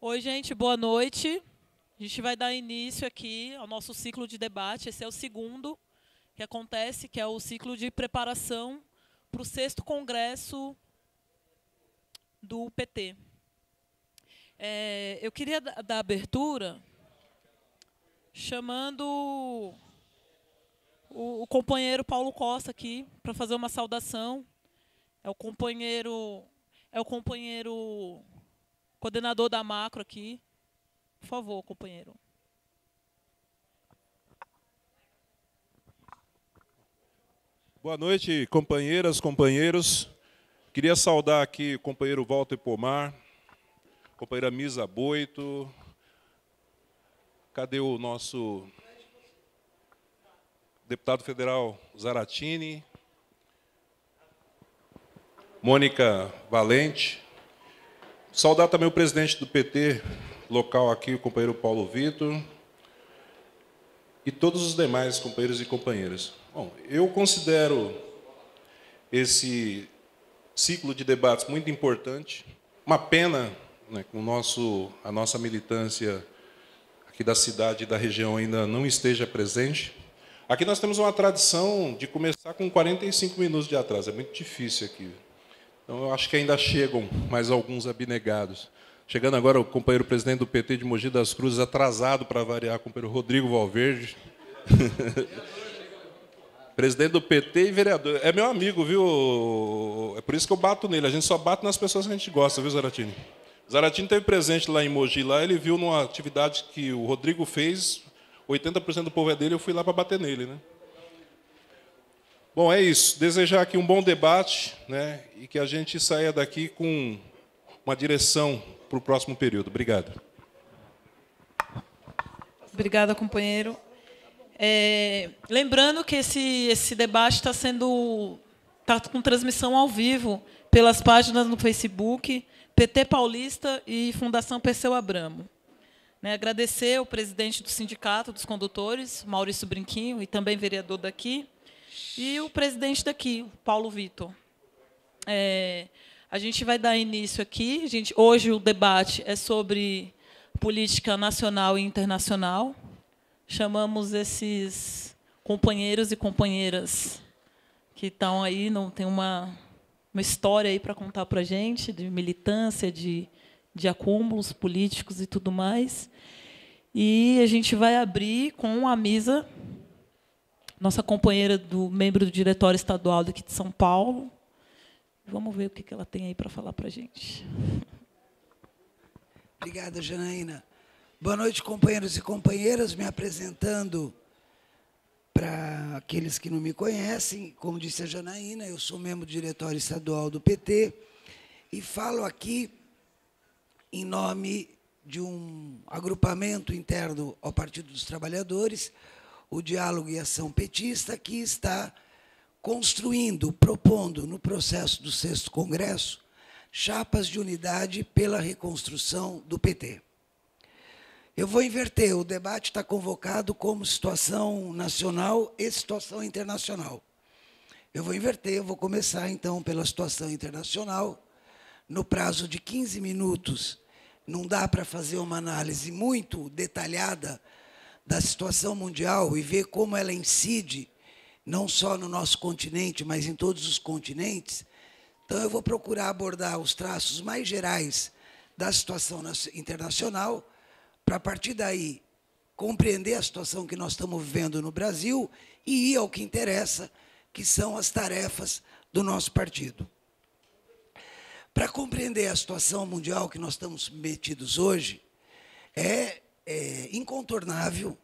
Oi, gente, boa noite. A gente vai dar início aqui ao nosso ciclo de debate. Esse é o segundo que acontece, que é o ciclo de preparação para o sexto congresso do PT. É, eu queria dar abertura chamando o, o companheiro Paulo Costa aqui para fazer uma saudação. É o companheiro, é o companheiro Coordenador da macro aqui. Por favor, companheiro. Boa noite, companheiras, companheiros. Queria saudar aqui o companheiro Walter Pomar, companheira Misa Boito. Cadê o nosso deputado federal Zaratini? Mônica Valente. Saudar também o presidente do PT local aqui, o companheiro Paulo Vitor, e todos os demais companheiros e companheiras. Bom, eu considero esse ciclo de debates muito importante. Uma pena né, que o nosso, a nossa militância aqui da cidade e da região ainda não esteja presente. Aqui nós temos uma tradição de começar com 45 minutos de atraso, é muito difícil aqui. Então, eu acho que ainda chegam mais alguns abnegados. Chegando agora o companheiro presidente do PT de Mogi das Cruzes, atrasado para variar, companheiro Rodrigo Valverde. presidente do PT e vereador. É meu amigo, viu? É por isso que eu bato nele. A gente só bate nas pessoas que a gente gosta, viu, Zaratini? Zaratini teve presente lá em Mogi, lá ele viu numa atividade que o Rodrigo fez, 80% do povo é dele, eu fui lá para bater nele, né? Bom, é isso. Desejar aqui um bom debate né, e que a gente saia daqui com uma direção para o próximo período. Obrigado. Obrigada, companheiro. É, lembrando que esse, esse debate está sendo está com transmissão ao vivo pelas páginas no Facebook, PT Paulista e Fundação Perseu Abramo. Né, agradecer ao presidente do Sindicato dos Condutores, Maurício Brinquinho, e também vereador daqui, e o presidente daqui, o Paulo Vitor. É, a gente vai dar início aqui. Gente, hoje o debate é sobre política nacional e internacional. Chamamos esses companheiros e companheiras que estão aí, não tem uma, uma história aí para contar para a gente de militância, de, de acúmulos políticos e tudo mais. E a gente vai abrir com a Misa nossa companheira do membro do diretório estadual daqui de São Paulo. Vamos ver o que ela tem aí para falar para a gente. Obrigada, Janaína. Boa noite, companheiros e companheiras. Me apresentando para aqueles que não me conhecem, como disse a Janaína, eu sou membro do diretório estadual do PT e falo aqui em nome de um agrupamento interno ao Partido dos Trabalhadores, o Diálogo e Ação Petista, que está construindo, propondo, no processo do sexto Congresso, chapas de unidade pela reconstrução do PT. Eu vou inverter, o debate está convocado como situação nacional e situação internacional. Eu vou inverter, eu vou começar então pela situação internacional. No prazo de 15 minutos, não dá para fazer uma análise muito detalhada da situação mundial e ver como ela incide, não só no nosso continente, mas em todos os continentes, então eu vou procurar abordar os traços mais gerais da situação internacional, para a partir daí compreender a situação que nós estamos vivendo no Brasil e ir ao que interessa, que são as tarefas do nosso partido. Para compreender a situação mundial que nós estamos metidos hoje, é é, incontornável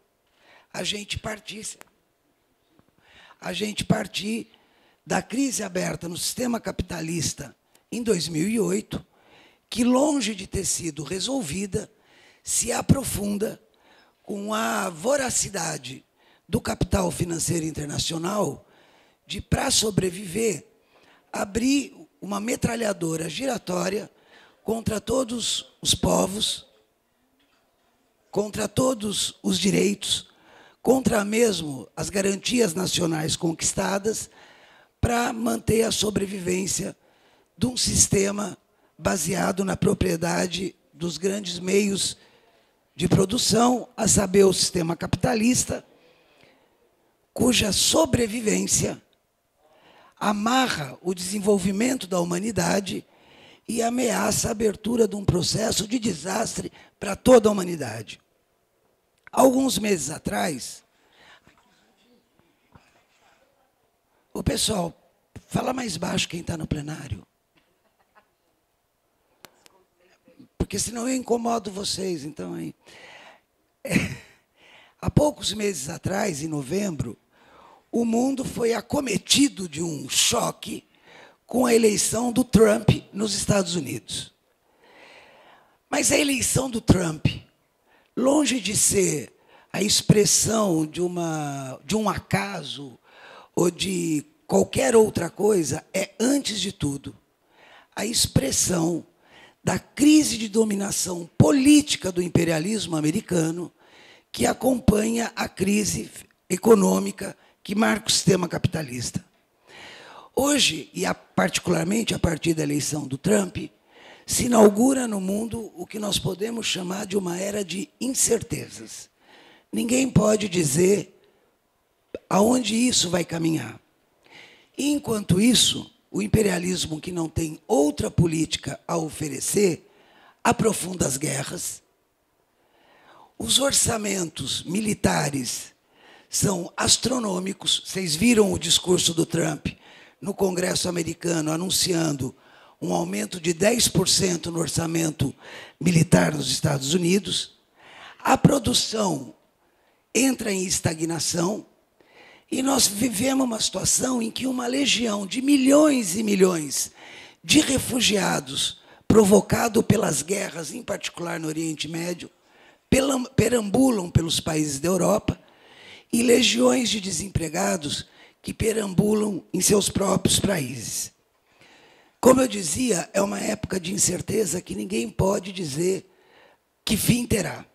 a gente partisse. A gente partir da crise aberta no sistema capitalista em 2008, que longe de ter sido resolvida, se aprofunda com a voracidade do capital financeiro internacional de, para sobreviver, abrir uma metralhadora giratória contra todos os povos contra todos os direitos, contra mesmo as garantias nacionais conquistadas, para manter a sobrevivência de um sistema baseado na propriedade dos grandes meios de produção, a saber, o sistema capitalista, cuja sobrevivência amarra o desenvolvimento da humanidade e ameaça a abertura de um processo de desastre para toda a humanidade. Alguns meses atrás, o pessoal, fala mais baixo quem está no plenário. Porque senão eu incomodo vocês. Então, aí. É, há poucos meses atrás, em novembro, o mundo foi acometido de um choque com a eleição do Trump nos Estados Unidos. Mas a eleição do Trump longe de ser a expressão de, uma, de um acaso ou de qualquer outra coisa, é, antes de tudo, a expressão da crise de dominação política do imperialismo americano que acompanha a crise econômica que marca o sistema capitalista. Hoje, e particularmente a partir da eleição do Trump, se inaugura no mundo o que nós podemos chamar de uma era de incertezas. Ninguém pode dizer aonde isso vai caminhar. Enquanto isso, o imperialismo que não tem outra política a oferecer aprofunda as guerras. Os orçamentos militares são astronômicos. Vocês viram o discurso do Trump no Congresso americano anunciando um aumento de 10% no orçamento militar nos Estados Unidos, a produção entra em estagnação e nós vivemos uma situação em que uma legião de milhões e milhões de refugiados, provocado pelas guerras, em particular no Oriente Médio, perambulam pelos países da Europa e legiões de desempregados que perambulam em seus próprios países. Como eu dizia, é uma época de incerteza que ninguém pode dizer que fim terá.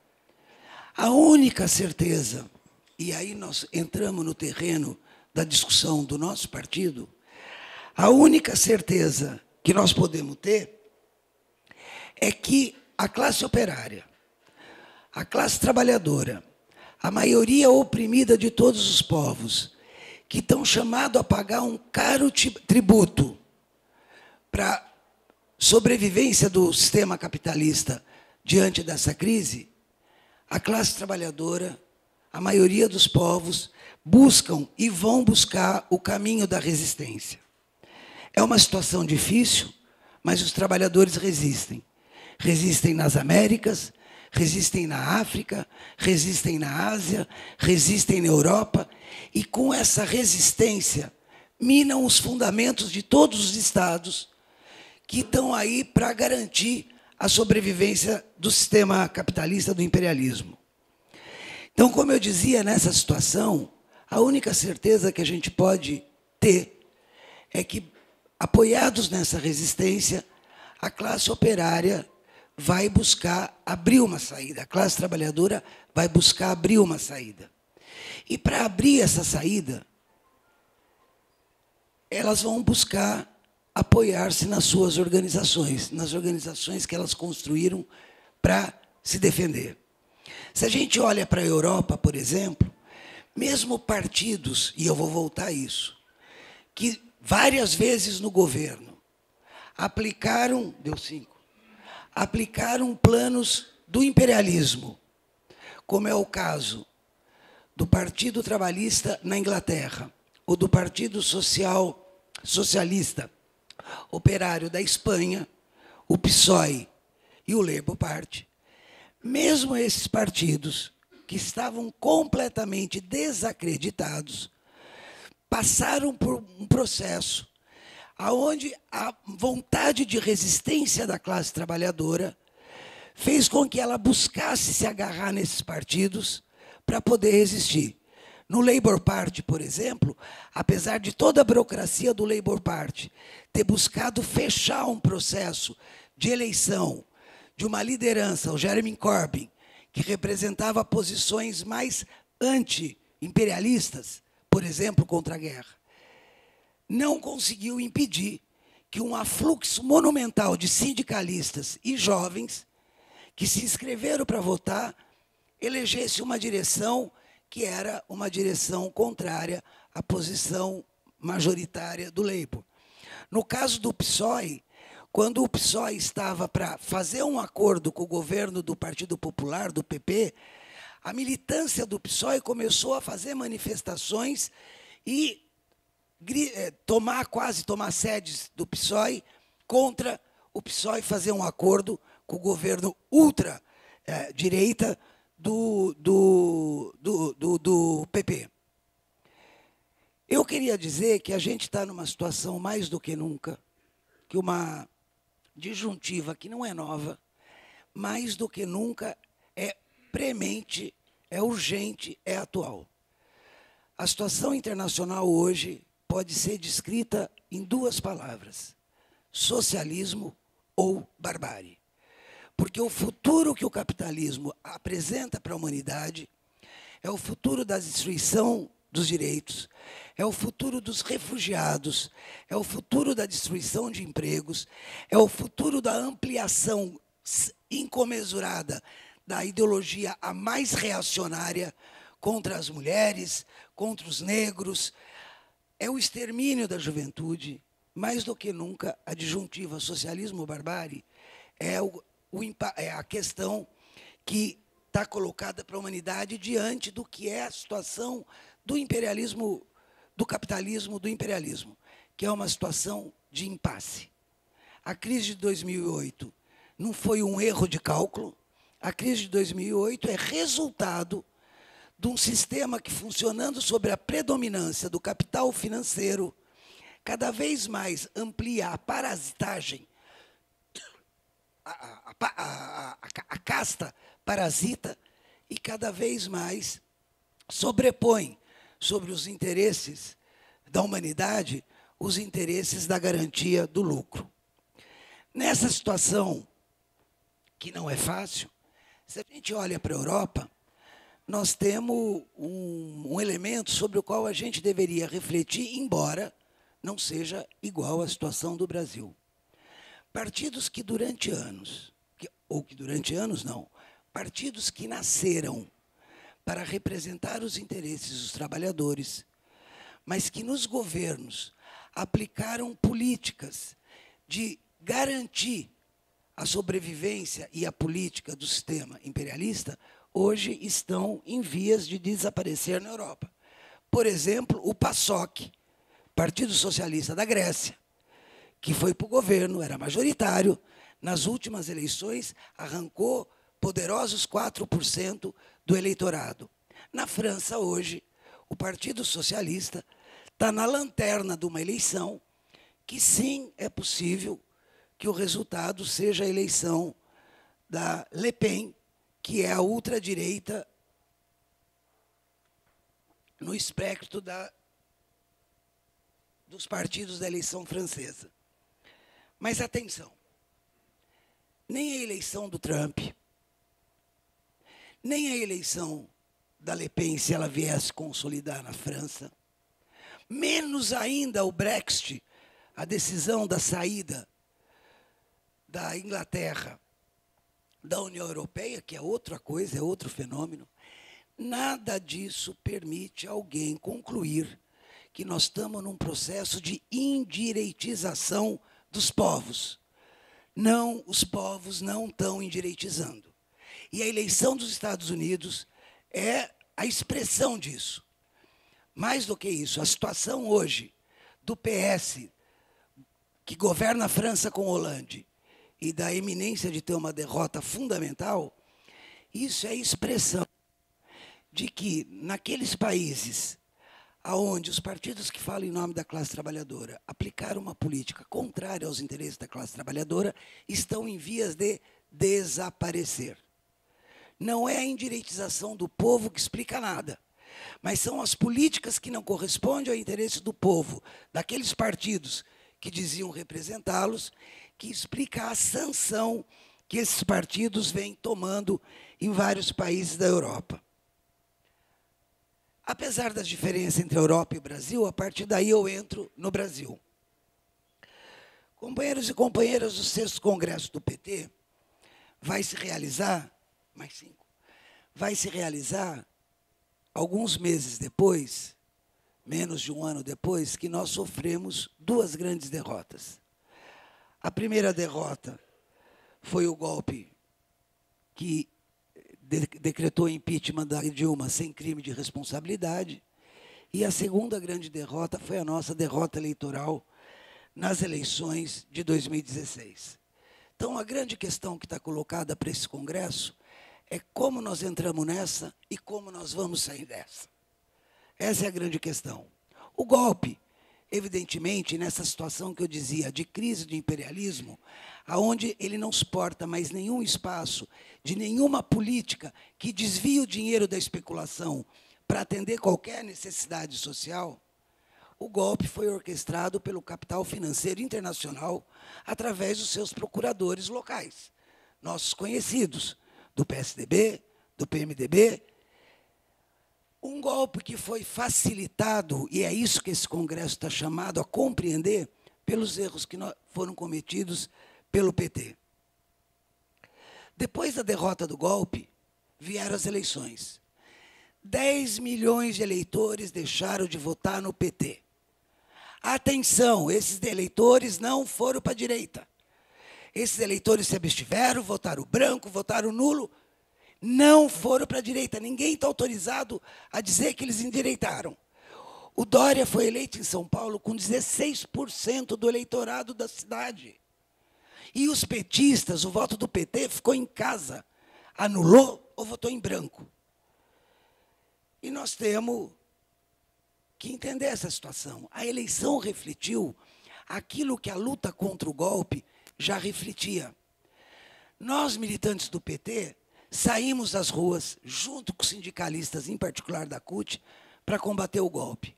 A única certeza, e aí nós entramos no terreno da discussão do nosso partido, a única certeza que nós podemos ter é que a classe operária, a classe trabalhadora, a maioria oprimida de todos os povos, que estão chamados a pagar um caro tributo para a sobrevivência do sistema capitalista diante dessa crise, a classe trabalhadora, a maioria dos povos, buscam e vão buscar o caminho da resistência. É uma situação difícil, mas os trabalhadores resistem. Resistem nas Américas, resistem na África, resistem na Ásia, resistem na Europa, e com essa resistência minam os fundamentos de todos os estados que estão aí para garantir a sobrevivência do sistema capitalista do imperialismo. Então, como eu dizia, nessa situação, a única certeza que a gente pode ter é que, apoiados nessa resistência, a classe operária vai buscar abrir uma saída, a classe trabalhadora vai buscar abrir uma saída. E para abrir essa saída, elas vão buscar apoiar-se nas suas organizações, nas organizações que elas construíram para se defender. Se a gente olha para a Europa, por exemplo, mesmo partidos, e eu vou voltar a isso, que várias vezes no governo aplicaram, deu cinco, aplicaram planos do imperialismo, como é o caso do Partido Trabalhista na Inglaterra, ou do Partido Social Socialista Operário da Espanha, o PSOE e o Labour Party, mesmo esses partidos que estavam completamente desacreditados, passaram por um processo aonde a vontade de resistência da classe trabalhadora fez com que ela buscasse se agarrar nesses partidos para poder resistir. No Labour Party, por exemplo, apesar de toda a burocracia do Labour Party ter buscado fechar um processo de eleição de uma liderança, o Jeremy Corbyn, que representava posições mais anti-imperialistas, por exemplo, contra a guerra, não conseguiu impedir que um afluxo monumental de sindicalistas e jovens que se inscreveram para votar elegesse uma direção que era uma direção contrária à posição majoritária do Labour. No caso do PSOE, quando o PSOE estava para fazer um acordo com o governo do Partido Popular, do PP, a militância do PSOE começou a fazer manifestações e eh, tomar quase tomar sedes do PSOE contra o PSOE fazer um acordo com o governo ultra eh, direita do, do, do, do, do PP. Eu queria dizer que a gente está numa situação mais do que nunca, que uma disjuntiva que não é nova, mais do que nunca é premente, é urgente, é atual. A situação internacional hoje pode ser descrita em duas palavras: socialismo ou barbárie. Porque o futuro que o capitalismo apresenta para a humanidade é o futuro da destruição dos direitos, é o futuro dos refugiados, é o futuro da destruição de empregos, é o futuro da ampliação incomensurada da ideologia a mais reacionária contra as mulheres, contra os negros, é o extermínio da juventude, mais do que nunca a disjuntiva socialismo-barbárie é o, o, é, a questão que está colocada para a humanidade diante do que é a situação do imperialismo, do capitalismo, do imperialismo, que é uma situação de impasse. A crise de 2008 não foi um erro de cálculo, a crise de 2008 é resultado de um sistema que, funcionando sobre a predominância do capital financeiro, cada vez mais amplia a parasitagem, a, a, a, a casta parasita e cada vez mais sobrepõe sobre os interesses da humanidade os interesses da garantia do lucro. Nessa situação, que não é fácil, se a gente olha para a Europa, nós temos um, um, elemento sobre o qual a gente deveria refletir, embora não seja igual à situação do Brasil. Partidos que durante anos ou que durante anos não, partidos que nasceram para representar os interesses dos trabalhadores, mas que nos governos aplicaram políticas de garantir a sobrevivência e a política do sistema imperialista, hoje estão em vias de desaparecer na Europa. Por exemplo, o PASOK, Partido Socialista da Grécia, que foi para o governo, era majoritário, nas últimas eleições, arrancou poderosos 4% do eleitorado. Na França, hoje, o Partido Socialista está na lanterna de uma eleição que, sim, é possível que o resultado seja a eleição da Le Pen, que é a ultradireita no espectro da, dos partidos da eleição francesa. Mas atenção, nem a eleição do Trump, nem a eleição da Le Pen, se ela viesse consolidar na França, menos ainda o Brexit, a decisão da saída da Inglaterra da União Europeia, que é outra coisa, é outro fenômeno, nada disso permite alguém concluir que nós estamos num processo de indireitização dos povos não, os povos não estão endireitizando. E a eleição dos Estados Unidos é a expressão disso. Mais do que isso, a situação hoje do PS, que governa a França com Hollande, e da iminência de ter uma derrota fundamental, isso é expressão de que, naqueles países aonde os partidos que falam em nome da classe trabalhadora aplicaram uma política contrária aos interesses da classe trabalhadora estão em vias de desaparecer. Não é a endireitização do povo que explica nada, mas são as políticas que não correspondem ao interesse do povo, daqueles partidos que diziam representá-los, que explica a sanção que esses partidos vêm tomando em vários países da Europa. Apesar das diferenças entre a Europa e o Brasil, a partir daí eu entro no Brasil. Companheiros e companheiras, o sexto congresso do PT vai se realizar, mais cinco, vai se realizar alguns meses depois, menos de um ano depois, que nós sofremos duas grandes derrotas. A primeira derrota foi o golpe que decretou o impeachment da Dilma sem crime de responsabilidade. E a segunda grande derrota foi a nossa derrota eleitoral nas eleições de 2016. Então, a grande questão que está colocada para esse Congresso é como nós entramos nessa e como nós vamos sair dessa. Essa é a grande questão. O golpe, evidentemente, nessa situação que eu dizia de crise do imperialismo, aonde ele não suporta mais nenhum espaço de nenhuma política que desvie o dinheiro da especulação para atender qualquer necessidade social, o golpe foi orquestrado pelo capital financeiro internacional através dos seus procuradores locais, nossos conhecidos, do PSDB, do PMDB. Um golpe que foi facilitado, e é isso que esse Congresso está chamado a compreender, pelos erros que foram cometidos pelo PT. Depois da derrota do golpe, vieram as eleições. 10 milhões de eleitores deixaram de votar no PT. Atenção, esses eleitores não foram para a direita. Esses eleitores se abstiveram, votaram branco, votaram nulo, não foram para a direita. Ninguém está autorizado a dizer que eles endireitaram. O Dória foi eleito em São Paulo com 16% do eleitorado da cidade. E os petistas, o voto do PT ficou em casa, anulou ou votou em branco. E nós temos que entender essa situação. A eleição refletiu aquilo que a luta contra o golpe já refletia. Nós, militantes do PT, saímos às ruas, junto com sindicalistas, em particular da CUT, para combater o golpe.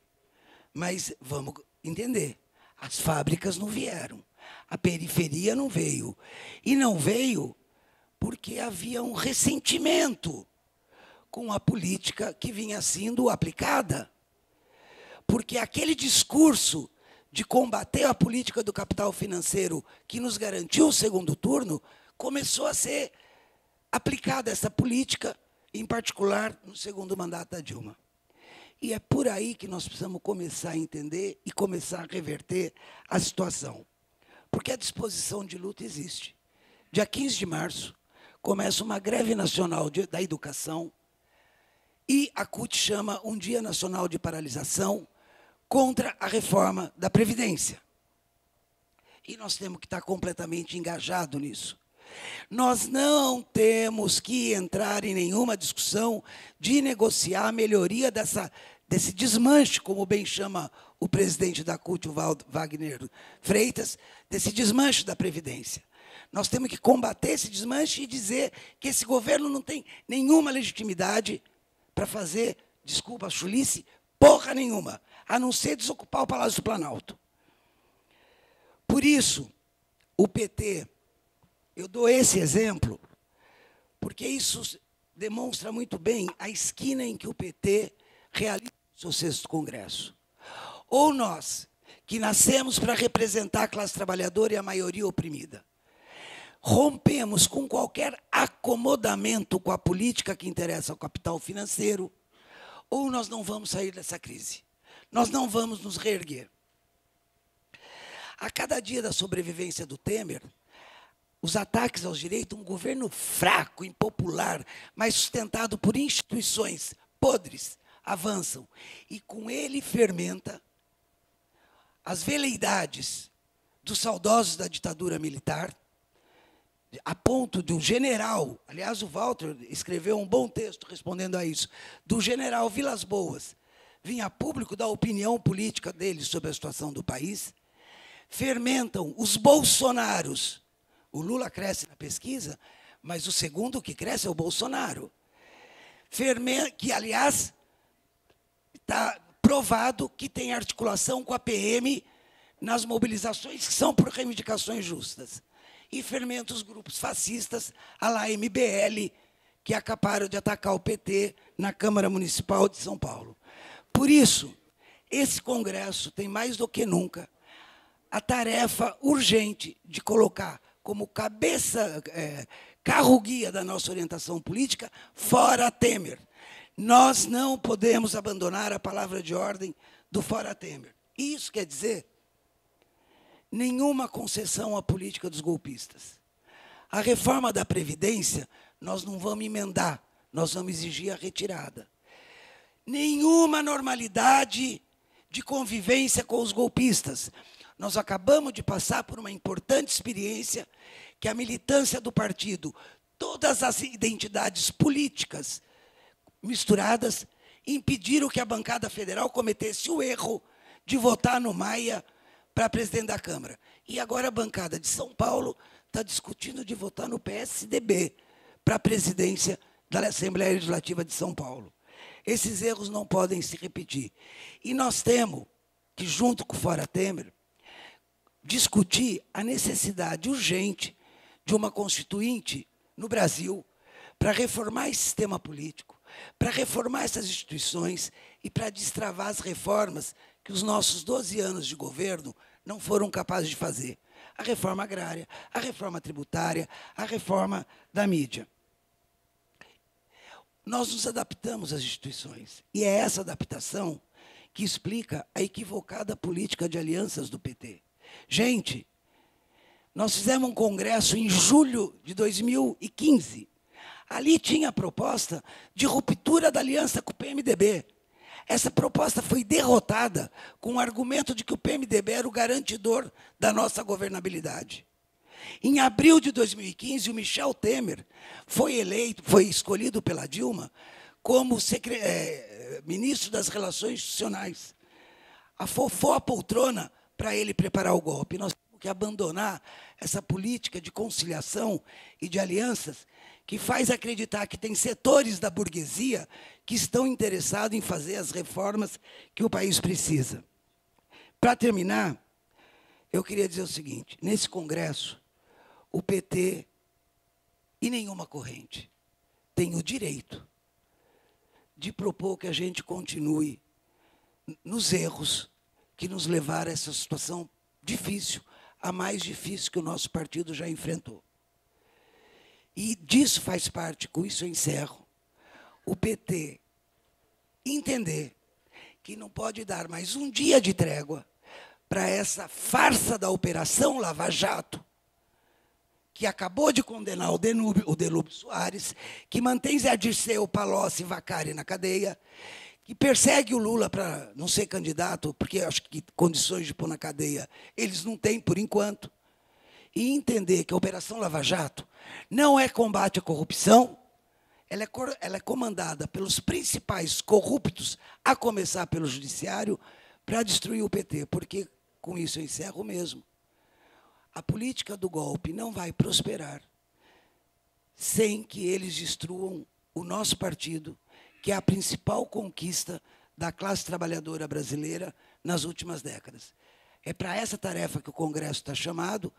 Mas vamos entender: as fábricas não vieram. A periferia não veio. E não veio porque havia um ressentimento com a política que vinha sendo aplicada. Porque aquele discurso de combater a política do capital financeiro que nos garantiu o segundo turno, começou a ser aplicada essa política, em particular no segundo mandato da Dilma. E é por aí que nós precisamos começar a entender e começar a reverter a situação. Porque a disposição de luta existe. Dia 15 de março, começa uma greve nacional de, da educação e a CUT chama um Dia Nacional de Paralisação contra a reforma da Previdência. E nós temos que estar completamente engajados nisso. Nós não temos que entrar em nenhuma discussão de negociar a melhoria dessa desse desmanche, como bem chama o presidente da CUT, o Wagner Freitas, desse desmanche da Previdência. Nós temos que combater esse desmanche e dizer que esse governo não tem nenhuma legitimidade para fazer, desculpa, chulice, porra nenhuma, a não ser desocupar o Palácio do Planalto. Por isso, o PT, eu dou esse exemplo, porque isso demonstra muito bem a esquina em que o PT realiza o seu sexto congresso. Ou nós, que nascemos para representar a classe trabalhadora e a maioria oprimida, rompemos com qualquer acomodamento com a política que interessa ao capital financeiro, ou nós não vamos sair dessa crise. Nós não vamos nos reerguer. A cada dia da sobrevivência do Temer, os ataques aos direitos, um governo fraco, impopular, mas sustentado por instituições podres, avançam. E com ele fermenta as veleidades dos saudosos da ditadura militar, a ponto de um general, aliás, o Walter escreveu um bom texto respondendo a isso, do general Vilas Boas, vinha público da opinião política dele sobre a situação do país, fermentam os bolsonaros. O Lula cresce na pesquisa, mas o segundo que cresce é o Bolsonaro. Ferme que, aliás, está provado que tem articulação com a PM nas mobilizações que são por reivindicações justas. E fermenta os grupos fascistas, a lá MBL, que é acabaram de atacar o PT na Câmara Municipal de São Paulo. Por isso, esse Congresso tem mais do que nunca a tarefa urgente de colocar como cabeça, é, carro-guia da nossa orientação política, fora Temer. Nós não podemos abandonar a palavra de ordem do Fora Temer. Isso quer dizer nenhuma concessão à política dos golpistas. A reforma da Previdência, nós não vamos emendar, nós vamos exigir a retirada. Nenhuma normalidade de convivência com os golpistas. Nós acabamos de passar por uma importante experiência que é a militância do partido, todas as identidades políticas, misturadas impediram que a bancada federal cometesse o erro de votar no Maia para presidente da Câmara. E agora a bancada de São Paulo está discutindo de votar no PSDB para a presidência da Assembleia Legislativa de São Paulo. Esses erros não podem se repetir. E nós temos que, junto com o Fora Temer, discutir a necessidade urgente de uma constituinte no Brasil para reformar esse sistema político, para reformar essas instituições e para destravar as reformas que os nossos 12 anos de governo não foram capazes de fazer. A reforma agrária, a reforma tributária, a reforma da mídia. Nós nos adaptamos às instituições. E é essa adaptação que explica a equivocada política de alianças do PT. Gente, nós fizemos um congresso em julho de 2015 Ali tinha a proposta de ruptura da aliança com o PMDB. Essa proposta foi derrotada com o argumento de que o PMDB era o garantidor da nossa governabilidade. Em abril de 2015, o Michel Temer foi eleito, foi escolhido pela Dilma como é, ministro das Relações Institucionais. Afofou a poltrona para ele preparar o golpe. Nós temos que abandonar essa política de conciliação e de alianças que faz acreditar que tem setores da burguesia que estão interessados em fazer as reformas que o país precisa. Para terminar, eu queria dizer o seguinte: nesse Congresso, o PT e nenhuma corrente tem o direito de propor que a gente continue nos erros que nos levaram a essa situação difícil, a mais difícil que o nosso partido já enfrentou. E disso faz parte, com isso eu encerro, o PT entender que não pode dar mais um dia de trégua para essa farsa da Operação Lava Jato, que acabou de condenar o Denúbio, o Delúbio Soares, que mantém Zé Dirceu, Palocci e Vacari na cadeia, que persegue o Lula para não ser candidato, porque acho que condições de pôr na cadeia eles não têm por enquanto, e entender que a Operação Lava Jato não é combate à corrupção, ela é, ela é comandada pelos principais corruptos, a começar pelo judiciário, para destruir o PT, porque com isso eu encerro mesmo. A política do golpe não vai prosperar sem que eles destruam o nosso partido, que é a principal conquista da classe trabalhadora brasileira nas últimas décadas. É para essa tarefa que o Congresso está chamado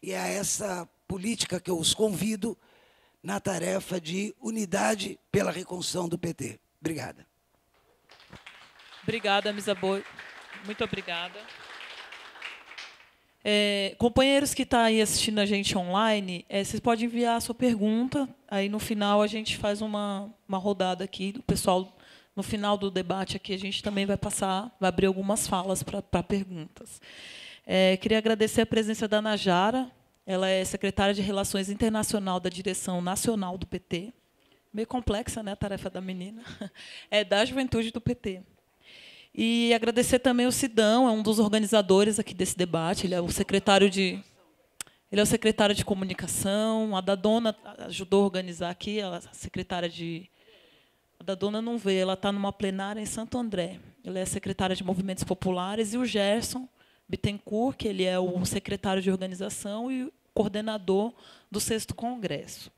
e é a essa política que eu os convido na tarefa de unidade pela reconstrução do PT. Obrigada. Obrigada, Misa Boi. Muito obrigada. É, companheiros que estão tá aí assistindo a gente online, é, vocês podem enviar a sua pergunta. Aí no final a gente faz uma, uma rodada aqui. O pessoal, no final do debate aqui, a gente também vai passar, vai abrir algumas falas para perguntas. É, queria agradecer a presença da Najara, ela é secretária de Relações Internacional da Direção Nacional do PT. Meio complexa, né, a tarefa da menina. É da juventude do PT. E agradecer também o Sidão, é um dos organizadores aqui desse debate, ele é o secretário de ele é o secretário de comunicação, a da dona ajudou a organizar aqui, a secretária de a da dona não vê, ela está numa plenária em Santo André. Ela é a secretária de Movimentos Populares e o Gerson, Bittencourt, que ele é o secretário de organização e coordenador do sexto congresso.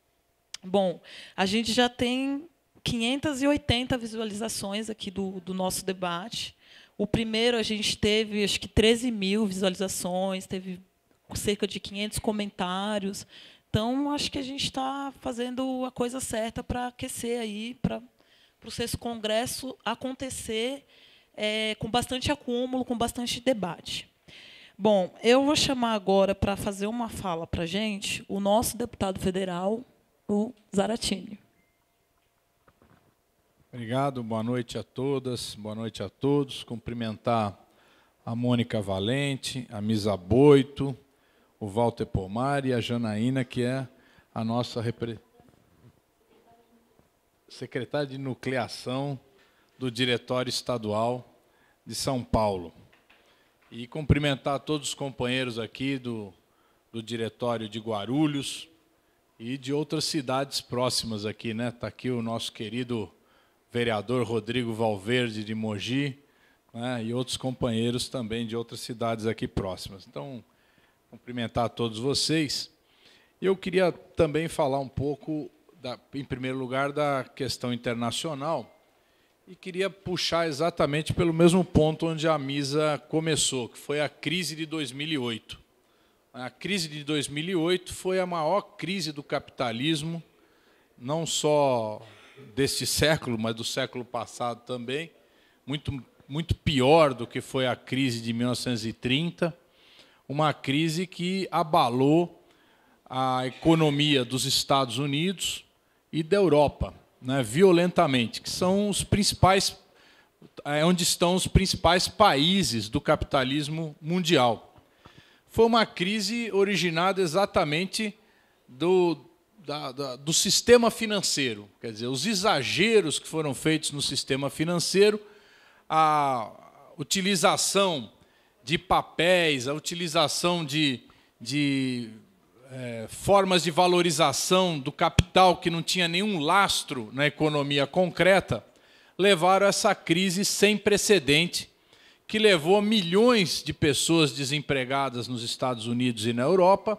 Bom, a gente já tem 580 visualizações aqui do, do nosso debate. O primeiro a gente teve, acho que 13 mil visualizações, teve cerca de 500 comentários. Então, acho que a gente está fazendo a coisa certa para aquecer aí, para o sexto congresso acontecer é, com bastante acúmulo, com bastante debate. Bom, eu vou chamar agora para fazer uma fala para a gente o nosso deputado federal, o Zaratini. Obrigado, boa noite a todas, boa noite a todos. Cumprimentar a Mônica Valente, a Misa Boito, o Walter Pomar e a Janaína, que é a nossa repre... secretária de nucleação do Diretório Estadual de São Paulo e cumprimentar todos os companheiros aqui do, do diretório de Guarulhos e de outras cidades próximas aqui, né? Está aqui o nosso querido vereador Rodrigo Valverde de Mogi né? e outros companheiros também de outras cidades aqui próximas. Então, cumprimentar todos vocês. Eu queria também falar um pouco, da, em primeiro lugar, da questão internacional e queria puxar exatamente pelo mesmo ponto onde a Misa começou, que foi a crise de 2008. A crise de 2008 foi a maior crise do capitalismo, não só deste século, mas do século passado também, muito, muito pior do que foi a crise de 1930, uma crise que abalou a economia dos Estados Unidos e da Europa né, violentamente, que são os principais, é onde estão os principais países do capitalismo mundial. Foi uma crise originada exatamente do, da, da, do sistema financeiro, quer dizer, os exageros que foram feitos no sistema financeiro, a utilização de papéis, a utilização de, de é, formas de valorização do capital que não tinha nenhum lastro na economia concreta, levaram a essa crise sem precedente que levou milhões de pessoas desempregadas nos Estados Unidos e na Europa,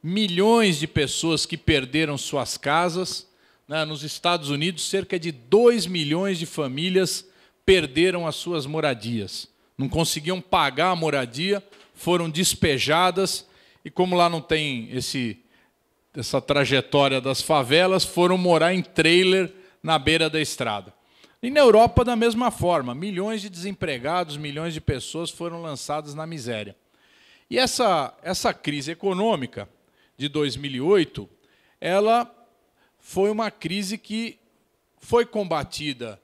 milhões de pessoas que perderam suas casas. Né? Nos Estados Unidos, cerca de 2 milhões de famílias perderam as suas moradias, não conseguiam pagar a moradia, foram despejadas e como lá não tem esse essa trajetória das favelas, foram morar em trailer na beira da estrada. E na Europa, da mesma forma, milhões de desempregados, milhões de pessoas foram lançadas na miséria. E essa, essa crise econômica de 2008, ela foi uma crise que foi combatida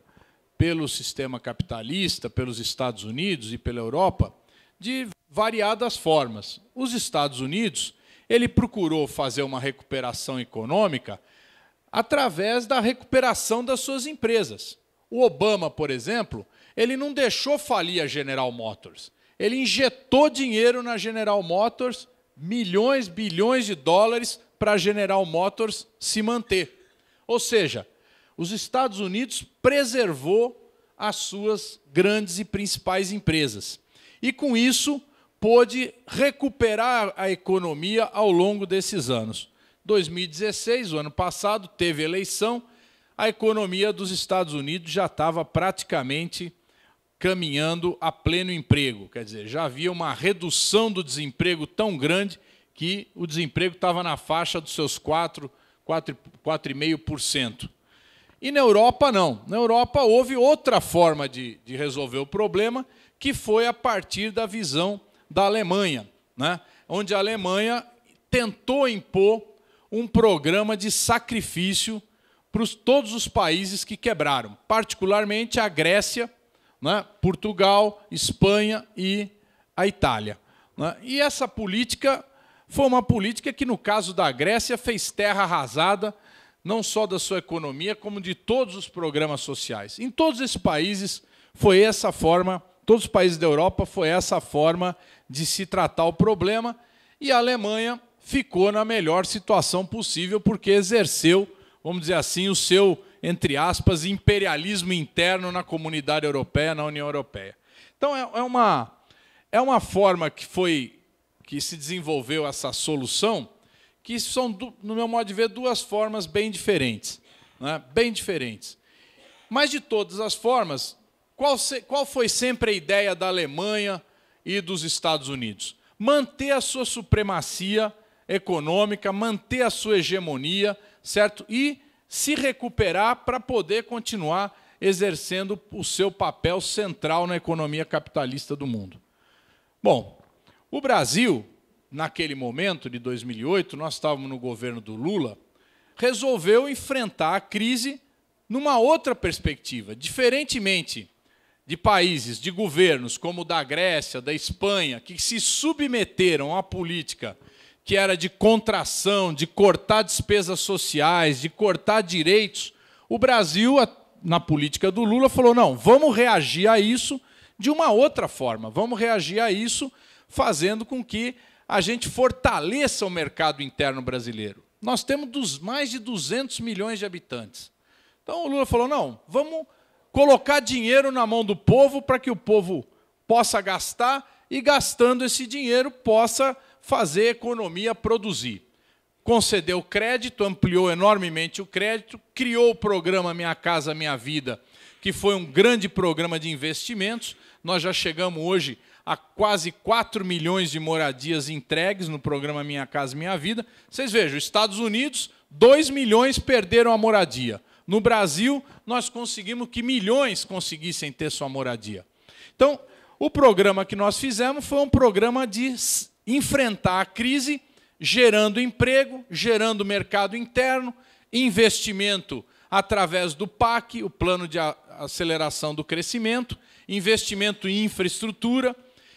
pelo sistema capitalista, pelos Estados Unidos e pela Europa, de variadas formas. Os Estados Unidos, ele procurou fazer uma recuperação econômica através da recuperação das suas empresas. O Obama, por exemplo, ele não deixou falir a General Motors. Ele injetou dinheiro na General Motors, milhões, bilhões de dólares para a General Motors se manter. Ou seja, os Estados Unidos preservou as suas grandes e principais empresas. E com isso, pôde recuperar a economia ao longo desses anos. 2016, o ano passado, teve eleição, a economia dos Estados Unidos já estava praticamente caminhando a pleno emprego, quer dizer, já havia uma redução do desemprego tão grande que o desemprego estava na faixa dos seus 4,5%. E na Europa, não. Na Europa houve outra forma de, de resolver o problema, que foi a partir da visão da Alemanha, né? onde a Alemanha tentou impor um programa de sacrifício para todos os países que quebraram, particularmente a Grécia, né? Portugal, Espanha e a Itália. Né? E essa política foi uma política que, no caso da Grécia, fez terra arrasada, não só da sua economia, como de todos os programas sociais. Em todos esses países, foi essa forma Todos os países da Europa foi essa forma de se tratar o problema e a Alemanha ficou na melhor situação possível porque exerceu, vamos dizer assim, o seu, entre aspas, imperialismo interno na comunidade europeia, na União Europeia. Então é, é uma, é uma forma que foi que se desenvolveu essa solução, que são, no meu modo de ver, duas formas bem diferentes. Né? Bem diferentes. Mas, de todas as formas, qual, se, qual foi sempre a ideia da Alemanha e dos Estados Unidos? Manter a sua supremacia econômica, manter a sua hegemonia, certo? E se recuperar para poder continuar exercendo o seu papel central na economia capitalista do mundo. Bom, o Brasil, naquele momento de 2008, nós estávamos no governo do Lula, resolveu enfrentar a crise numa outra perspectiva, diferentemente de países, de governos como o da Grécia, da Espanha, que se submeteram à política que era de contração, de cortar despesas sociais, de cortar direitos, o Brasil, na política do Lula, falou: não, vamos reagir a isso de uma outra forma, vamos reagir a isso fazendo com que a gente fortaleça o mercado interno brasileiro. Nós temos mais de 200 milhões de habitantes. Então o Lula falou: não, vamos colocar dinheiro na mão do povo para que o povo possa gastar e, gastando esse dinheiro, possa fazer a economia produzir. Concedeu crédito, ampliou enormemente o crédito, criou o programa Minha Casa Minha Vida, que foi um grande programa de investimentos. Nós já chegamos hoje a quase 4 milhões de moradias entregues no programa Minha Casa Minha Vida. Vocês vejam, Estados Unidos, 2 milhões perderam a moradia. No Brasil, nós conseguimos que milhões conseguissem ter sua moradia. Então, o programa que nós fizemos foi um programa de enfrentar a crise, gerando emprego, gerando mercado interno, investimento através do PAC, o Plano de Aceleração do Crescimento, investimento em infraestrutura,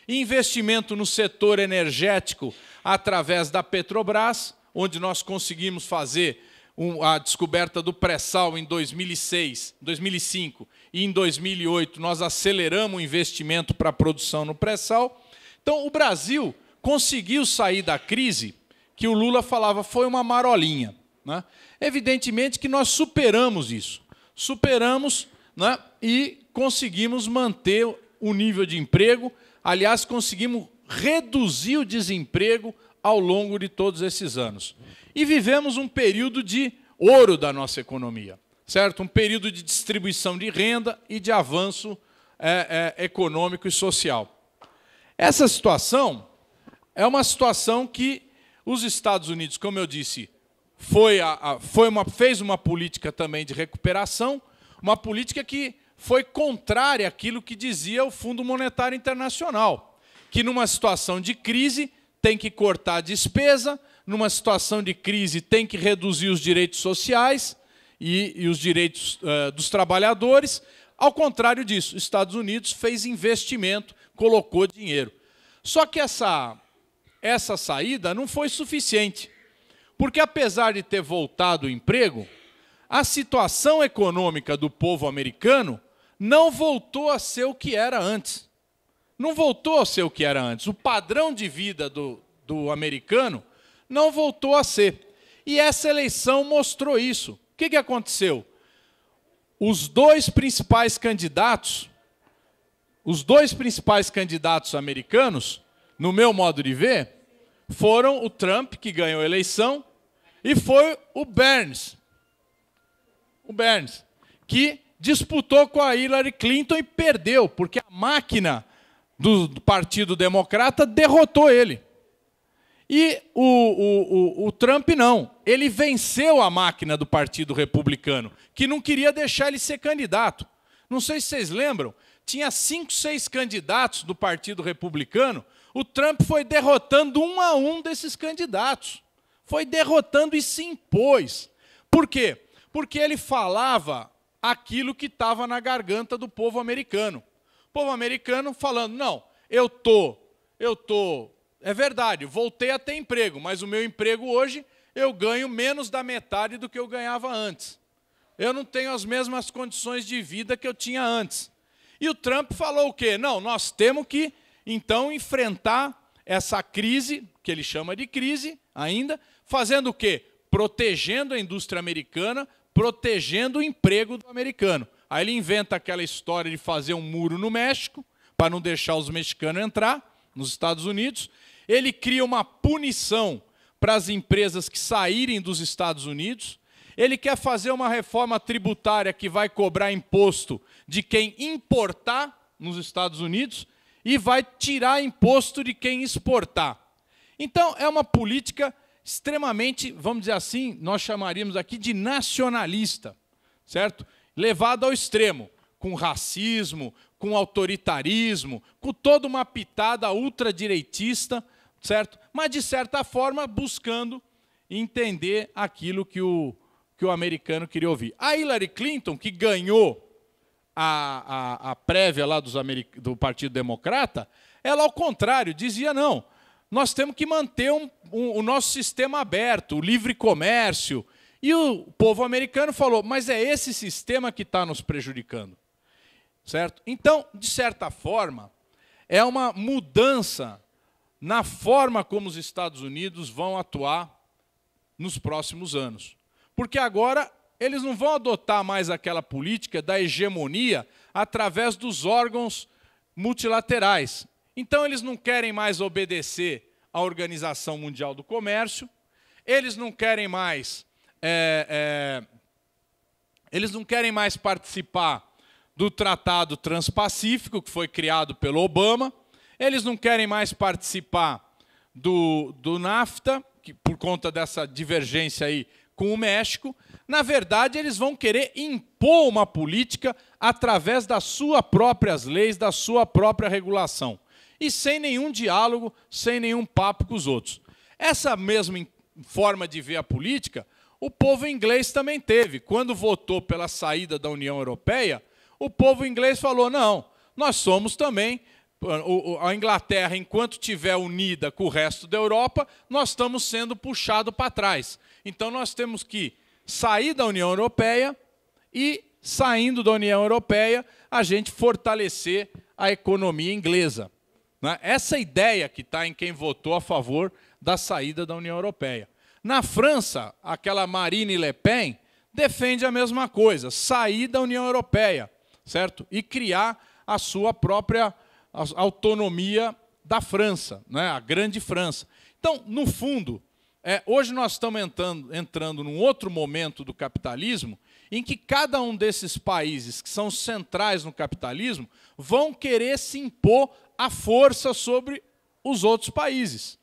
investimento no setor energético através da Petrobras, onde nós conseguimos fazer a descoberta do pré-sal em 2006, 2005 e em 2008 nós aceleramos o investimento para a produção no pré-sal. Então o Brasil conseguiu sair da crise que o Lula falava foi uma marolinha. Né? Evidentemente que nós superamos isso, superamos né? e conseguimos manter o nível de emprego, aliás, conseguimos reduzir o desemprego ao longo de todos esses anos. E vivemos um período de ouro da nossa economia, certo? Um período de distribuição de renda e de avanço é, é, econômico e social. Essa situação é uma situação que os Estados Unidos, como eu disse, foi, a, a, foi uma, fez uma política também de recuperação, uma política que foi contrária àquilo que dizia o Fundo Monetário Internacional, que numa situação de crise tem que cortar a despesa, numa situação de crise tem que reduzir os direitos sociais e, e os direitos uh, dos trabalhadores. Ao contrário disso, Estados Unidos fez investimento, colocou dinheiro. Só que essa, essa saída não foi suficiente, porque apesar de ter voltado o emprego, a situação econômica do povo americano não voltou a ser o que era antes não voltou a ser o que era antes. O padrão de vida do, do americano não voltou a ser. E essa eleição mostrou isso. O que, que aconteceu? Os dois principais candidatos, os dois principais candidatos americanos, no meu modo de ver, foram o Trump, que ganhou a eleição, e foi o Berns. O Berns, que disputou com a Hillary Clinton e perdeu, porque a máquina do, Partido Democrata derrotou ele. E o, o, o, o, Trump não. Ele venceu a máquina do Partido Republicano, que não queria deixar ele ser candidato. Não sei se vocês lembram, tinha cinco, seis candidatos do Partido Republicano. O Trump foi derrotando um a um desses candidatos. Foi derrotando e se impôs. Por quê? Porque ele falava aquilo que estava na garganta do povo americano povo americano falando: não, eu tô, eu tô. É verdade, voltei a ter emprego, mas o meu emprego hoje eu ganho menos da metade do que eu ganhava antes. Eu não tenho as mesmas condições de vida que eu tinha antes. E o Trump falou o quê? Não, nós temos que então enfrentar essa crise, que ele chama de crise ainda, fazendo o quê? Protegendo a indústria americana, protegendo o emprego do americano. Aí ele inventa aquela história de fazer um muro no México, para não deixar os mexicanos entrar nos Estados Unidos. Ele cria uma punição para as empresas que saírem dos Estados Unidos. Ele quer fazer uma reforma tributária que vai cobrar imposto de quem importar nos Estados Unidos e vai tirar imposto de quem exportar. Então, é uma política extremamente, vamos dizer assim, nós chamaríamos aqui de nacionalista, certo? levado ao extremo, com racismo, com autoritarismo, com toda uma pitada ultradireitista, certo? Mas, de certa forma, buscando entender aquilo que o, que o americano queria ouvir. A Hillary Clinton, que ganhou a, a, a prévia lá dos do Partido Democrata, ela, ao contrário, dizia não. Nós temos que manter um, um, o nosso sistema aberto, o livre comércio, e o povo americano falou: mas é esse sistema que está nos prejudicando. Certo? Então, de certa forma, é uma mudança na forma como os Estados Unidos vão atuar nos próximos anos. Porque agora eles não vão adotar mais aquela política da hegemonia através dos órgãos multilaterais. Então, eles não querem mais obedecer à Organização Mundial do Comércio, eles não querem mais é, é, eles não querem mais participar do Tratado Transpacífico, que foi criado pelo Obama, eles não querem mais participar do, do NAFTA, que, por conta dessa divergência aí com o México. Na verdade, eles vão querer impor uma política através das suas próprias leis, da sua própria regulação. E sem nenhum diálogo, sem nenhum papo com os outros. Essa mesma forma de ver a política o povo inglês também teve. Quando votou pela saída da União Europeia, o povo inglês falou: não, nós somos também. A Inglaterra, enquanto estiver unida com o resto da Europa, nós estamos sendo puxados para trás. Então nós temos que sair da União Europeia e, saindo da União Europeia, a gente fortalecer a economia inglesa. Né? Essa é ideia que está em quem votou a favor da saída da União Europeia. Na França, aquela Marine Le Pen defende a mesma coisa, sair da União Europeia, certo? E criar a sua própria autonomia da França, né? a grande França. Então, no fundo, é, hoje nós estamos entrando, entrando num outro momento do capitalismo em que cada um desses países que são centrais no capitalismo vão querer se impor à força sobre os outros países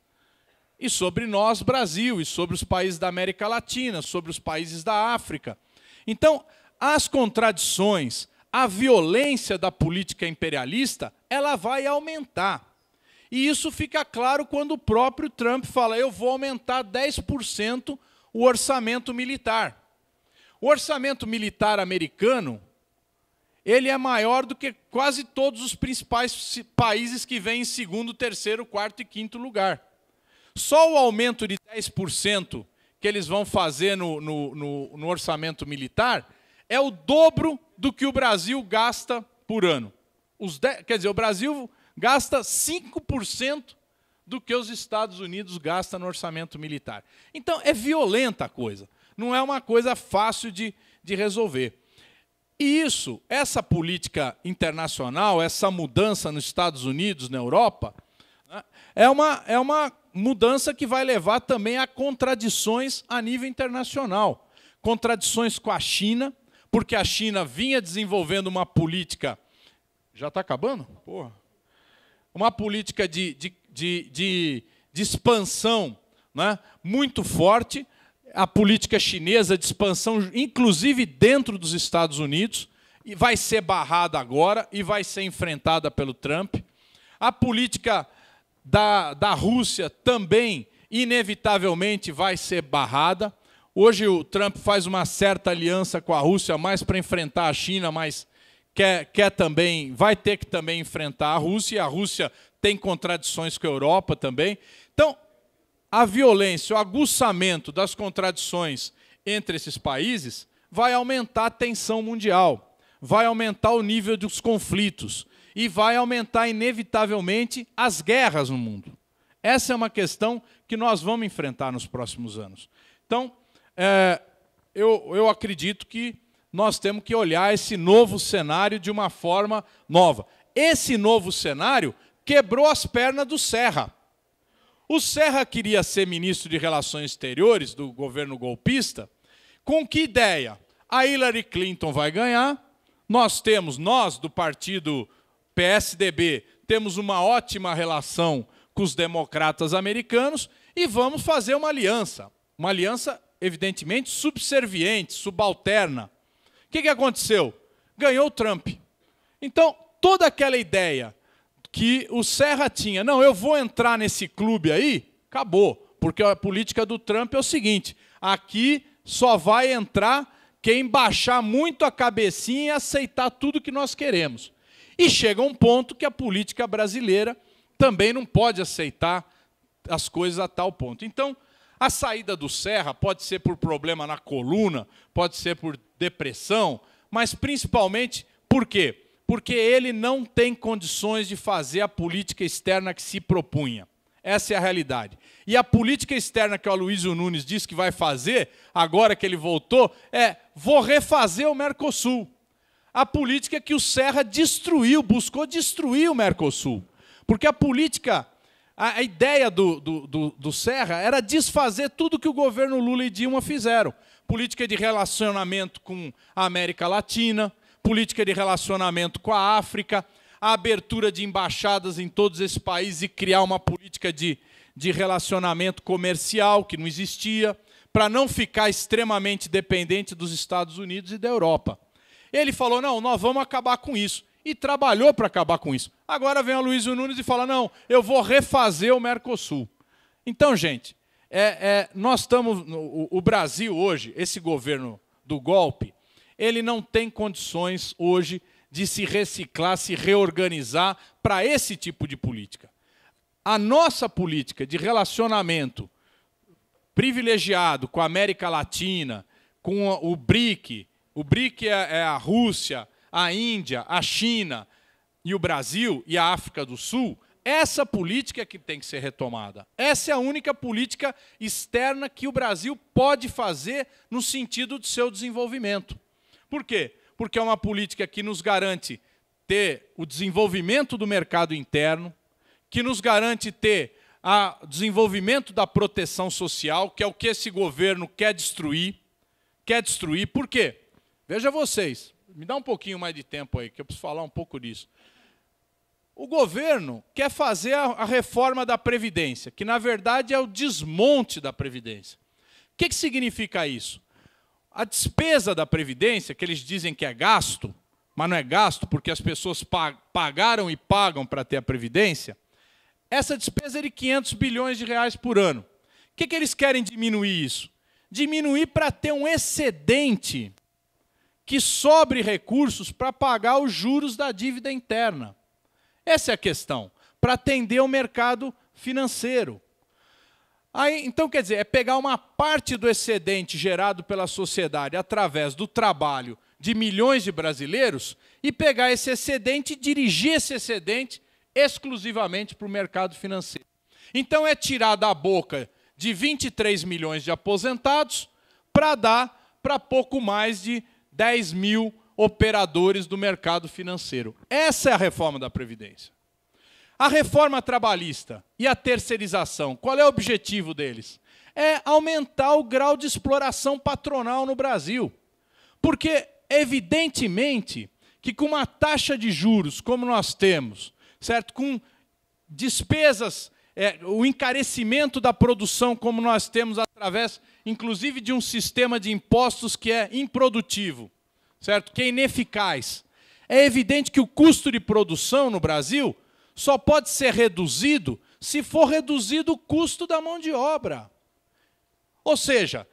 e sobre nós, Brasil, e sobre os países da América Latina, sobre os países da África. Então, as contradições, a violência da política imperialista, ela vai aumentar. E isso fica claro quando o próprio Trump fala: eu vou aumentar 10% o orçamento militar. O orçamento militar americano ele é maior do que quase todos os principais países que vêm em segundo, terceiro, quarto e quinto lugar. Só o aumento de 10% que eles vão fazer no, no, no, no orçamento militar é o dobro do que o Brasil gasta por ano. Os quer dizer, o Brasil gasta 5% do que os Estados Unidos gastam no orçamento militar. Então, é violenta a coisa. Não é uma coisa fácil de, de resolver. E isso, essa política internacional, essa mudança nos Estados Unidos, na Europa, né, é uma, é uma mudança que vai levar também a contradições a nível internacional. Contradições com a China, porque a China vinha desenvolvendo uma política. Já está acabando? Porra. Uma política de, de, de, de, de expansão né, muito forte, a política chinesa de expansão, inclusive dentro dos Estados Unidos, e vai ser barrada agora e vai ser enfrentada pelo Trump. A política da, da Rússia também, inevitavelmente, vai ser barrada. Hoje o Trump faz uma certa aliança com a Rússia, mais para enfrentar a China, mas quer, quer também, vai ter que também enfrentar a Rússia, e a Rússia tem contradições com a Europa também. Então, a violência, o aguçamento das contradições entre esses países vai aumentar a tensão mundial, vai aumentar o nível dos conflitos e vai aumentar inevitavelmente as guerras no mundo. Essa é uma questão que nós vamos enfrentar nos próximos anos. Então, é, eu, eu acredito que nós temos que olhar esse novo cenário de uma forma nova. Esse novo cenário quebrou as pernas do Serra. O Serra queria ser ministro de Relações Exteriores do governo golpista. Com que ideia? A Hillary Clinton vai ganhar. Nós temos, nós do partido PSDB, temos uma ótima relação com os democratas americanos e vamos fazer uma aliança. Uma aliança, evidentemente, subserviente, subalterna. O que, que aconteceu? Ganhou o Trump. Então, toda aquela ideia que o Serra tinha, não, eu vou entrar nesse clube aí, acabou. Porque a política do Trump é o seguinte: aqui só vai entrar quem baixar muito a cabecinha e aceitar tudo que nós queremos. E chega um ponto que a política brasileira também não pode aceitar as coisas a tal ponto. Então, a saída do Serra pode ser por problema na coluna, pode ser por depressão, mas principalmente por quê? Porque ele não tem condições de fazer a política externa que se propunha. Essa é a realidade. E a política externa que o Aloysio Nunes disse que vai fazer, agora que ele voltou, é vou refazer o Mercosul a política que o Serra destruiu, buscou destruir o Mercosul. Porque a política, a, ideia do, do, do, do Serra era desfazer tudo que o governo Lula e Dilma fizeram. Política de relacionamento com a América Latina, política de relacionamento com a África, a abertura de embaixadas em todos esses países e criar uma política de, de relacionamento comercial que não existia, para não ficar extremamente dependente dos Estados Unidos e da Europa. Ele falou: não, nós vamos acabar com isso. E trabalhou para acabar com isso. Agora vem o Luiz Nunes e fala: não, eu vou refazer o Mercosul. Então, gente, é, é, nós estamos. O, o Brasil hoje, esse governo do golpe, ele não tem condições hoje de se reciclar, se reorganizar para esse tipo de política. A nossa política de relacionamento privilegiado com a América Latina, com o BRIC, o BRIC é, é, a Rússia, a Índia, a China e o Brasil e a África do Sul. Essa política é que tem que ser retomada. Essa é a única política externa que o Brasil pode fazer no sentido do seu desenvolvimento. Por quê? Porque é uma política que nos garante ter o desenvolvimento do mercado interno, que nos garante ter o desenvolvimento da proteção social, que é o que esse governo quer destruir. Quer destruir, por quê? Veja vocês, me dá um pouquinho mais de tempo aí, que eu preciso falar um pouco disso. O governo quer fazer a, reforma da Previdência, que na verdade é o desmonte da Previdência. O que, que significa isso? A despesa da Previdência, que eles dizem que é gasto, mas não é gasto porque as pessoas pagaram e pagam para ter a Previdência, essa despesa é de 500 bilhões de reais por ano. O que, que eles querem diminuir isso? Diminuir para ter um excedente que sobre recursos para pagar os juros da dívida interna. Essa é a questão, para atender o mercado financeiro. Aí, então, quer dizer, é pegar uma parte do excedente gerado pela sociedade através do trabalho de milhões de brasileiros e pegar esse excedente e dirigir esse excedente exclusivamente para o mercado financeiro. Então, é tirar da boca de 23 milhões de aposentados para dar para pouco mais de 10 mil operadores do mercado financeiro. Essa é a reforma da Previdência. A reforma trabalhista e a terceirização, qual é o objetivo deles? É aumentar o grau de exploração patronal no Brasil. Porque, evidentemente, que com uma taxa de juros como nós temos, certo? Com despesas, é, o encarecimento da produção como nós temos através inclusive de um sistema de impostos que é improdutivo, certo? Que é ineficaz. É evidente que o custo de produção no Brasil só pode ser reduzido se for reduzido o custo da mão de obra. Ou seja,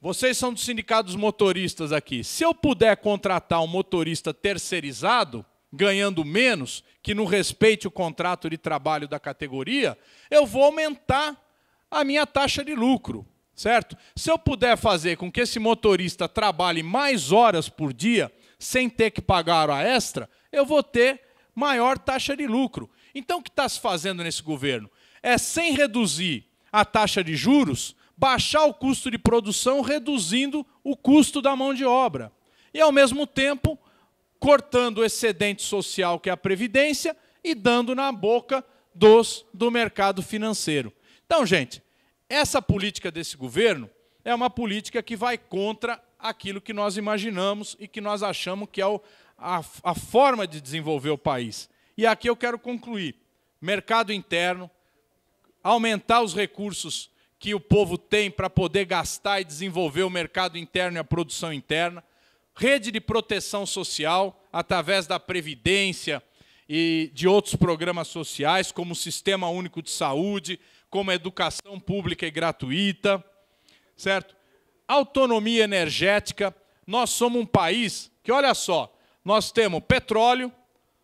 vocês são dos sindicatos motoristas aqui. Se eu puder contratar um motorista terceirizado, ganhando menos, que não respeite o contrato de trabalho da categoria, eu vou aumentar a minha taxa de lucro certo? Se eu puder fazer com que esse motorista trabalhe mais horas por dia, sem ter que pagar a extra, eu vou ter maior taxa de lucro. Então, o que está se fazendo nesse governo? É sem reduzir a taxa de juros, baixar o custo de produção, reduzindo o custo da mão de obra. E, ao mesmo tempo, cortando o excedente social, que é a Previdência, e dando na boca dos do mercado financeiro. Então, gente, essa política desse governo é uma política que vai contra aquilo que nós imaginamos e que nós achamos que é o, a, a forma de desenvolver o país. E aqui eu quero concluir: mercado interno, aumentar os recursos que o povo tem para poder gastar e desenvolver o mercado interno e a produção interna, rede de proteção social, através da Previdência e de outros programas sociais, como o Sistema Único de Saúde, como educação pública e é gratuita, certo? Autonomia energética. Nós somos um país que, olha só, nós temos petróleo,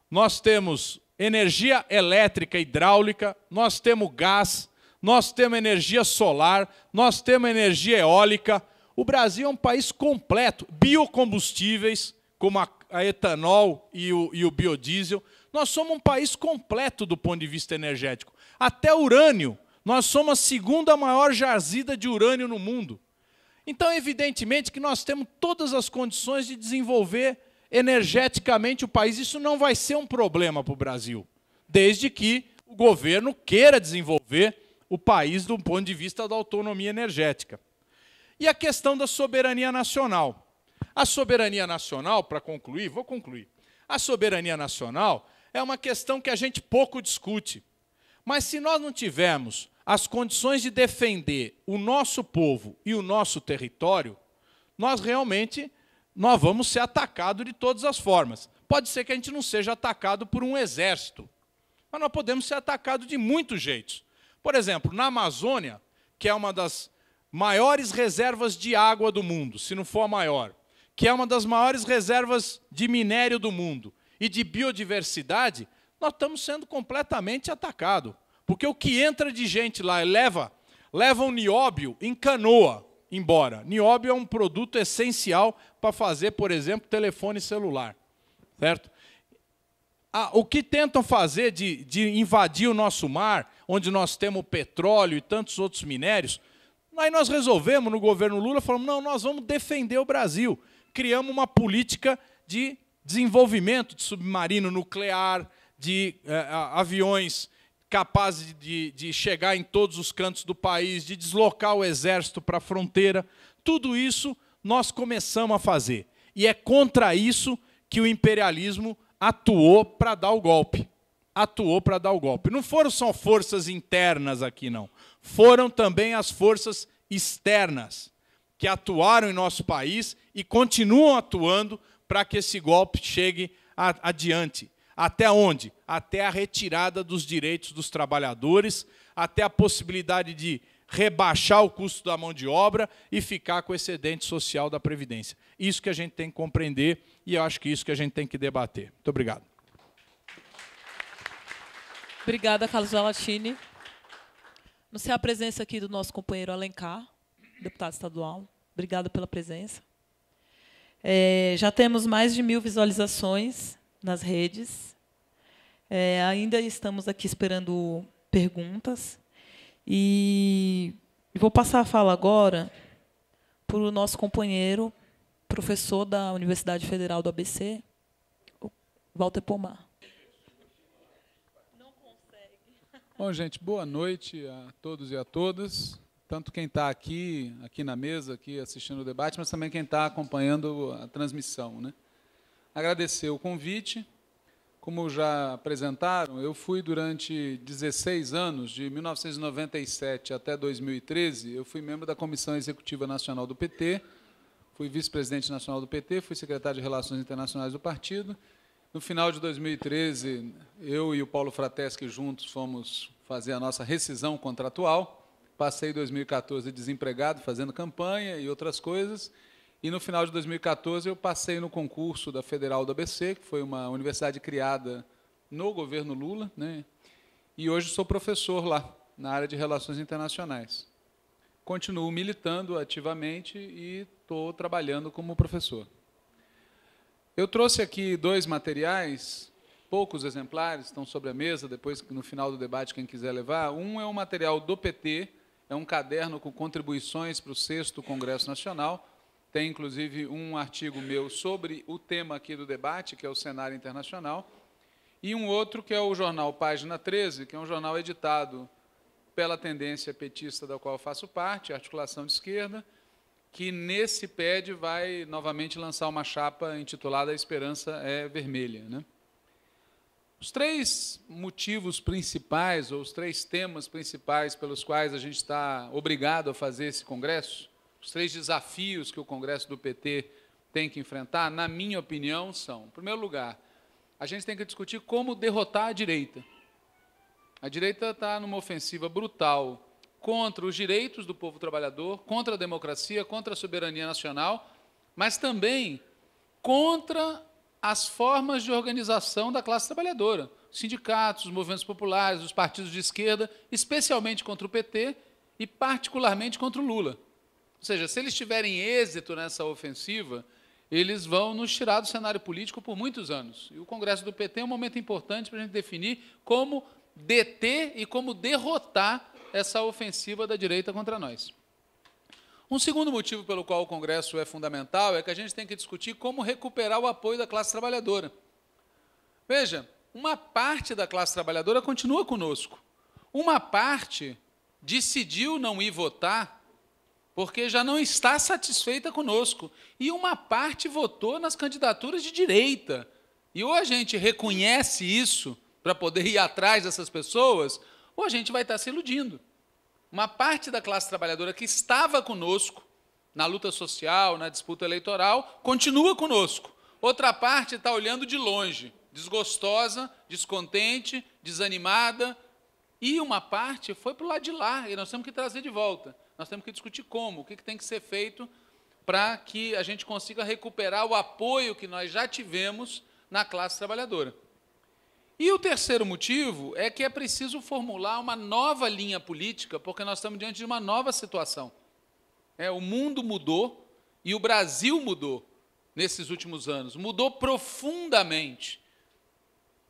nós temos energia elétrica e hidráulica, nós temos gás, nós temos energia solar, nós temos energia eólica. O Brasil é um país completo, biocombustíveis, como a, a etanol e o, e o biodiesel. Nós somos um país completo do ponto de vista energético. Até urânio nós somos a segunda maior jazida de urânio no mundo. Então, evidentemente que nós temos todas as condições de desenvolver energeticamente o país. Isso não vai ser um problema para o Brasil, desde que o governo queira desenvolver o país do ponto de vista da autonomia energética. E a questão da soberania nacional. A soberania nacional, para concluir, vou concluir. A soberania nacional é uma questão que a gente pouco discute. Mas se nós não tivermos as condições de defender o nosso povo e o nosso território, nós realmente nós vamos ser atacados de todas as formas. Pode ser que a gente não seja atacado por um exército, mas nós podemos ser atacados de muitos jeitos. Por exemplo, na Amazônia, que é uma das maiores reservas de água do mundo, se não for a maior, que é uma das maiores reservas de minério do mundo e de biodiversidade, nós estamos sendo completamente atacados. Porque o que entra de gente lá leva, leva um nióbio em canoa embora. Nióbio é um produto essencial para fazer, por exemplo, telefone celular. Certo? Ah, o que tentam fazer de, de invadir o nosso mar, onde nós temos petróleo e tantos outros minérios, aí nós resolvemos no governo Lula, falamos, não, nós vamos defender o Brasil. Criamos uma política de desenvolvimento de submarino nuclear, de eh, aviões capaz de, de chegar em todos os cantos do país, de deslocar o exército para a fronteira. Tudo isso nós começamos a fazer. E é contra isso que o imperialismo atuou para dar o golpe. Atuou para dar o golpe. Não foram só forças internas aqui, não. Foram também as forças externas que atuaram em nosso país e continuam atuando para que esse golpe chegue adiante. Até onde? Até a retirada dos direitos dos trabalhadores, até a possibilidade de rebaixar o custo da mão de obra e ficar com o excedente social da Previdência. Isso que a gente tem que compreender e eu acho que isso que a gente tem que debater. Muito obrigado. Obrigada, Carlos Não Anunciar a presença aqui do nosso companheiro Alencar, deputado estadual. Obrigada pela presença. É, já temos mais de mil visualizações nas redes. É, ainda estamos aqui esperando perguntas. E vou passar a fala agora para o nosso companheiro, professor da Universidade Federal do ABC, Walter Pomar. Bom, gente, boa noite a todos e a todas, tanto quem está aqui, aqui na mesa, aqui assistindo o debate, mas também quem está acompanhando a transmissão. Né? agradecer o convite. Como já apresentaram, eu fui durante 16 anos, de 1997 até 2013, eu fui membro da Comissão Executiva Nacional do PT, fui vice-presidente nacional do PT, fui secretário de Relações Internacionais do partido. No final de 2013, eu e o Paulo Frateschi juntos fomos fazer a nossa rescisão contratual. Passei 2014 desempregado, fazendo campanha e outras coisas. E no final de 2014 eu passei no concurso da Federal da ABC, que foi uma universidade criada no governo Lula, né? E hoje sou professor lá na área de relações internacionais. Continuo militando ativamente e estou trabalhando como professor. Eu trouxe aqui dois materiais, poucos exemplares, estão sobre a mesa, depois no final do debate quem quiser levar. Um é um material do PT, é um caderno com contribuições para o sexto Congresso Nacional tem inclusive um artigo meu sobre o tema aqui do debate, que é o cenário internacional, e um outro que é o jornal Página 13, que é um jornal editado pela tendência petista da qual faço parte, articulação de esquerda, que nesse PED vai novamente lançar uma chapa intitulada A Esperança é Vermelha. Né? Os três motivos principais, ou os três temas principais pelos quais a gente está obrigado a fazer esse congresso, os três desafios que o Congresso do PT tem que enfrentar, na minha opinião, são: em primeiro lugar, a gente tem que discutir como derrotar a direita. A direita está numa ofensiva brutal contra os direitos do povo trabalhador, contra a democracia, contra a soberania nacional, mas também contra as formas de organização da classe trabalhadora, sindicatos, os movimentos populares, os partidos de esquerda, especialmente contra o PT e particularmente contra o Lula. Ou seja, se eles tiverem êxito nessa ofensiva, eles vão nos tirar do cenário político por muitos anos. E o Congresso do PT é um momento importante para a gente definir como deter e como derrotar essa ofensiva da direita contra nós. Um segundo motivo pelo qual o Congresso é fundamental é que a gente tem que discutir como recuperar o apoio da classe trabalhadora. Veja, uma parte da classe trabalhadora continua conosco. Uma parte decidiu não ir votar porque já não está satisfeita conosco. E uma parte votou nas candidaturas de direita. E ou a gente reconhece isso para poder ir atrás dessas pessoas, ou a gente vai estar se iludindo. Uma parte da classe trabalhadora que estava conosco na luta social, na disputa eleitoral, continua conosco. Outra parte está olhando de longe, desgostosa, descontente, desanimada. E uma parte foi para o lado de lá, e nós temos que trazer de volta. Nós temos que discutir como, o que, tem que ser feito para que a gente consiga recuperar o apoio que nós já tivemos na classe trabalhadora. E o terceiro motivo é que é preciso formular uma nova linha política, porque nós estamos diante de uma nova situação. É, o mundo mudou e o Brasil mudou nesses últimos anos. Mudou profundamente.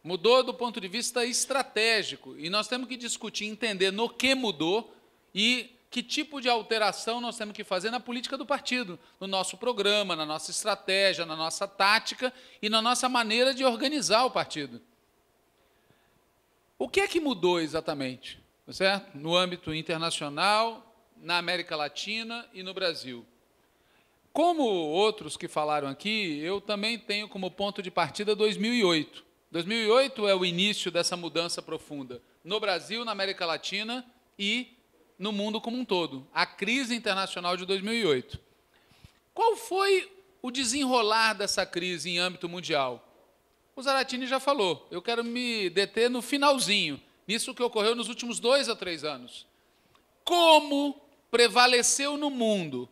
Mudou do ponto de vista estratégico. E nós temos que discutir, entender no que mudou e que tipo de alteração nós temos que fazer na política do partido, no nosso programa, na nossa estratégia, na nossa tática e na nossa maneira de organizar o partido. O que é que mudou exatamente? Tá certo? No âmbito internacional, na América Latina e no Brasil. Como outros que falaram aqui, eu também tenho como ponto de partida 2008. 2008 é o início dessa mudança profunda no Brasil, na América Latina e no mundo como um todo, a crise internacional de 2008. Qual foi o desenrolar dessa crise em âmbito mundial? O Zaratini já falou. Eu quero me deter no finalzinho, nisso que ocorreu nos últimos dois a três anos. Como prevaleceu no mundo,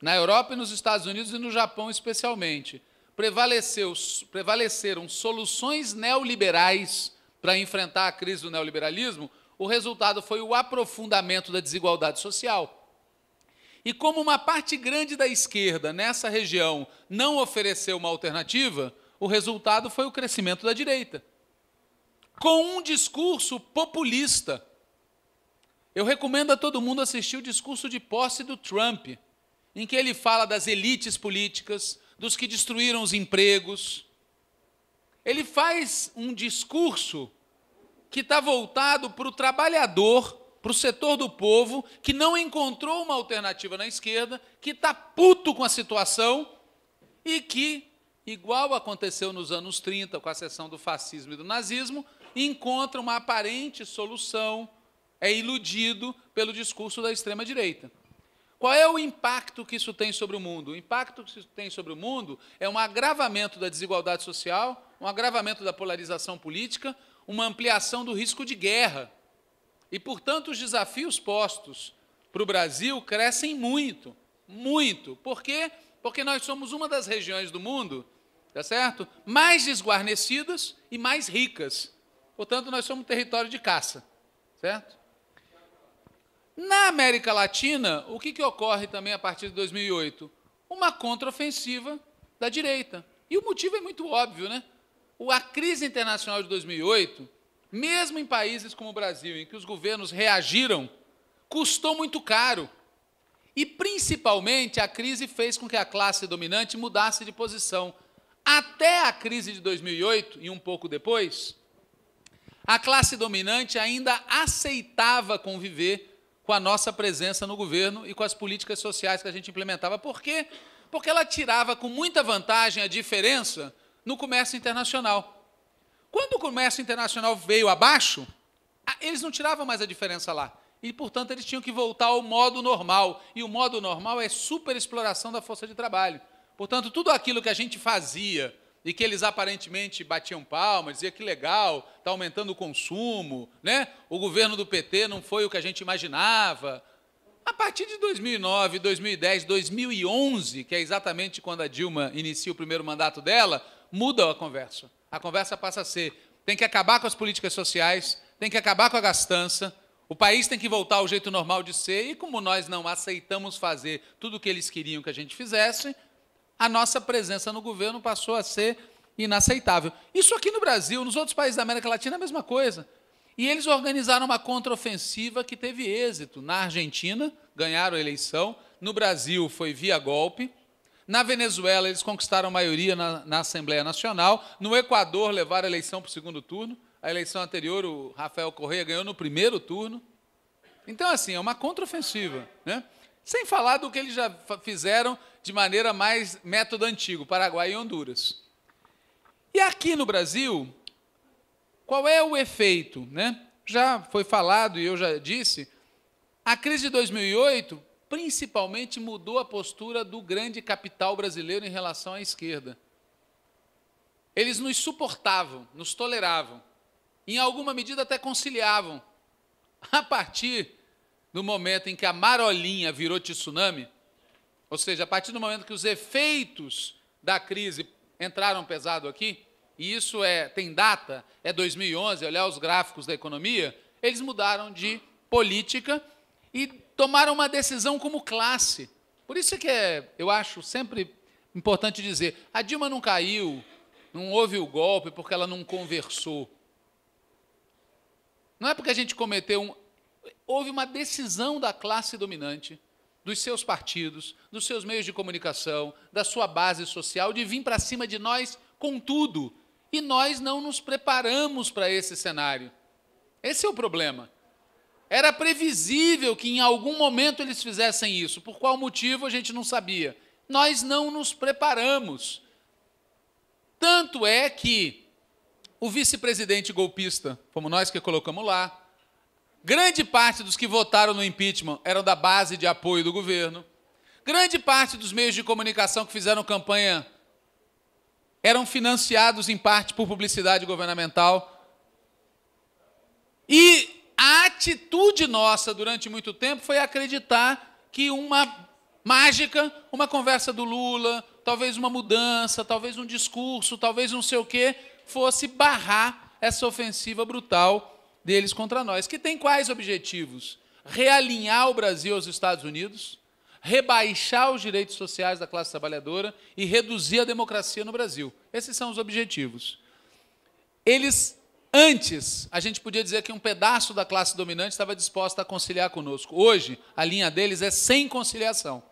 na Europa e nos Estados Unidos e no Japão especialmente, prevaleceu, prevaleceram soluções neoliberais para enfrentar a crise do neoliberalismo, o resultado foi o aprofundamento da desigualdade social. E como uma parte grande da esquerda nessa região não ofereceu uma alternativa, o resultado foi o crescimento da direita. Com um discurso populista. Eu recomendo a todo mundo assistir o discurso de posse do Trump, em que ele fala das elites políticas, dos que destruíram os empregos. Ele faz um discurso que está voltado para o trabalhador, para o setor do povo, que não encontrou uma alternativa na esquerda, que está puto com a situação e que, igual aconteceu nos anos 30, com a seção do fascismo e do nazismo, encontra uma aparente solução, é iludido pelo discurso da extrema-direita. Qual é o impacto que isso tem sobre o mundo? O impacto que isso tem sobre o mundo é um agravamento da desigualdade social, um agravamento da polarização política, uma ampliação do risco de guerra. E, portanto, os desafios postos para o Brasil crescem muito, muito. Por quê? Porque nós somos uma das regiões do mundo, tá certo? Mais desguarnecidas e mais ricas. Portanto, nós somos território de caça, certo? Na América Latina, o que, que ocorre também a partir de 2008? Uma contraofensiva da direita. E o motivo é muito óbvio, né? A crise internacional de 2008, mesmo em países como o Brasil, em que os governos reagiram, custou muito caro. E, principalmente, a crise fez com que a classe dominante mudasse de posição. Até a crise de 2008, e um pouco depois, a classe dominante ainda aceitava conviver com a nossa presença no governo e com as políticas sociais que a gente implementava. Por quê? Porque ela tirava com muita vantagem a diferença no comércio internacional. Quando o comércio internacional veio abaixo, eles não tiravam mais a diferença lá. E, portanto, eles tinham que voltar ao modo normal. E o modo normal é superexploração da força de trabalho. Portanto, tudo aquilo que a gente fazia e que eles aparentemente batiam palmas, diziam que legal, está aumentando o consumo, né? o governo do PT não foi o que a gente imaginava. A partir de 2009, 2010, 2011, que é exatamente quando a Dilma inicia o primeiro mandato dela, muda a conversa. A conversa passa a ser: tem que acabar com as políticas sociais, tem que acabar com a gastança, o país tem que voltar ao jeito normal de ser, e como nós não aceitamos fazer tudo o que eles queriam que a gente fizesse, a nossa presença no governo passou a ser inaceitável. Isso aqui no Brasil, nos outros países da América Latina é a mesma coisa. E eles organizaram uma contraofensiva que teve êxito. Na Argentina, ganharam a eleição, no Brasil foi via golpe, na Venezuela, eles conquistaram maioria na, na Assembleia Nacional. No Equador, levaram a eleição para o segundo turno. A eleição anterior, o Rafael Correia ganhou no primeiro turno. Então, assim, é uma contraofensiva. Né? Sem falar do que eles já fizeram de maneira mais método antigo, Paraguai e Honduras. E aqui no Brasil, qual é o efeito? Né? Já foi falado e eu já disse, a crise de 2008 principalmente mudou a postura do grande capital brasileiro em relação à esquerda. Eles nos suportavam, nos toleravam, em alguma medida até conciliavam. A partir do momento em que a marolinha virou tsunami, ou seja, a partir do momento que os efeitos da crise entraram pesado aqui, e isso é tem data, é 2011, olhar os gráficos da economia, eles mudaram de política e tomaram uma decisão como classe. Por isso que é, eu acho sempre importante dizer: a Dilma não caiu, não houve o golpe porque ela não conversou. Não é porque a gente cometeu um. Houve uma decisão da classe dominante, dos seus partidos, dos seus meios de comunicação, da sua base social, de vir para cima de nós com tudo. E nós não nos preparamos para esse cenário. Esse é o problema. Era previsível que em algum momento eles fizessem isso. Por qual motivo a gente não sabia? Nós não nos preparamos. Tanto é que o vice-presidente golpista, como nós que colocamos lá, grande parte dos que votaram no impeachment eram da base de apoio do governo, grande parte dos meios de comunicação que fizeram campanha eram financiados em parte por publicidade governamental. E a atitude nossa durante muito tempo foi acreditar que uma mágica, uma conversa do Lula, talvez uma mudança, talvez um discurso, talvez não sei o quê, fosse barrar essa ofensiva brutal deles contra nós, que tem quais objetivos? Realinhar o Brasil aos Estados Unidos, rebaixar os direitos sociais da classe trabalhadora e reduzir a democracia no Brasil. Esses são os objetivos. Eles Antes, a gente podia dizer que um pedaço da classe dominante estava disposta a conciliar conosco. Hoje, a linha deles é sem conciliação.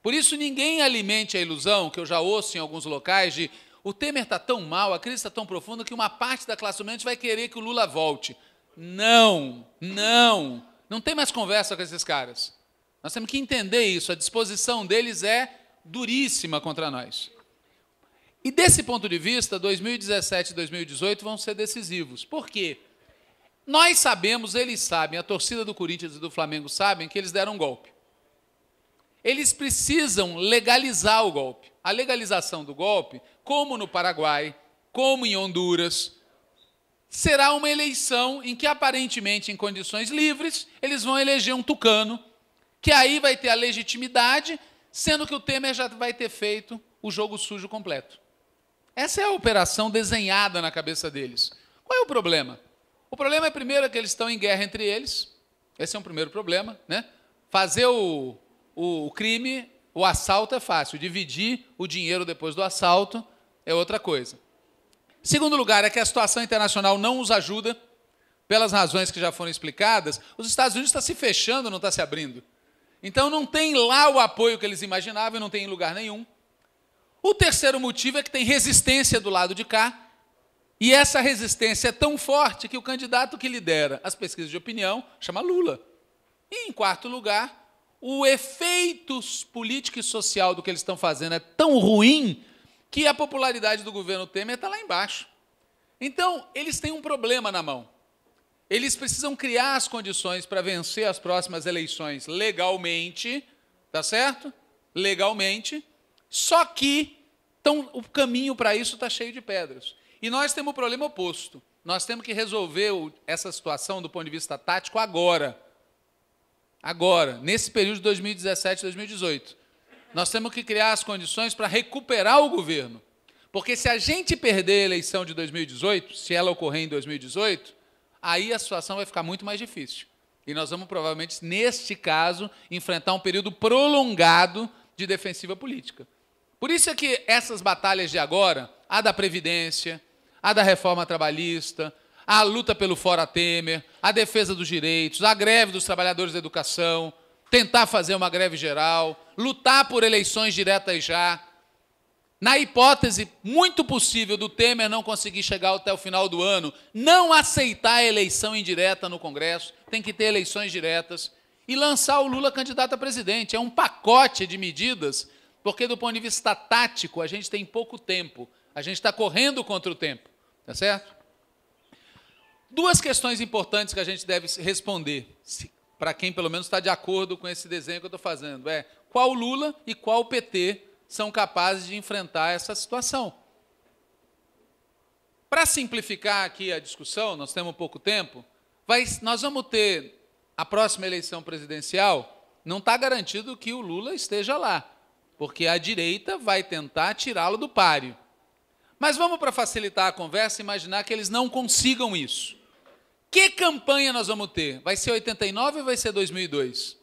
Por isso, ninguém alimente a ilusão que eu já ouço em alguns locais de o Temer está tão mal, a crise está tão profunda que uma parte da classe dominante vai querer que o Lula volte. Não, não. Não tem mais conversa com esses caras. Nós temos que entender isso. A disposição deles é duríssima contra nós. E desse ponto de vista, 2017 e 2018 vão ser decisivos. Por quê? Nós sabemos, eles sabem, a torcida do Corinthians e do Flamengo sabem que eles deram um golpe. Eles precisam legalizar o golpe. A legalização do golpe, como no Paraguai, como em Honduras, será uma eleição em que, aparentemente, em condições livres, eles vão eleger um tucano, que aí vai ter a legitimidade, sendo que o Temer já vai ter feito o jogo sujo completo. Essa é a operação desenhada na cabeça deles. Qual é o problema? O problema é, primeiro, que eles estão em guerra entre eles. Esse é um primeiro problema. Né? Fazer o, o, crime, o assalto é fácil. Dividir o dinheiro depois do assalto é outra coisa. Segundo lugar, é que a situação internacional não os ajuda, pelas razões que já foram explicadas. Os Estados Unidos estão se fechando, não está se abrindo. Então não tem lá o apoio que eles imaginavam, não tem em lugar nenhum. O terceiro motivo é que tem resistência do lado de cá, e essa resistência é tão forte que o candidato que lidera as pesquisas de opinião chama Lula. E, em quarto lugar, o efeito político e social do que eles estão fazendo é tão ruim que a popularidade do governo Temer está lá embaixo. Então, eles têm um problema na mão. Eles precisam criar as condições para vencer as próximas eleições legalmente, tá certo? Legalmente, só que então, o caminho para isso está cheio de pedras. E nós temos o problema oposto. Nós temos que resolver essa situação do ponto de vista tático agora. Agora, nesse período de 2017 2018. Nós temos que criar as condições para recuperar o governo. Porque se a gente perder a eleição de 2018, se ela ocorrer em 2018, aí a situação vai ficar muito mais difícil. E nós vamos provavelmente, neste caso, enfrentar um período prolongado de defensiva política. Por isso é que essas batalhas de agora, a da Previdência, a da reforma trabalhista, a luta pelo fora Temer, a defesa dos direitos, a greve dos trabalhadores da educação, tentar fazer uma greve geral, lutar por eleições diretas já. Na hipótese muito possível do Temer não conseguir chegar até o final do ano, não aceitar a eleição indireta no Congresso, tem que ter eleições diretas, e lançar o Lula candidato a presidente. É um pacote de medidas porque do ponto de vista tático, a gente tem pouco tempo. A gente está correndo contra o tempo. Tá certo? Duas questões importantes que a gente deve responder, para quem pelo menos está de acordo com esse desenho que eu estou fazendo, é qual Lula e qual PT são capazes de enfrentar essa situação. Para simplificar aqui a discussão, nós temos pouco tempo, nós vamos ter a próxima eleição presidencial, não está garantido que o Lula esteja lá porque a direita vai tentar tirá-lo do páreo. Mas vamos, para facilitar a conversa, imaginar que eles não consigam isso. Que campanha nós vamos ter? Vai ser 89 ou vai ser 2002?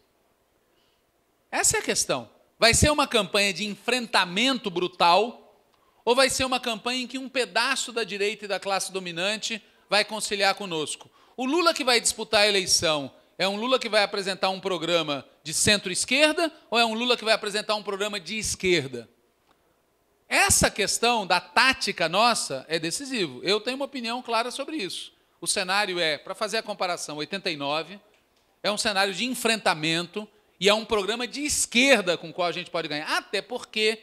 Essa é a questão. Vai ser uma campanha de enfrentamento brutal ou vai ser uma campanha em que um pedaço da direita e da classe dominante vai conciliar conosco? O Lula que vai disputar a eleição é um Lula que vai apresentar um programa de centro-esquerda ou é um Lula que vai apresentar um programa de esquerda? Essa questão da tática nossa é decisivo. Eu tenho uma opinião clara sobre isso. O cenário é, para fazer a comparação, 89, é um cenário de enfrentamento e é um programa de esquerda com o qual a gente pode ganhar. Até porque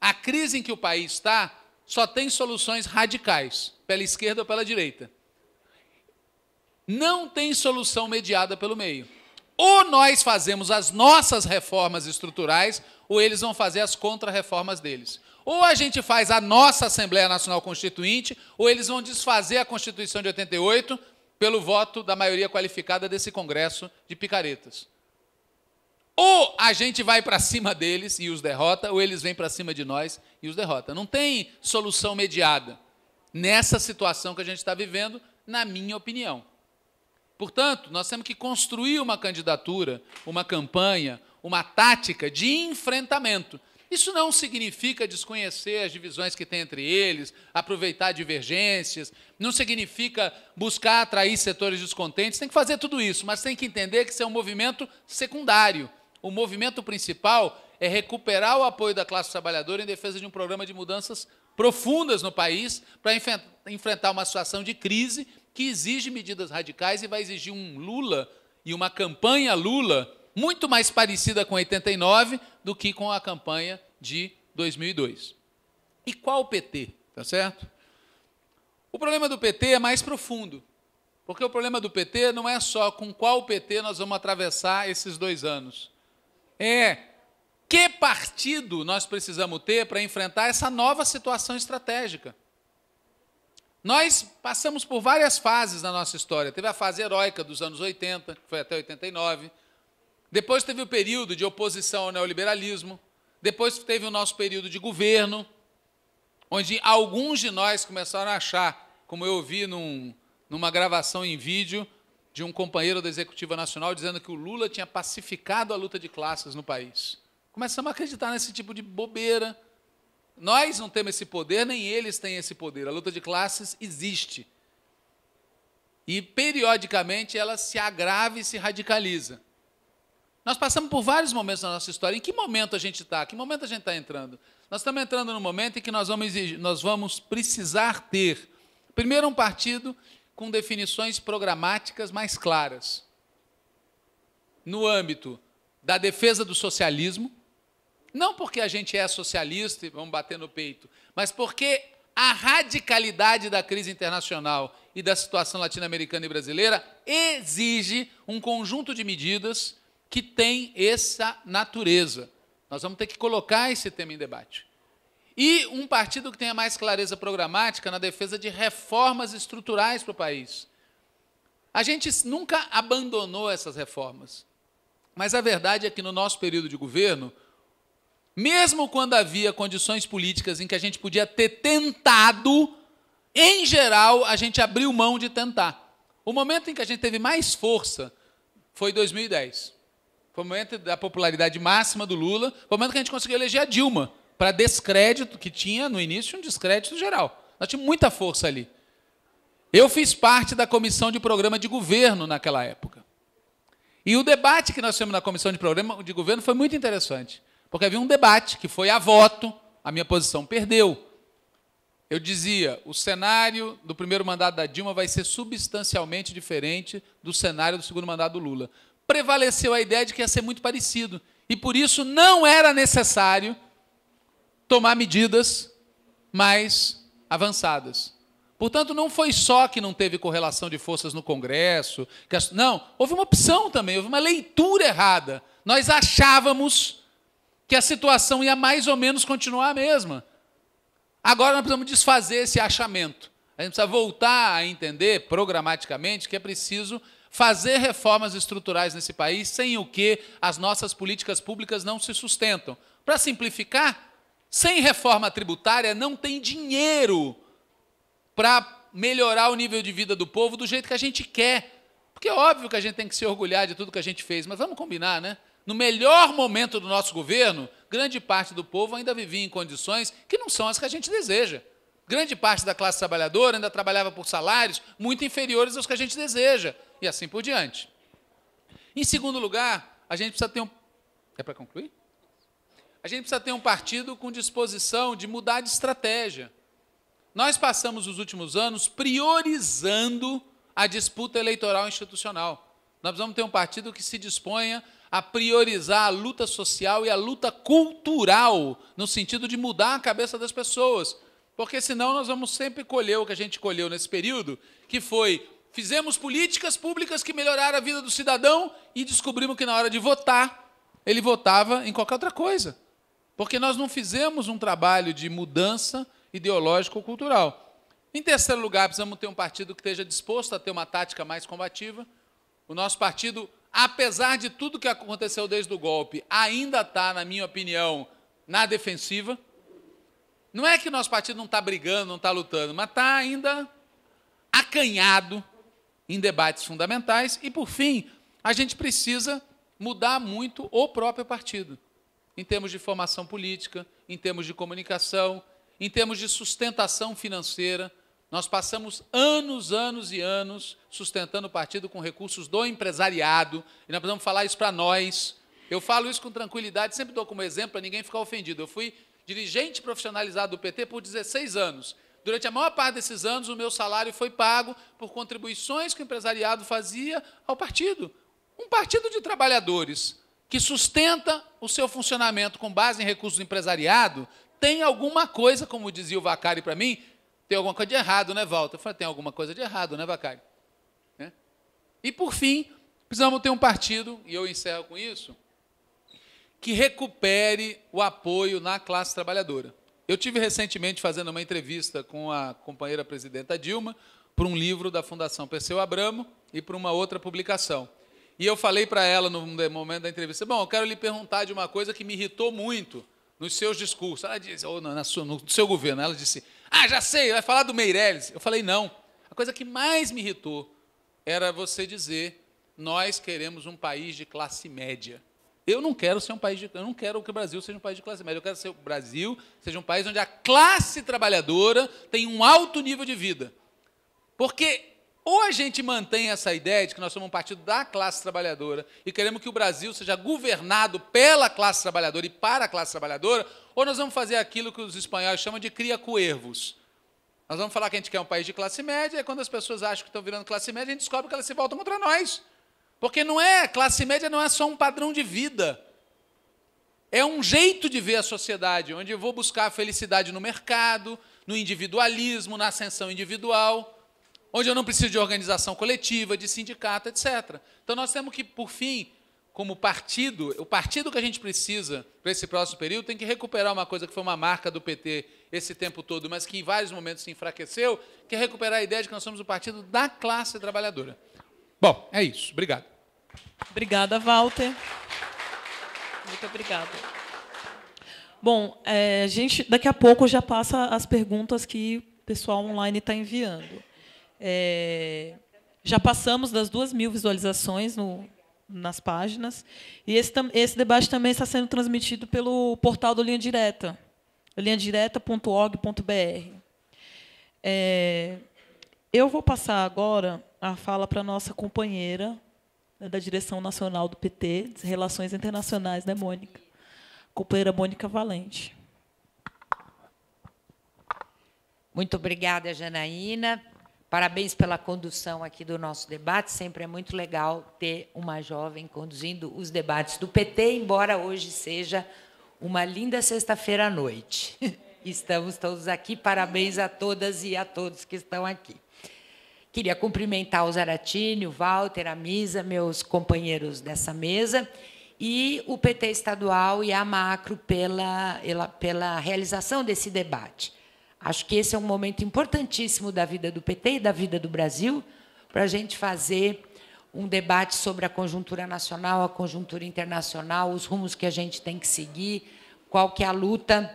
a crise em que o país está só tem soluções radicais, pela esquerda ou pela direita não tem solução mediada pelo meio. Ou nós fazemos as nossas reformas estruturais, ou eles vão fazer as contrarreformas deles. Ou a gente faz a nossa Assembleia Nacional Constituinte, ou eles vão desfazer a Constituição de 88 pelo voto da maioria qualificada desse Congresso de picaretas. Ou a gente vai para cima deles e os derrota, ou eles vêm para cima de nós e os derrota. Não tem solução mediada nessa situação que a gente está vivendo, na minha opinião. Portanto, nós temos que construir uma candidatura, uma campanha, uma tática de enfrentamento. Isso não significa desconhecer as divisões que tem entre eles, aproveitar divergências, não significa buscar atrair setores descontentes, tem que fazer tudo isso, mas tem que entender que isso é um movimento secundário. O movimento principal é recuperar o apoio da classe trabalhadora em defesa de um programa de mudanças profundas no país para enfrentar uma situação de crise que exige medidas radicais e vai exigir um Lula e uma campanha Lula muito mais parecida com 89 do que com a campanha de 2002. E qual o PT? Tá certo? O problema do PT é mais profundo, porque o problema do PT não é só com qual PT nós vamos atravessar esses dois anos. É que partido nós precisamos ter para enfrentar essa nova situação estratégica. Nós passamos por várias fases na nossa história. Teve a fase heróica dos anos 80, que foi até 89. Depois teve o período de oposição ao neoliberalismo. Depois teve o nosso período de governo, onde alguns de nós começaram a achar, como eu vi num, numa gravação em vídeo de um companheiro da Executiva Nacional dizendo que o Lula tinha pacificado a luta de classes no país. Começamos a acreditar nesse tipo de bobeira nós não temos esse poder, nem eles têm esse poder. A luta de classes existe. E, periodicamente, ela se agrava e se radicaliza. Nós passamos por vários momentos na nossa história. Em que momento a gente está? Que momento a gente está entrando? Nós estamos entrando num momento em que nós vamos, exigir, nós vamos precisar ter, primeiro, um partido com definições programáticas mais claras. No âmbito da defesa do socialismo, não porque a gente é socialista e vamos bater no peito, mas porque a radicalidade da crise internacional e da situação latino-americana e brasileira exige um conjunto de medidas que tem essa natureza. Nós vamos ter que colocar esse tema em debate. E um partido que tenha mais clareza programática na defesa de reformas estruturais para o país. A gente nunca abandonou essas reformas. Mas a verdade é que no nosso período de governo, mesmo quando havia condições políticas em que a gente podia ter tentado, em geral, a gente abriu mão de tentar. O momento em que a gente teve mais força foi 2010. Foi o momento da popularidade máxima do Lula, foi o momento que a gente conseguiu eleger a Dilma, para descrédito que tinha no início, um descrédito geral. Nós tínhamos muita força ali. Eu fiz parte da comissão de programa de governo naquela época. E o debate que nós tivemos na comissão de programa de governo foi muito interessante. Porque havia um debate que foi a voto, a minha posição perdeu. Eu dizia, o cenário do primeiro mandato da Dilma vai ser substancialmente diferente do cenário do segundo mandato do Lula. Prevaleceu a ideia de que ia ser muito parecido. E por isso não era necessário tomar medidas mais avançadas. Portanto, não foi só que não teve correlação de forças no Congresso. As... Não, houve uma opção também, houve uma leitura errada. Nós achávamos que a situação ia mais ou menos continuar a mesma. Agora nós precisamos desfazer esse achamento. A gente precisa voltar a entender programaticamente que é preciso fazer reformas estruturais nesse país, sem o que as nossas políticas públicas não se sustentam. Para simplificar, sem reforma tributária não tem dinheiro para melhorar o nível de vida do povo do jeito que a gente quer. Porque é óbvio que a gente tem que se orgulhar de tudo que a gente fez, mas vamos combinar, né? no melhor momento do nosso governo, grande parte do povo ainda vivia em condições que não são as que a gente deseja. Grande parte da classe trabalhadora ainda trabalhava por salários muito inferiores aos que a gente deseja, e assim por diante. Em segundo lugar, a gente precisa ter um. É para concluir? A gente precisa ter um partido com disposição de mudar de estratégia. Nós passamos os últimos anos priorizando a disputa eleitoral institucional. Nós vamos ter um partido que se disponha a priorizar a luta social e a luta cultural, no sentido de mudar a cabeça das pessoas. Porque senão nós vamos sempre colher o que a gente colheu nesse período, que foi fizemos políticas públicas que melhoraram a vida do cidadão e descobrimos que na hora de votar, ele votava em qualquer outra coisa. Porque nós não fizemos um trabalho de mudança ideológico ou cultural. Em terceiro lugar, precisamos ter um partido que esteja disposto a ter uma tática mais combativa. O nosso partido apesar de tudo que aconteceu desde o golpe, ainda está, na minha opinião, na defensiva. Não é que nosso partido não está brigando, não está lutando, mas está ainda acanhado em debates fundamentais. E, por fim, a gente precisa mudar muito o próprio partido, em termos de formação política, em termos de comunicação, em termos de sustentação financeira. Nós passamos anos, anos e anos sustentando o partido com recursos do empresariado, e nós precisamos falar isso para nós. Eu falo isso com tranquilidade, sempre dou como exemplo para ninguém ficar ofendido. Eu fui dirigente profissionalizado do PT por 16 anos. Durante a maior parte desses anos, o meu salário foi pago por contribuições que o empresariado fazia ao partido. Um partido de trabalhadores que sustenta o seu funcionamento com base em recursos do empresariado tem alguma coisa, como dizia o Vacari para mim, tem alguma coisa de errado, né, Walter? Eu falei, tem alguma coisa de errado, né, Vacari? Né? E, por fim, precisamos ter um partido, e eu encerro com isso, que recupere o apoio na classe trabalhadora. Eu tive recentemente fazendo uma entrevista com a companheira presidenta Dilma para um livro da Fundação Perseu Abramo e para uma outra publicação. E eu falei para ela no momento da entrevista: Bom, eu quero lhe perguntar de uma coisa que me irritou muito nos seus discursos. Ela disse, ou no, no, seu governo, ela disse: ah, já sei, vai falar do Meirelles. Eu falei, não. A coisa que mais me irritou era você dizer, nós queremos um país de classe média. Eu não quero ser um país de, eu não quero que o Brasil seja um país de classe média. Eu quero que o Brasil seja um país onde a classe trabalhadora tem um alto nível de vida. Porque ou a gente mantém essa ideia de que nós somos um partido da classe trabalhadora e queremos que o Brasil seja governado pela classe trabalhadora e para a classe trabalhadora, ou nós vamos fazer aquilo que os espanhóis chamam de cria coervos. Nós vamos falar que a gente quer um país de classe média, e quando as pessoas acham que estão virando classe média, a gente descobre que elas se voltam contra nós. Porque não é, classe média não é só um padrão de vida. É um jeito de ver a sociedade, onde eu vou buscar a felicidade no mercado, no individualismo, na ascensão individual onde eu não preciso de organização coletiva, de sindicato, etc. Então nós temos que, por fim, como partido, o partido que a gente precisa para esse próximo período tem que recuperar uma coisa que foi uma marca do PT esse tempo todo, mas que em vários momentos se enfraqueceu, que é recuperar a ideia de que nós somos o partido da classe trabalhadora. Bom, é isso. Obrigado. Obrigada, Walter. Muito obrigada. Bom, é, gente, daqui a pouco já passa as perguntas que o pessoal online está enviando. É, já passamos das duas mil visualizações no, nas páginas. E esse, esse debate também está sendo transmitido pelo portal do Linha Direta, linhadireta.org.br. É, eu vou passar agora a fala para a nossa companheira né, da direção nacional do PT, de Relações Internacionais, né, Mônica? Companheira Mônica Valente. Muito obrigada, Janaína. Parabéns pela condução aqui do nosso debate. Sempre é muito legal ter uma jovem conduzindo os debates do PT, embora hoje seja uma linda sexta-feira à noite. Estamos todos aqui. Parabéns a todas e a todos que estão aqui. Queria cumprimentar o Zaratini, o Walter, a Misa, meus companheiros dessa mesa, e o PT estadual e a Macro pela, pela realização desse debate. Acho que esse é um momento importantíssimo da vida do PT e da vida do Brasil para a gente fazer um debate sobre a conjuntura nacional, a conjuntura internacional, os rumos que a gente tem que seguir, qual que é a luta,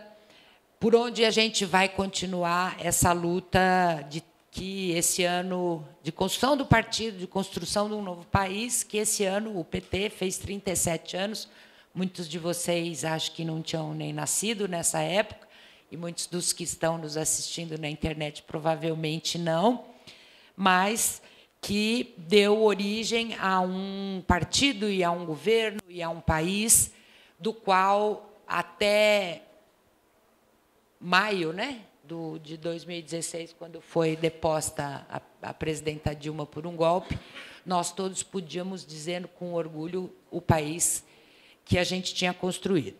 por onde a gente vai continuar essa luta de que esse ano de construção do partido, de construção de um novo país, que esse ano o PT fez 37 anos. Muitos de vocês acho que não tinham nem nascido nessa época e muitos dos que estão nos assistindo na internet provavelmente não, mas que deu origem a um partido e a um governo e a um país do qual até maio, né, do, de 2016, quando foi deposta a, a presidenta Dilma por um golpe, nós todos podíamos dizer com orgulho o país que a gente tinha construído.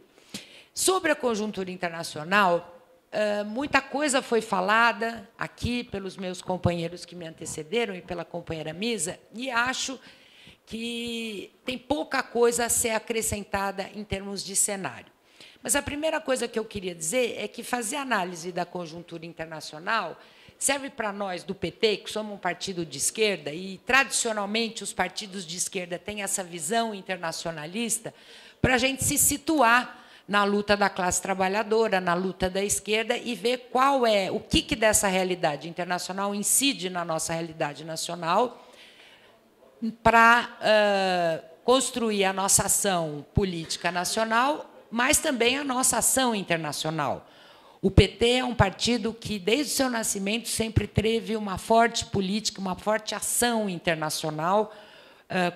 Sobre a conjuntura internacional, ah, muita coisa foi falada aqui pelos meus companheiros que me antecederam e pela companheira Misa, e acho que tem pouca coisa a ser acrescentada em termos de cenário. Mas a primeira coisa que eu queria dizer é que fazer análise da conjuntura internacional serve para nós do PT, que somos um partido de esquerda, e tradicionalmente os partidos de esquerda têm essa visão internacionalista, para a gente se situar na luta da classe trabalhadora, na luta da esquerda e ver qual é o que, que dessa realidade internacional incide na nossa realidade nacional para uh, construir a nossa ação política nacional, mas também a nossa ação internacional. O PT é um partido que, desde o seu nascimento, sempre teve uma forte política, uma forte ação internacional,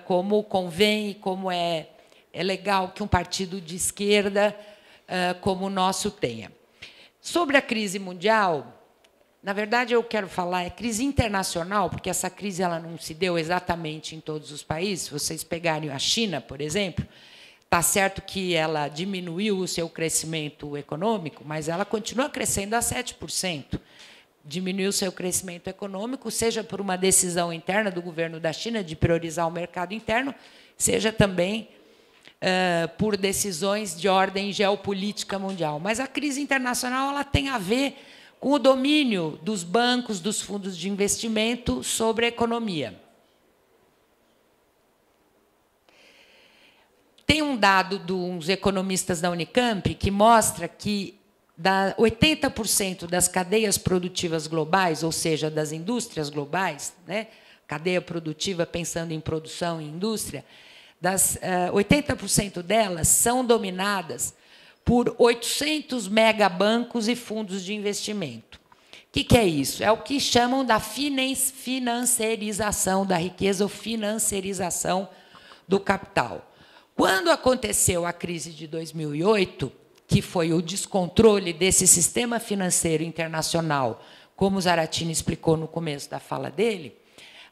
como convém e como é é legal que um partido de esquerda uh, como o nosso tenha. Sobre a crise mundial, na verdade eu quero falar é crise internacional, porque essa crise ela não se deu exatamente em todos os países. Se vocês pegarem a China, por exemplo, Está certo que ela diminuiu o seu crescimento econômico, mas ela continua crescendo a 7%. Diminuiu o seu crescimento econômico, seja por uma decisão interna do governo da China de priorizar o mercado interno, seja também eh, por decisões de ordem geopolítica mundial. Mas a crise internacional ela tem a ver com o domínio dos bancos, dos fundos de investimento sobre a economia. Tem um dado de uns economistas da Unicamp que mostra que 80% das cadeias produtivas globais, ou seja, das indústrias globais, né, cadeia produtiva pensando em produção e indústria, das uh, eh, 80% delas são dominadas por 800 megabancos e fundos de investimento. O que, que, é isso? É o que chamam da financiarização da riqueza ou financiarização do capital. Quando aconteceu a crise de 2008, que foi o descontrole desse sistema financeiro internacional, como Zaratini explicou no começo da fala dele,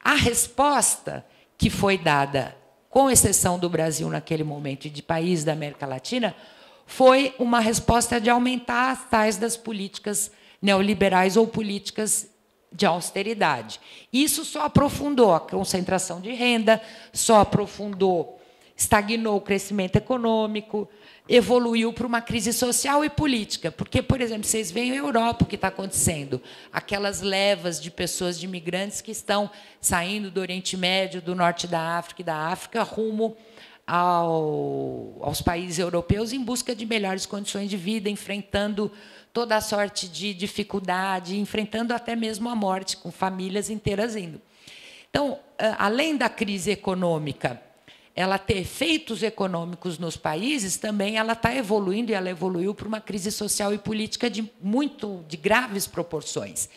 a resposta que foi dada com exceção do Brasil naquele momento, e de países da América Latina, foi uma resposta de aumentar as tais das políticas neoliberais ou políticas de austeridade. Isso só aprofundou a concentração de renda, só aprofundou Estagnou o crescimento econômico, evoluiu para uma crise social e política. Porque, por exemplo, vocês veem a Europa o que está acontecendo. Aquelas levas de pessoas, de imigrantes que estão saindo do Oriente Médio, do Norte da África e da África, rumo ao, aos países europeus em busca de melhores condições de vida, enfrentando toda a sorte de dificuldade, enfrentando até mesmo a morte, com famílias inteiras indo. Então, eh, além da crise econômica, ela ter efeitos econômicos nos países, também ela está evoluindo e ela evoluiu para uma crise social e política de muito de graves proporções.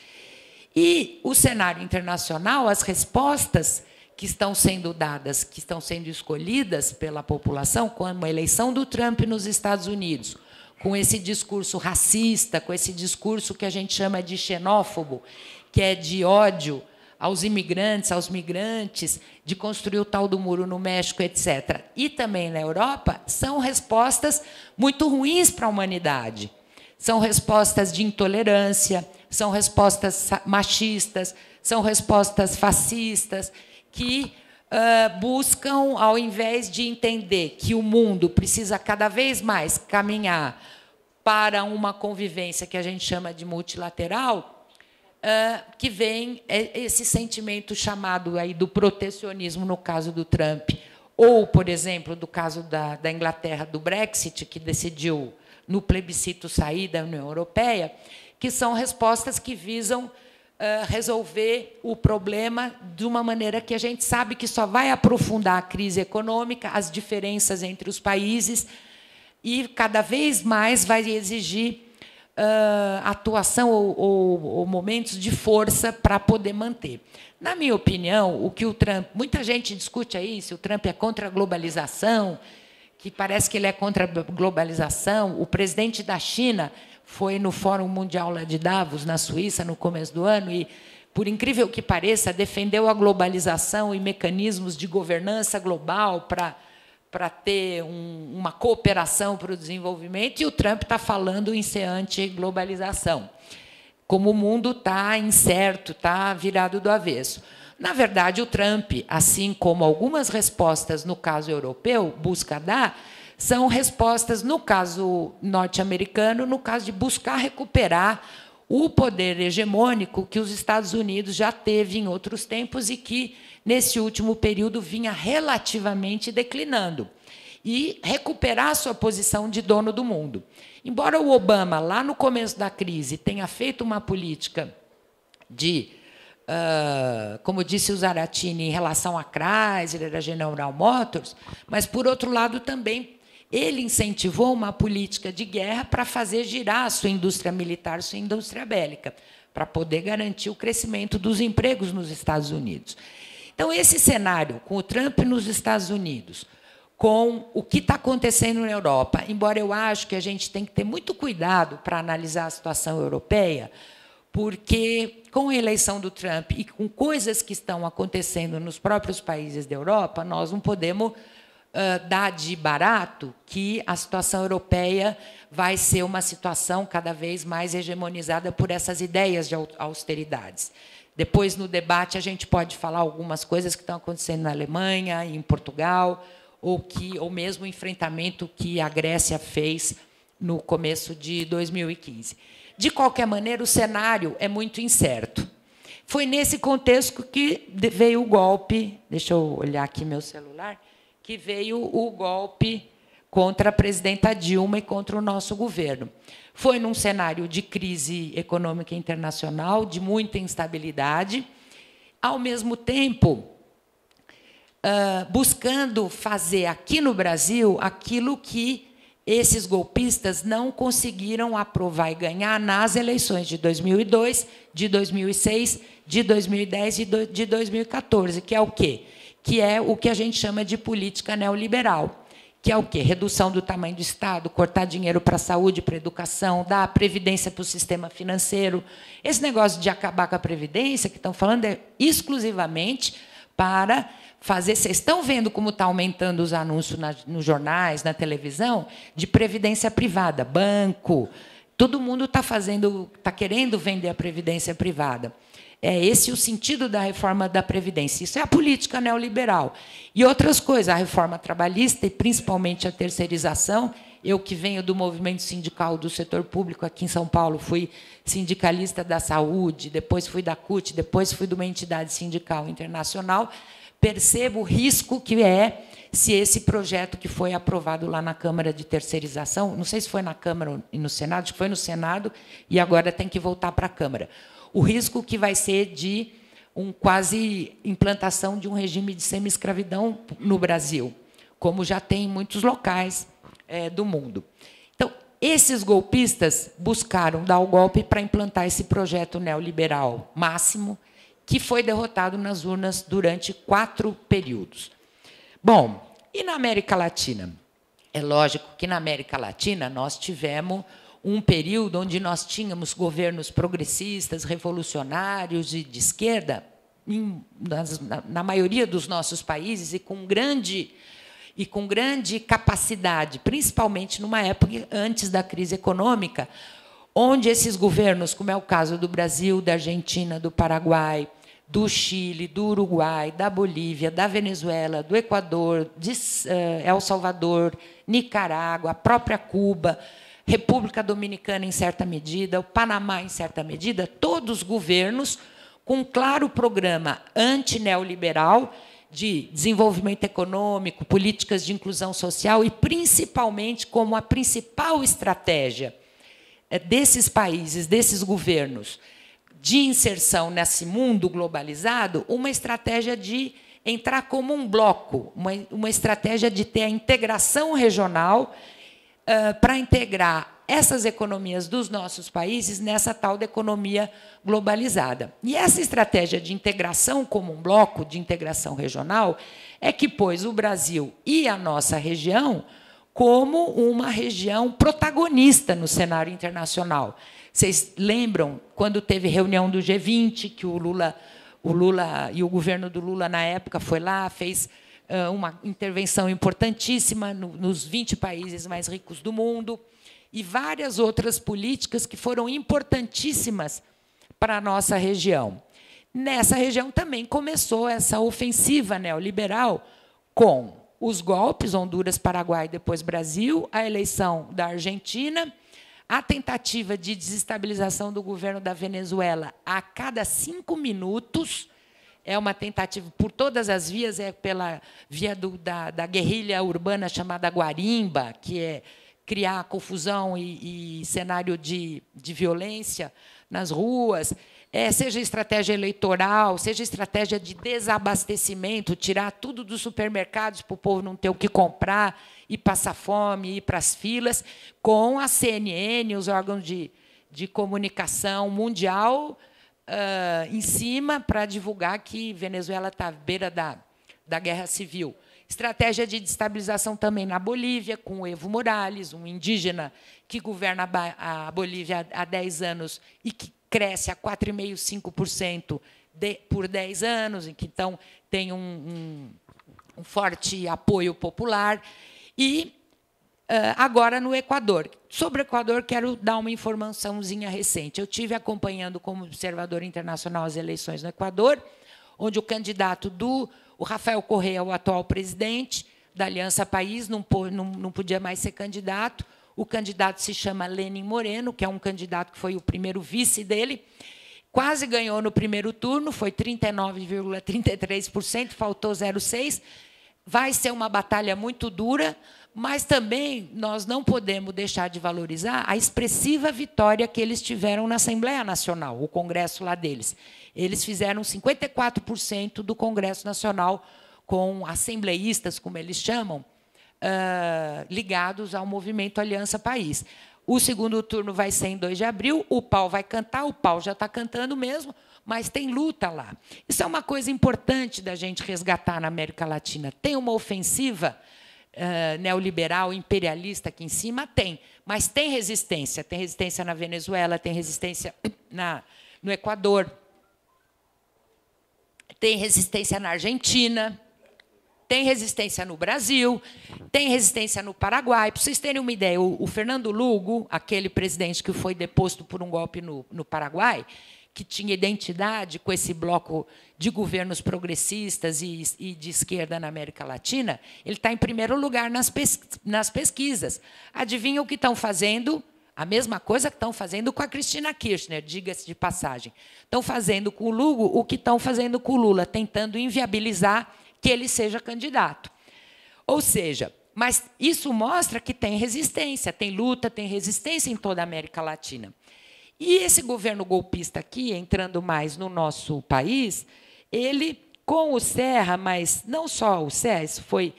E o cenário internacional, as respostas que estão sendo dadas, que estão sendo escolhidas pela população, como a eleição do Trump nos Estados Unidos, com esse discurso racista, com esse discurso que a gente chama de xenófobo, que é de ódio, aos imigrantes, aos migrantes, de construir o tal do muro no México, etc., e também na Europa, são respostas muito ruins para a humanidade. São respostas de intolerância, são respostas machistas, são respostas fascistas, que uh, buscam, ao invés de entender que o mundo precisa cada vez mais caminhar para uma convivência que a gente chama de multilateral, uh, que vem é esse sentimento chamado aí do protecionismo, no caso do Trump. Ou, por exemplo, do caso da, da Inglaterra, do Brexit, que decidiu no plebiscito sair da União Europeia, que são respostas que visam ah, resolver o problema de uma maneira que a gente sabe que só vai aprofundar a crise econômica, as diferenças entre os países e cada vez mais vai exigir uh, atuação ou, ou, ou, momentos de força para poder manter. Na minha opinião, o que o Trump. Muita gente discute aí se o Trump é contra a globalização, que parece que ele é contra a globalização. O presidente da China foi no Fórum Mundial lá de Davos, na Suíça, no começo do ano, e, por incrível que pareça, defendeu a globalização e mecanismos de governança global para para ter um, uma cooperação para o desenvolvimento, e o Trump está falando em ser anti-globalização. Como o mundo está incerto, está virado do avesso. Na verdade, o Trump, assim como algumas respostas no caso europeu busca dar, são respostas no caso norte-americano, no caso de buscar recuperar o poder hegemônico que os Estados Unidos já teve em outros tempos e que, nesse último período, vinha relativamente declinando, e recuperar sua posição de dono do mundo. Embora o Obama, lá no começo da crise, tenha feito uma política de. Uh, como disse o Zaratini, em relação à Chrysler, a General Motors, mas, por outro lado, também ele incentivou uma política de guerra para fazer girar a sua indústria militar, sua indústria bélica, para poder garantir o crescimento dos empregos nos Estados Unidos. Então, esse cenário, com o Trump nos Estados Unidos, com o que está acontecendo na Europa, embora eu acho que a gente tem que ter muito cuidado para analisar a situação europeia, porque com a eleição do Trump e com coisas que estão acontecendo nos próprios países da Europa, nós não podemos ah, dá de barato que a situação europeia vai ser uma situação cada vez mais hegemonizada por essas ideias de austeridades. Depois, no debate, a gente pode falar algumas coisas que estão acontecendo na Alemanha, em Portugal, ou, que, ou mesmo o enfrentamento que a Grécia fez no começo de 2015. De qualquer maneira, o cenário é muito incerto. Foi nesse contexto que veio o golpe. Deixa eu olhar aqui meu celular que veio o golpe contra a presidenta Dilma e contra o nosso governo. Foi num cenário de crise econômica internacional, de muita instabilidade, ao mesmo tempo buscando fazer aqui no Brasil aquilo que esses golpistas não conseguiram aprovar e ganhar nas eleições de 2002, de 2006, de 2010 e de 2014, que é o quê? que é o que a gente chama de política neoliberal, que é o quê? Redução do tamanho do Estado, cortar dinheiro para a saúde, para a educação, dar previdência para o sistema financeiro. Esse negócio de acabar com a previdência que estão falando é exclusivamente para fazer. Vocês estão vendo como está aumentando os anúncios nos jornais, na televisão, de previdência privada, banco. Todo mundo está fazendo, está querendo vender a previdência privada. É esse o sentido da reforma da Previdência. Isso é a política neoliberal. E outras coisas, a reforma trabalhista e principalmente a terceirização. Eu, que venho do movimento sindical do setor público aqui em São Paulo, fui sindicalista da saúde, depois fui da CUT, depois fui de uma entidade sindical internacional. Percebo o risco que é se esse projeto que foi aprovado lá na Câmara de terceirização, não sei se foi na Câmara e no Senado, acho que foi no Senado, e agora tem que voltar para a Câmara o risco que vai ser de um quase implantação de um regime de semi-escravidão no Brasil, como já tem em muitos locais é, do mundo. Então, esses golpistas buscaram dar o golpe para implantar esse projeto neoliberal máximo, que foi derrotado nas urnas durante quatro períodos. Bom, e na América Latina? É lógico que na América Latina nós tivemos um período onde nós tínhamos governos progressistas, revolucionários e de esquerda, em, na, na maioria dos nossos países, e com grande e com grande capacidade, principalmente numa época antes da crise econômica, onde esses governos, como é o caso do Brasil, da Argentina, do Paraguai, do Chile, do Uruguai, da Bolívia, da Venezuela, do Equador, de eh, El Salvador, Nicarágua, a própria Cuba, República Dominicana em certa medida, o Panamá em certa medida, todos governos com um claro programa antineoliberal de desenvolvimento econômico, políticas de inclusão social e principalmente como a principal estratégia eh, desses países, desses governos de inserção nesse mundo globalizado, uma estratégia de entrar como um bloco, uma, uma estratégia de ter a integração regional para integrar essas economias dos nossos países nessa tal da economia globalizada. E essa estratégia de integração como um bloco, de integração regional, é que pôs o Brasil e a nossa região como uma região protagonista no cenário internacional. Vocês lembram quando teve reunião do G20 que o Lula, o Lula e o governo do Lula na época foi lá, fez uma intervenção importantíssima nos 20 países mais ricos do mundo e várias outras políticas que foram importantíssimas para a nossa região. Nessa região também começou essa ofensiva neoliberal com os golpes Honduras, Paraguai e depois Brasil, a eleição da Argentina, a tentativa de desestabilização do governo da Venezuela a cada cinco minutos é uma tentativa por todas as vias, é pela via do, da, da guerrilha urbana chamada Guarimba, que é criar confusão e, e cenário de, de violência nas ruas, é, seja estratégia eleitoral, seja estratégia de desabastecimento, tirar tudo dos supermercados para o povo não ter o que comprar e passar fome, ir para as filas, com a CNN, os órgãos de, de comunicação mundial uh, em cima para divulgar que Venezuela está à beira da, da guerra civil. Estratégia de destabilização também na Bolívia, com Evo Morales, um indígena que governa a Bolívia há 10 anos e que cresce a 4,5%, 5% por 10 anos, em que então tem um, um, um forte apoio popular. E ah, agora no Equador. Sobre o Equador, quero dar uma informaçãozinha recente. Eu tive acompanhando como observador internacional as eleições no Equador, onde o candidato do o Rafael Correa, o atual presidente da Aliança País, não, não, não podia mais ser candidato. O candidato se chama Lenin Moreno, que é um candidato que foi o primeiro vice dele. Quase ganhou no primeiro turno, foi 39,33%, faltou 0,6%. Vai ser uma batalha muito dura. Mas também nós não podemos deixar de valorizar a expressiva vitória que eles tiveram na Assembleia Nacional, o Congresso lá deles. Eles fizeram 54% do Congresso Nacional com assembleístas, como eles chamam, ligados ao movimento Aliança País. O segundo turno vai ser em 2 de abril, o pau vai cantar, o pau já está cantando mesmo, mas tem luta lá. Isso é uma coisa importante da gente resgatar na América Latina. Tem uma ofensiva neoliberal, imperialista aqui em cima? Tem. Mas tem resistência. Tem resistência na Venezuela, tem resistência na, no Equador, tem resistência na Argentina, tem resistência no Brasil, tem resistência no Paraguai. Para vocês terem uma ideia, o, o Fernando Lugo, aquele presidente que foi deposto por um golpe no, no Paraguai, que tinha identidade com esse bloco de governos progressistas e, e de esquerda na América Latina, ele está em primeiro lugar nas, pes, nas pesquisas. Adivinha o que estão fazendo? A mesma coisa que estão fazendo com a Cristina Kirchner, diga-se de passagem. Estão fazendo com o Lugo o que estão fazendo com o Lula, tentando inviabilizar que ele seja candidato. Ou seja, mas isso mostra que tem resistência, tem luta, tem resistência em toda a América Latina. E esse governo golpista aqui, entrando mais no nosso país, ele, com o Serra, mas não só o Serra, isso foi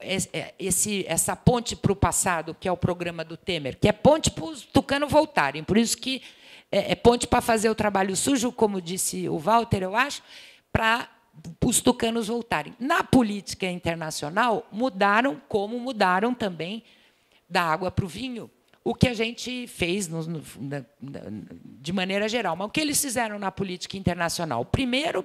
é, é, esse, essa ponte para o passado, que é o programa do Temer, que é ponte para os tucanos voltarem, por isso que é, é ponte para fazer o trabalho sujo, como disse o Walter, eu acho, para os tucanos voltarem. Na política internacional, mudaram como mudaram também da água para o vinho, o que a gente fez no, no, na, de maneira geral. Mas o que eles fizeram na política internacional? Primeiro,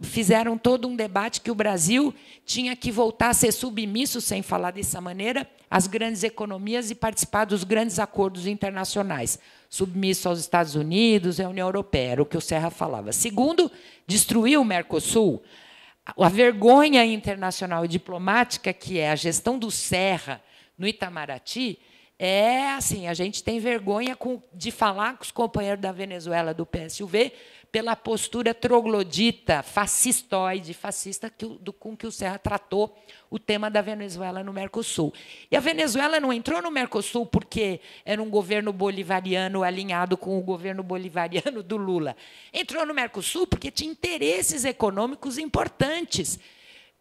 fizeram todo um debate que o Brasil tinha que voltar a ser submisso, sem falar dessa maneira, às grandes economias e participar dos grandes acordos internacionais, submisso aos Estados Unidos, à União Europeia, era o que o Serra falava. Segundo, destruiu o Mercosul. A vergonha internacional e diplomática que é a gestão do Serra no Itamaraty, é assim, a gente tem vergonha com, de falar com os companheiros da Venezuela do PSUV pela postura troglodita, fascistoide, fascista que, do, com que o Serra tratou o tema da Venezuela no Mercosul. E a Venezuela não entrou no Mercosul porque era um governo bolivariano alinhado com o governo bolivariano do Lula. Entrou no Mercosul porque tinha interesses econômicos importantes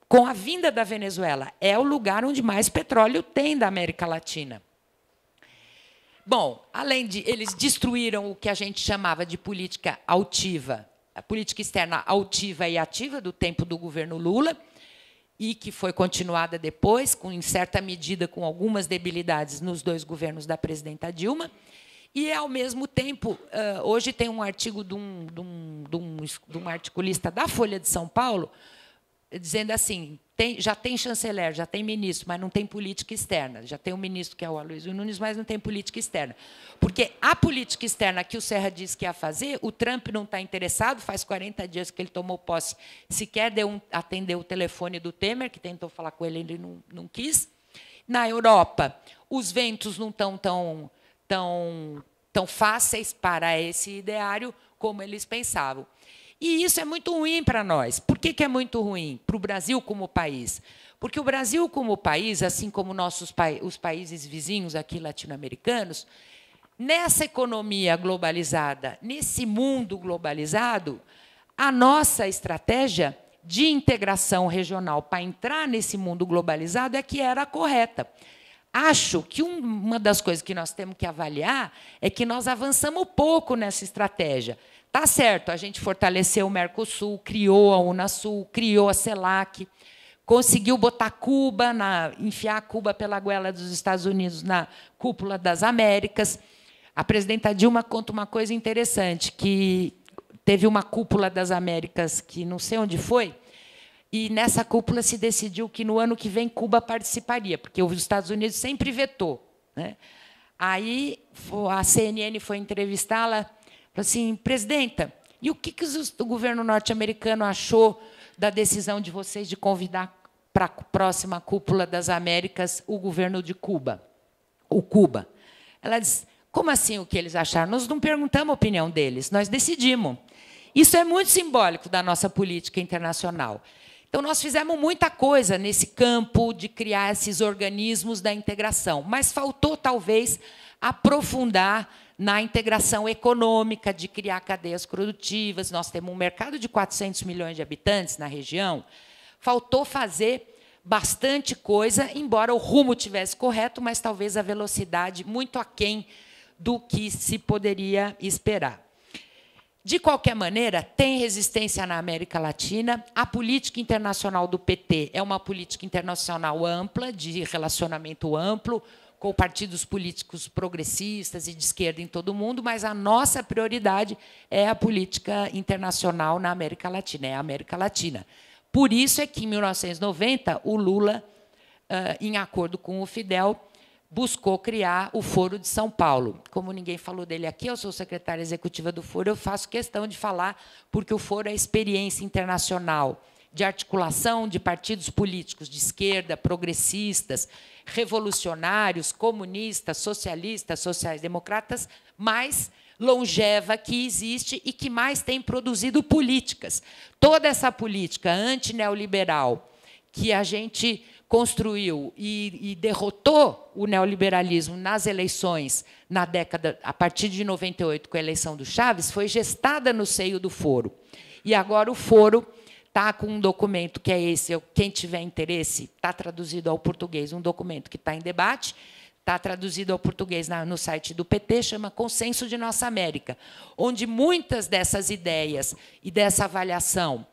com a vinda da Venezuela. É o lugar onde mais petróleo tem da América Latina. Bom, além de eles destruíram o que a gente chamava de política altiva, a política externa altiva e ativa do tempo do governo Lula, e que foi continuada depois, com, em certa medida, com algumas debilidades nos dois governos da presidenta Dilma. E, ao mesmo tempo, eh, hoje tem um artigo de um, de um, de um, de um articulista da Folha de São Paulo dizendo assim: tem, já tem chanceler, já tem ministro, mas não tem política externa. Já tem um ministro que é o Aloysio Nunes, mas não tem política externa. Porque a política externa que o Serra disse que ia fazer, o Trump não está interessado, faz 40 dias que ele tomou posse, sequer deu um, atendeu o telefone do Temer, que tentou falar com ele, ele não, não quis. Na Europa, os ventos não estão tão, tão, tão fáceis para esse ideário como eles pensavam. E isso é muito ruim para nós. Por que, que é muito ruim para o Brasil como país? Porque o Brasil como país, assim como nossos os países vizinhos aqui latino-americanos, nessa economia globalizada, nesse mundo globalizado, a nossa estratégia de integração regional para entrar nesse mundo globalizado é que era a correta. Acho que uma das coisas que nós temos que avaliar é que nós avançamos pouco nessa estratégia. Tá certo, a gente fortaleceu o Mercosul, criou a Unasul, criou a CELAC, conseguiu botar Cuba, na, enfiar Cuba pela goela dos Estados Unidos na cúpula das Américas. A presidenta Dilma conta uma coisa interessante, que teve uma cúpula das Américas que não sei onde foi, e nessa cúpula se decidiu que no ano que vem Cuba participaria, porque os Estados Unidos sempre vetou. Né? Aí a CNN foi entrevistá-la assim, presidenta, e o que, que o governo norte-americano achou da decisão de vocês de convidar para a próxima cúpula das Américas o governo de Cuba? O Cuba. Ela diz, como assim o que eles acharam? Nós não perguntamos a opinião deles, nós decidimos. Isso é muito simbólico da nossa política internacional. Então, nós fizemos muita coisa nesse campo de criar esses organismos da integração, mas faltou, talvez, aprofundar na integração econômica, de criar cadeias produtivas. Nós temos um mercado de 400 milhões de habitantes na região. Faltou fazer bastante coisa, embora o rumo tivesse correto, mas talvez a velocidade muito aquém do que se poderia esperar. De qualquer maneira, tem resistência na América Latina. A política internacional do PT é uma política internacional ampla, de relacionamento amplo, com partidos políticos progressistas e de esquerda em todo o mundo, mas a nossa prioridade é a política internacional na América Latina, é a América Latina. Por isso é que, em 1990, o Lula, eh, em acordo com o Fidel, buscou criar o Foro de São Paulo. Como ninguém falou dele aqui, eu sou secretária executiva do Foro, eu faço questão de falar, porque o Foro é experiência internacional de articulação de partidos políticos de esquerda, progressistas, revolucionários, comunistas, socialistas, sociais-democratas, mais longeva que existe e que mais tem produzido políticas. Toda essa política antineoliberal que a gente construiu e, e, derrotou o neoliberalismo nas eleições na década a partir de 98 com a eleição do Chaves foi gestada no seio do Foro. E agora o Foro está com um documento que é esse, quem tiver interesse, está traduzido ao português, um documento que está em debate, está traduzido ao português no site do PT, chama Consenso de Nossa América, onde muitas dessas ideias e dessa avaliação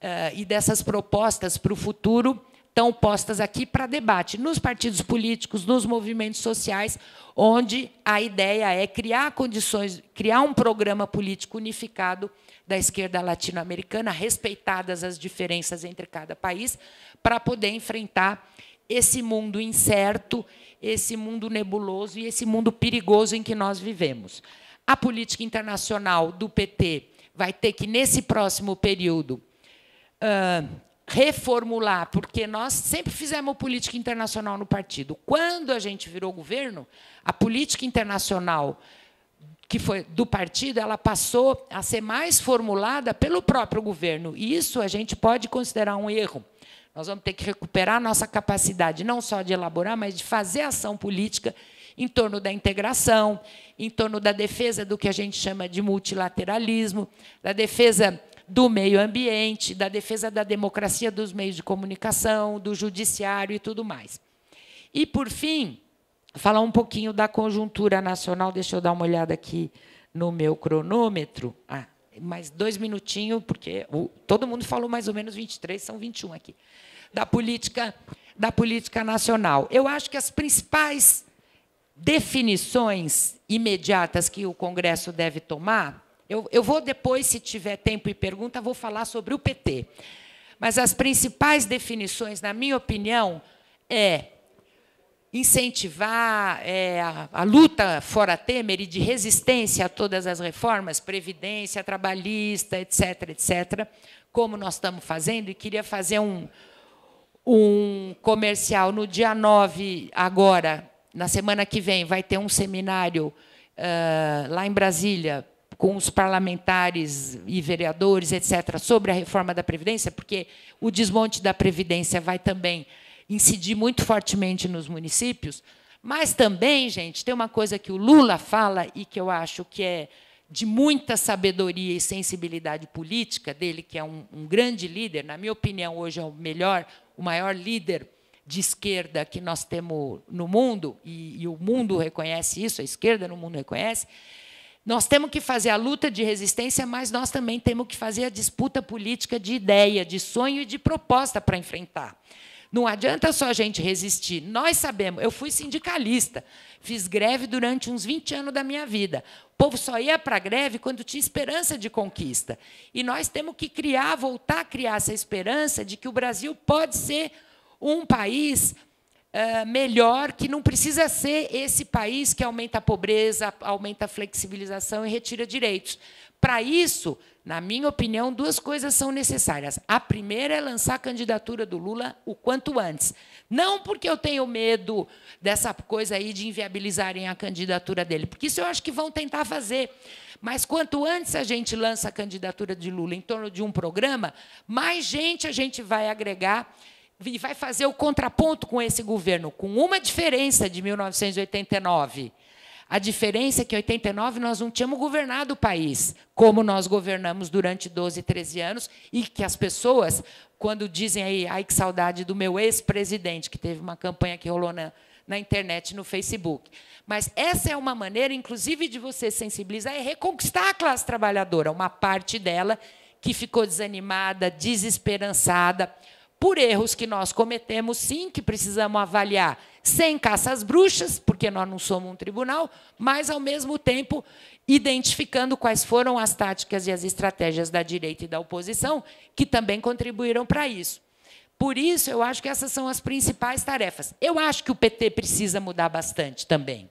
eh, e dessas propostas para o futuro estão postas aqui para debate nos partidos políticos, nos movimentos sociais, onde a ideia é criar condições, criar um programa político unificado da esquerda latino-americana, respeitadas as diferenças entre cada país, para poder enfrentar esse mundo incerto, esse mundo nebuloso e esse mundo perigoso em que nós vivemos. A política internacional do PT vai ter que, nesse próximo período, uh, reformular, porque nós sempre fizemos política internacional no partido. Quando a gente virou governo, a política internacional que foi do partido, ela passou a ser mais formulada pelo próprio governo. E isso a gente pode considerar um erro. Nós vamos ter que recuperar nossa capacidade não só de elaborar, mas de fazer ação política em torno da integração, em torno da defesa do que a gente chama de multilateralismo, da defesa do meio ambiente, da defesa da democracia dos meios de comunicação, do judiciário e tudo mais. E, por fim, falar um pouquinho da conjuntura nacional. Deixa eu dar uma olhada aqui no meu cronômetro. Ah, mais dois minutinhos, porque o, todo mundo falou mais ou menos 23, são 21 aqui. Da política, da política nacional. Eu acho que as principais definições imediatas que o Congresso deve tomar eu, eu vou depois, se tiver tempo e pergunta, vou falar sobre o PT. Mas as principais definições, na minha opinião, é incentivar é, a, a, luta fora Temer e de resistência a todas as reformas, previdência, trabalhista, etc., etc., como nós estamos fazendo, e queria fazer um, um comercial no dia 9, agora, na semana que vem, vai ter um seminário uh, lá em Brasília com os parlamentares e vereadores, etc., sobre a reforma da Previdência, porque o desmonte da Previdência vai também incidir muito fortemente nos municípios. Mas também, gente, tem uma coisa que o Lula fala e que eu acho que é de muita sabedoria e sensibilidade política dele, que é um, um grande líder, na minha opinião, hoje é o melhor, o maior líder de esquerda que nós temos no mundo, e, e o mundo reconhece isso, a esquerda no mundo reconhece, nós temos que fazer a luta de resistência, mas nós também temos que fazer a disputa política de ideia, de sonho e de proposta para enfrentar. Não adianta só a gente resistir. Nós sabemos, eu fui sindicalista, fiz greve durante uns 20 anos da minha vida. O povo só ia para a greve quando tinha esperança de conquista. E nós temos que criar, voltar a criar essa esperança de que o Brasil pode ser um país ah, melhor, que não precisa ser esse país que aumenta a pobreza, aumenta a flexibilização e retira direitos. Para isso, na minha opinião, duas coisas são necessárias. A primeira é lançar a candidatura do Lula o quanto antes. Não porque eu tenho medo dessa coisa aí de inviabilizarem a candidatura dele, porque isso eu acho que vão tentar fazer. Mas quanto antes a gente lança a candidatura de Lula em torno de um programa, mais gente a gente vai agregar e vai fazer o contraponto com esse governo, com uma diferença de 1989. A diferença é que em 89 nós não tínhamos governado o país como nós governamos durante 12, 13 anos e que as pessoas, quando dizem aí, ai que saudade do meu ex-presidente, que teve uma campanha que rolou na, na internet, no Facebook. Mas essa é uma maneira, inclusive, de você sensibilizar e reconquistar a classe trabalhadora, uma parte dela que ficou desanimada, desesperançada, por erros que nós cometemos, sim, que precisamos avaliar sem caçar as bruxas, porque nós não somos um tribunal, mas, ao mesmo tempo, identificando quais foram as táticas e as estratégias da direita e da oposição que também contribuíram para isso. Por isso, eu acho que essas são as principais tarefas. Eu acho que o PT precisa mudar bastante também.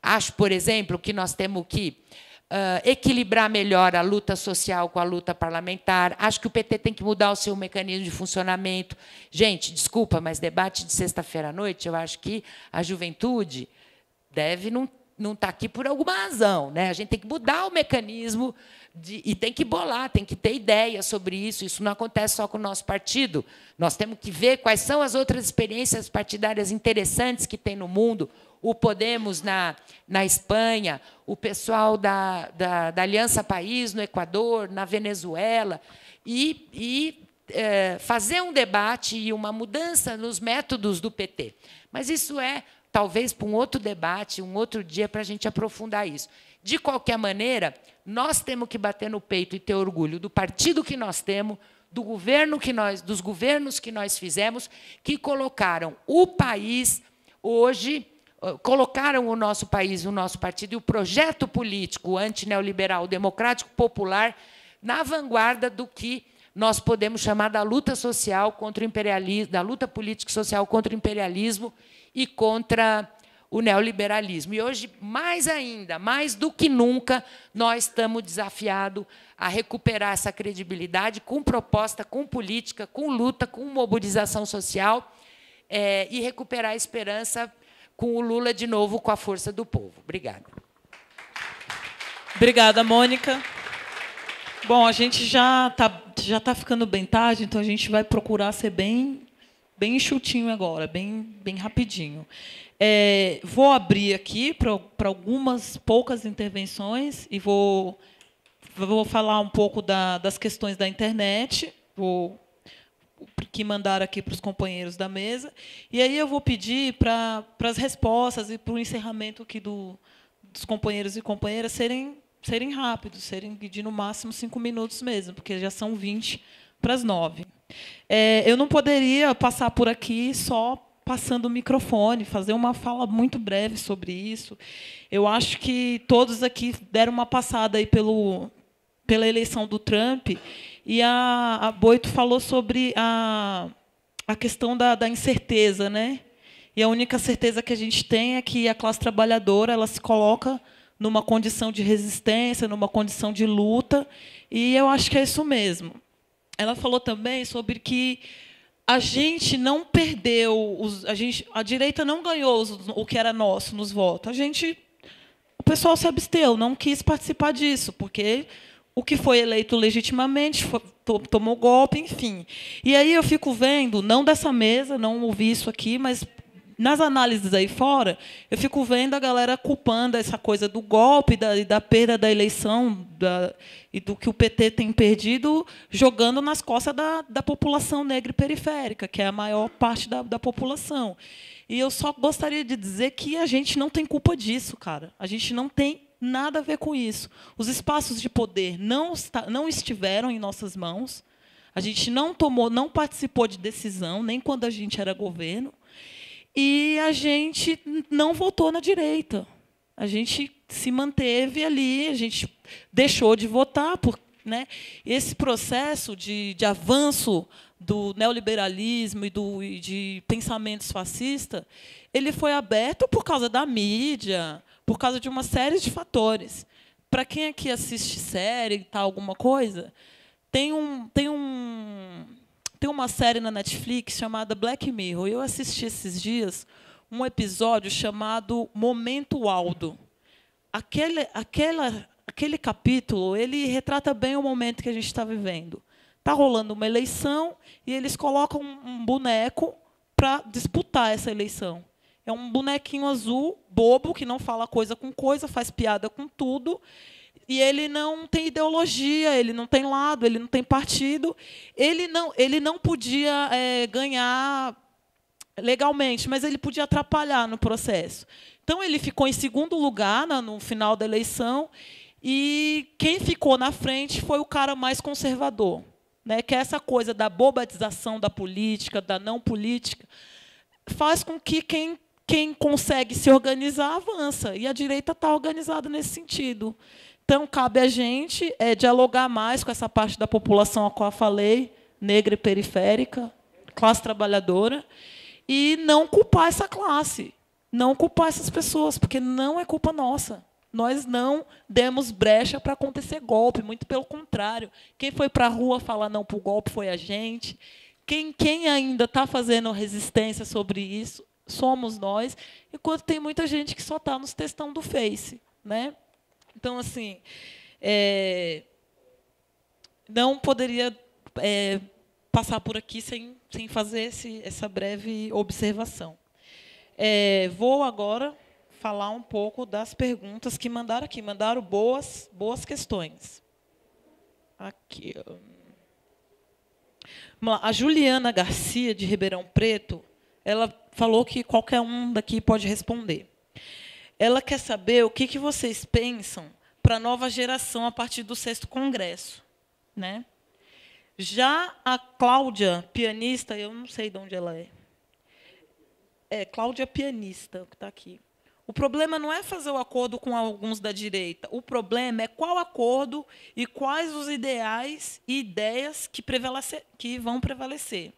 Acho, por exemplo, que nós temos que Uh, equilibrar melhor a luta social com a luta parlamentar. Acho que o PT tem que mudar o seu mecanismo de funcionamento. Gente, desculpa, mas debate de sexta-feira à noite, eu acho que a juventude deve não não está aqui por alguma razão, né? A gente tem que mudar o mecanismo de, e tem que bolar, tem que ter ideia sobre isso. Isso não acontece só com o nosso partido. Nós temos que ver quais são as outras experiências partidárias interessantes que tem no mundo, o Podemos na, na Espanha, o pessoal da, da, da Aliança País no Equador, na Venezuela, e, e é, fazer um debate e uma mudança nos métodos do PT. Mas isso é, talvez, para um outro debate, um outro dia, para a gente aprofundar isso. De qualquer maneira, nós temos que bater no peito e ter orgulho do partido que nós temos, do governo que nós, dos governos que nós fizemos, que colocaram o país hoje ah, colocaram o nosso país, o nosso partido e o projeto político antineoliberal, democrático, popular, na vanguarda do que nós podemos chamar da luta social contra o imperialismo, da luta política e social contra o imperialismo e contra o neoliberalismo. E hoje, mais ainda, mais do que nunca, nós estamos desafiados a recuperar essa credibilidade com proposta, com política, com luta, com mobilização social é, e recuperar a esperança com o Lula de novo com a força do povo. Obrigada. Obrigada, Mônica. Bom, a gente já está já tá ficando bem tarde, então a gente vai procurar ser bem bem chutinho agora, bem bem rapidinho. É, vou abrir aqui para algumas poucas intervenções e vou vou falar um pouco da, das questões da internet. Vou que mandaram aqui para os companheiros da mesa. E aí eu vou pedir para, para as respostas e para o encerramento aqui do, dos companheiros e companheiras serem, serem rápidos, serem de no máximo cinco minutos mesmo, porque já são 20 para as nove. É, eu não poderia passar por aqui só passando o microfone, fazer uma fala muito breve sobre isso. Eu acho que todos aqui deram uma passada aí pelo, pela eleição do Trump e a, a Boito falou sobre a, a questão da, da incerteza, né? E a única certeza que a gente tem é que a classe trabalhadora ela se coloca numa condição de resistência, numa condição de luta, e eu acho que é isso mesmo. Ela falou também sobre que a gente não perdeu, os, a, gente, a direita não ganhou os, o que era nosso nos votos. A gente, o pessoal se absteu, não quis participar disso, porque o que foi eleito legitimamente foi, tomou golpe, enfim. E aí eu fico vendo, não dessa mesa, não ouvi isso aqui, mas nas análises aí fora, eu fico vendo a galera culpando essa coisa do golpe, da, da perda da eleição da, e do que o PT tem perdido, jogando nas costas da, da população negra e periférica, que é a maior parte da, da população. E eu só gostaria de dizer que a gente não tem culpa disso, cara. A gente não tem nada a ver com isso. Os espaços de poder não, está, não estiveram em nossas mãos. A gente não tomou, não participou de decisão, nem quando a gente era governo. E a gente não votou na direita. A gente se manteve ali, a gente deixou de votar. Por, né? Esse processo de, de avanço do neoliberalismo e, do, e de pensamentos fascistas, ele foi aberto por causa da mídia, por causa de uma série de fatores. Para quem aqui assiste série e tal, alguma coisa, tem um, tem um tem uma série na Netflix chamada Black Mirror. Eu assisti esses dias um episódio chamado Momento Aldo. Aquele, aquela, aquele capítulo ele retrata bem o momento que a gente está vivendo. Está rolando uma eleição e eles colocam um boneco para disputar essa eleição. É um bonequinho azul, bobo, que não fala coisa com coisa, faz piada com tudo. E ele não tem ideologia, ele não tem lado, ele não tem partido. Ele não, ele não podia é, ganhar legalmente, mas ele podia atrapalhar no processo. Então ele ficou em segundo lugar na, no final da eleição e quem ficou na frente foi o cara mais conservador, né? Que é essa coisa da bobatização da política, da não política, faz com que quem quem consegue se organizar avança. E a direita está organizada nesse sentido. Então, cabe a gente é, dialogar mais com essa parte da população a qual eu falei, negra e periférica, classe trabalhadora, e não culpar essa classe, não culpar essas pessoas, porque não é culpa nossa. Nós não demos brecha para acontecer golpe, muito pelo contrário. Quem foi para a rua falar não para o golpe foi a gente. Quem, quem ainda está fazendo resistência sobre isso somos nós, enquanto tem muita gente que só está nos textão do Face. Né? Então, assim, é, não poderia é, passar por aqui sem, sem fazer esse, essa breve observação. É, vou agora falar um pouco das perguntas que mandaram aqui. Mandaram boas, boas questões. Aqui. A Juliana Garcia, de Ribeirão Preto, ela falou que qualquer um daqui pode responder. Ela quer saber o que, que vocês pensam para a nova geração a partir do sexto congresso, né? Já a Cláudia, pianista, eu não sei de onde ela é. É Cláudia pianista que está aqui. O problema não é fazer o acordo com alguns da direita. O problema é qual acordo e quais os ideais e ideias que, que vão prevalecer.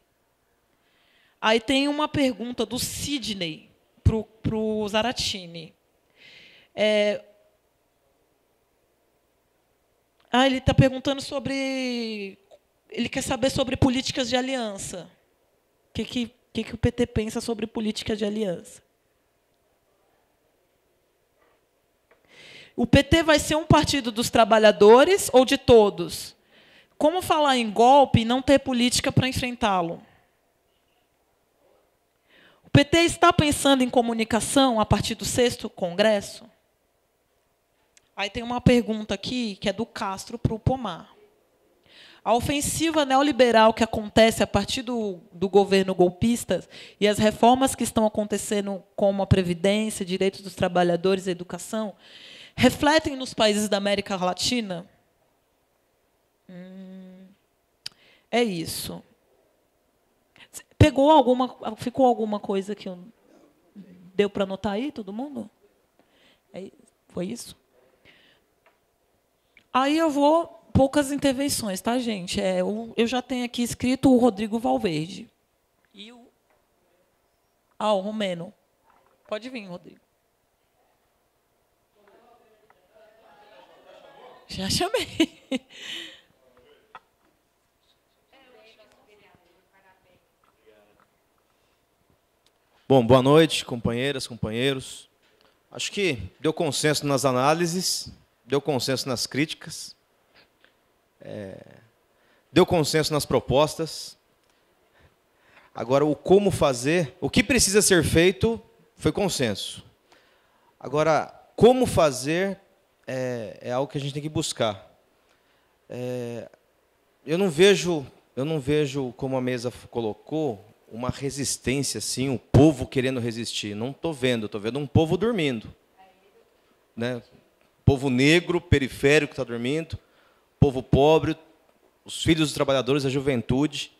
Aí tem uma pergunta do Sidney para o Zaratini. É... Ah, ele está perguntando sobre. Ele quer saber sobre políticas de aliança. O que, que, que, que o PT pensa sobre política de aliança? O PT vai ser um partido dos trabalhadores ou de todos? Como falar em golpe e não ter política para enfrentá-lo? PT está pensando em comunicação a partir do sexto congresso? Aí tem uma pergunta aqui que é do Castro para o Pomar. A ofensiva neoliberal que acontece a partir do, do governo golpista e as reformas que estão acontecendo, como a Previdência, direitos dos trabalhadores e educação, refletem nos países da América Latina? Hum, é isso. Pegou alguma. Ficou alguma coisa que eu, deu para anotar aí, todo mundo? É, foi isso? Aí eu vou. Poucas intervenções, tá, gente? É, eu, eu já tenho aqui escrito o Rodrigo Valverde. E o. Ah, o Romeno. Pode vir, Rodrigo. Já chamei. Bom, boa noite, companheiras, companheiros. Acho que deu consenso nas análises, deu consenso nas críticas, é, deu consenso nas propostas. Agora, o como fazer, o que precisa ser feito, foi consenso. Agora, como fazer é, é algo que a gente tem que buscar. É, eu não vejo, eu não vejo como a mesa colocou uma resistência, assim, o povo querendo resistir. Não estou vendo, estou vendo um povo dormindo. Né? Povo negro, periférico está dormindo, povo pobre, os filhos dos trabalhadores, a juventude.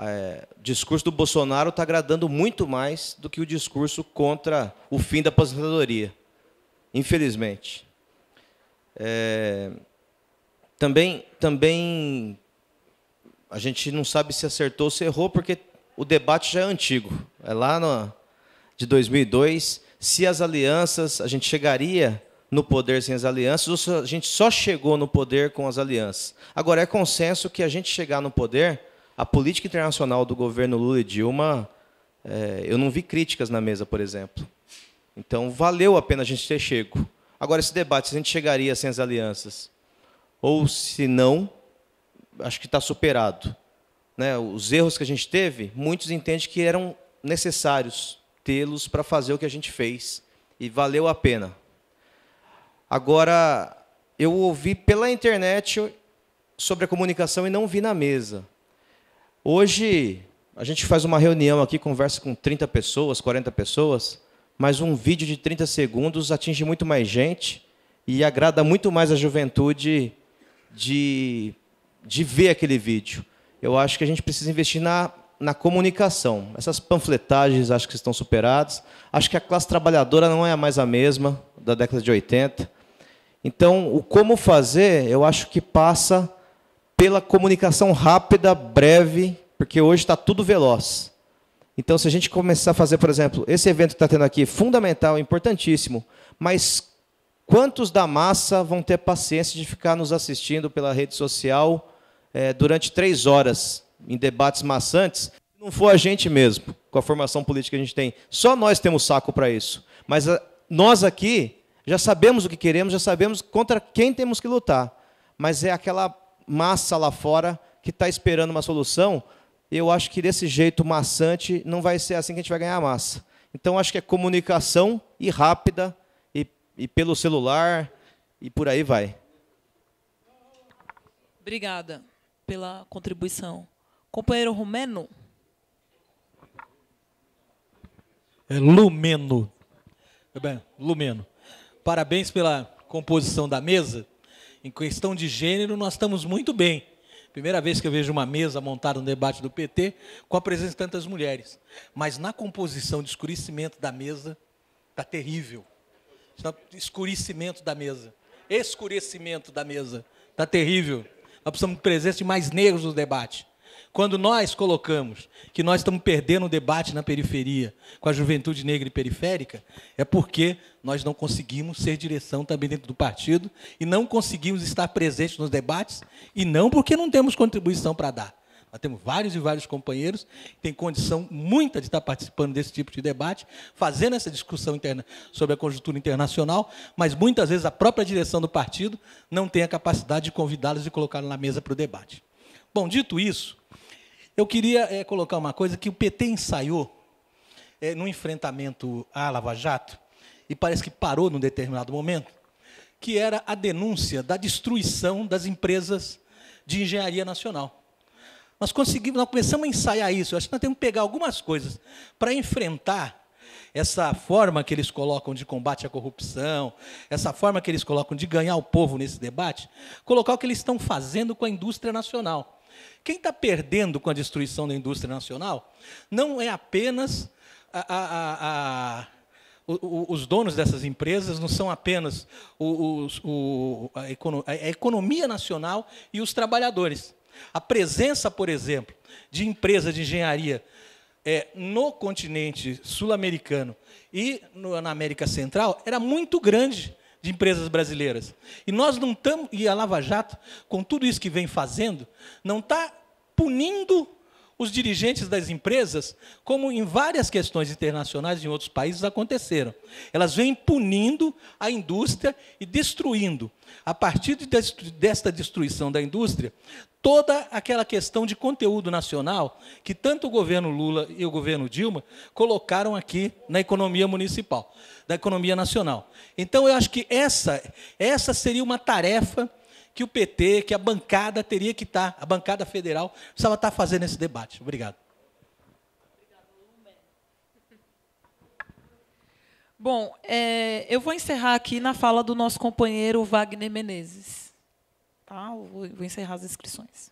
É, o discurso do Bolsonaro está agradando muito mais do que o discurso contra o fim da aposentadoria, infelizmente. É, também, também a gente não sabe se acertou ou se errou, porque o debate já é antigo, é lá no, de 2002, se as alianças, a gente chegaria no poder sem as alianças, ou se a gente só chegou no poder com as alianças. Agora, é consenso que a gente chegar no poder, a política internacional do governo Lula e Dilma, é, eu não vi críticas na mesa, por exemplo. Então, valeu a pena a gente ter chego. Agora, esse debate, se a gente chegaria sem as alianças, ou se não, acho que está superado né, os erros que a gente teve, muitos entendem que eram necessários tê-los para fazer o que a gente fez e valeu a pena. Agora, eu ouvi pela internet sobre a comunicação e não vi na mesa. Hoje, a gente faz uma reunião aqui, conversa com 30 pessoas, 40 pessoas, mas um vídeo de 30 segundos atinge muito mais gente e agrada muito mais a juventude de, de ver aquele vídeo eu acho que a gente precisa investir na, na comunicação. Essas panfletagens acho que estão superadas. Acho que a classe trabalhadora não é mais a mesma da década de 80. Então, o como fazer, eu acho que passa pela comunicação rápida, breve, porque hoje está tudo veloz. Então, se a gente começar a fazer, por exemplo, esse evento que está tendo aqui, fundamental, importantíssimo, mas quantos da massa vão ter paciência de ficar nos assistindo pela rede social é, durante três horas em debates maçantes, não for a gente mesmo, com a formação política que a gente tem. Só nós temos saco para isso. Mas a, ah, nós aqui já sabemos o que queremos, já sabemos contra quem temos que lutar. Mas é aquela massa lá fora que está esperando uma solução. Eu acho que desse jeito maçante não vai ser assim que a gente vai ganhar a massa. Então acho que é comunicação e rápida e, e pelo celular e por aí vai. Obrigada pela contribuição. Companheiro Rumeno? É Lumeno. Bem, Lumeno. Parabéns pela composição da mesa. Em questão de gênero, nós estamos muito bem. Primeira vez que eu vejo uma mesa montada no debate do PT com a presença de tantas mulheres. Mas na composição de escurecimento da mesa, está terrível. Escurecimento da mesa. Escurecimento da mesa. Está terrível. Nós precisamos de presença de mais negros no debate. Quando nós colocamos que nós estamos perdendo o debate na periferia com a juventude negra e periférica, é porque nós não conseguimos ser direção também dentro do partido e não conseguimos estar presentes nos debates e não porque não temos contribuição para dar. Nós temos vários e vários companheiros que têm condição muita de estar participando desse tipo de debate, fazendo essa discussão interna sobre a conjuntura internacional, mas muitas vezes a própria direção do partido não tem a capacidade de convidá-los e colocá-los na mesa para o debate. Bom, dito isso, eu queria é, colocar uma coisa que o PT ensaiou é, no enfrentamento à Lava Jato, e parece que parou num determinado momento, que era a denúncia da destruição das empresas de engenharia nacional. Nós conseguimos, nós começamos a ensaiar isso. Eu acho que nós temos que pegar algumas coisas para enfrentar essa forma que eles colocam de combate à corrupção, essa forma que eles colocam de ganhar o povo nesse debate, colocar o que eles estão fazendo com a indústria nacional. Quem está perdendo com a destruição da indústria nacional não é apenas a, a, a, os donos dessas empresas não são apenas o, a economia nacional e os trabalhadores. A presença, por exemplo, de empresas de engenharia é, no continente sul-americano e no, na América Central era muito grande de empresas brasileiras. E nós não estamos, e a Lava Jato, com tudo isso que vem fazendo, não está punindo os dirigentes das empresas, como em várias questões internacionais em outros países aconteceram. Elas vêm punindo a indústria e destruindo. A partir desta destruição da indústria, toda aquela questão de conteúdo nacional que tanto o governo Lula e o governo Dilma colocaram aqui na economia municipal, da economia nacional. Então eu acho que essa essa seria uma tarefa que o PT, que a bancada teria que estar, tá, a bancada federal, precisava estar tá fazendo esse debate. Obrigado. Bom, é, eu vou encerrar aqui na fala do nosso companheiro Wagner Menezes. Tá? Vou, encerrar as inscrições.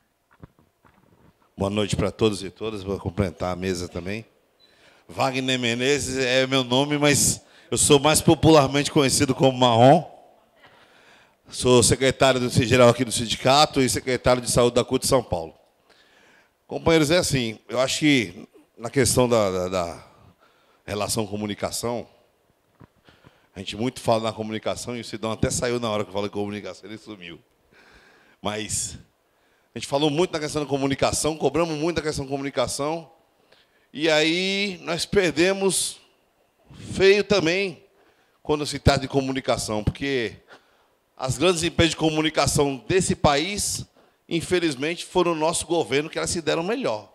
Boa noite para todos e todas. Vou complementar a mesa também. Wagner Menezes é meu nome, mas eu sou mais popularmente conhecido como Marrom. Sou secretário do geral aqui do sindicato e secretário de saúde da CUT de São Paulo. Companheiros, é assim, eu acho que na questão da, da, da relação comunicação, a gente muito fala na comunicação e o Sidão até saiu na hora que eu falei comunicação, ele sumiu. Mas a gente falou muito na questão da comunicação, cobramos muito na questão da comunicação, e aí nós perdemos feio também quando se trata de comunicação, porque as grandes empresas de comunicação desse país, infelizmente, foram o nosso governo que elas se deram melhor.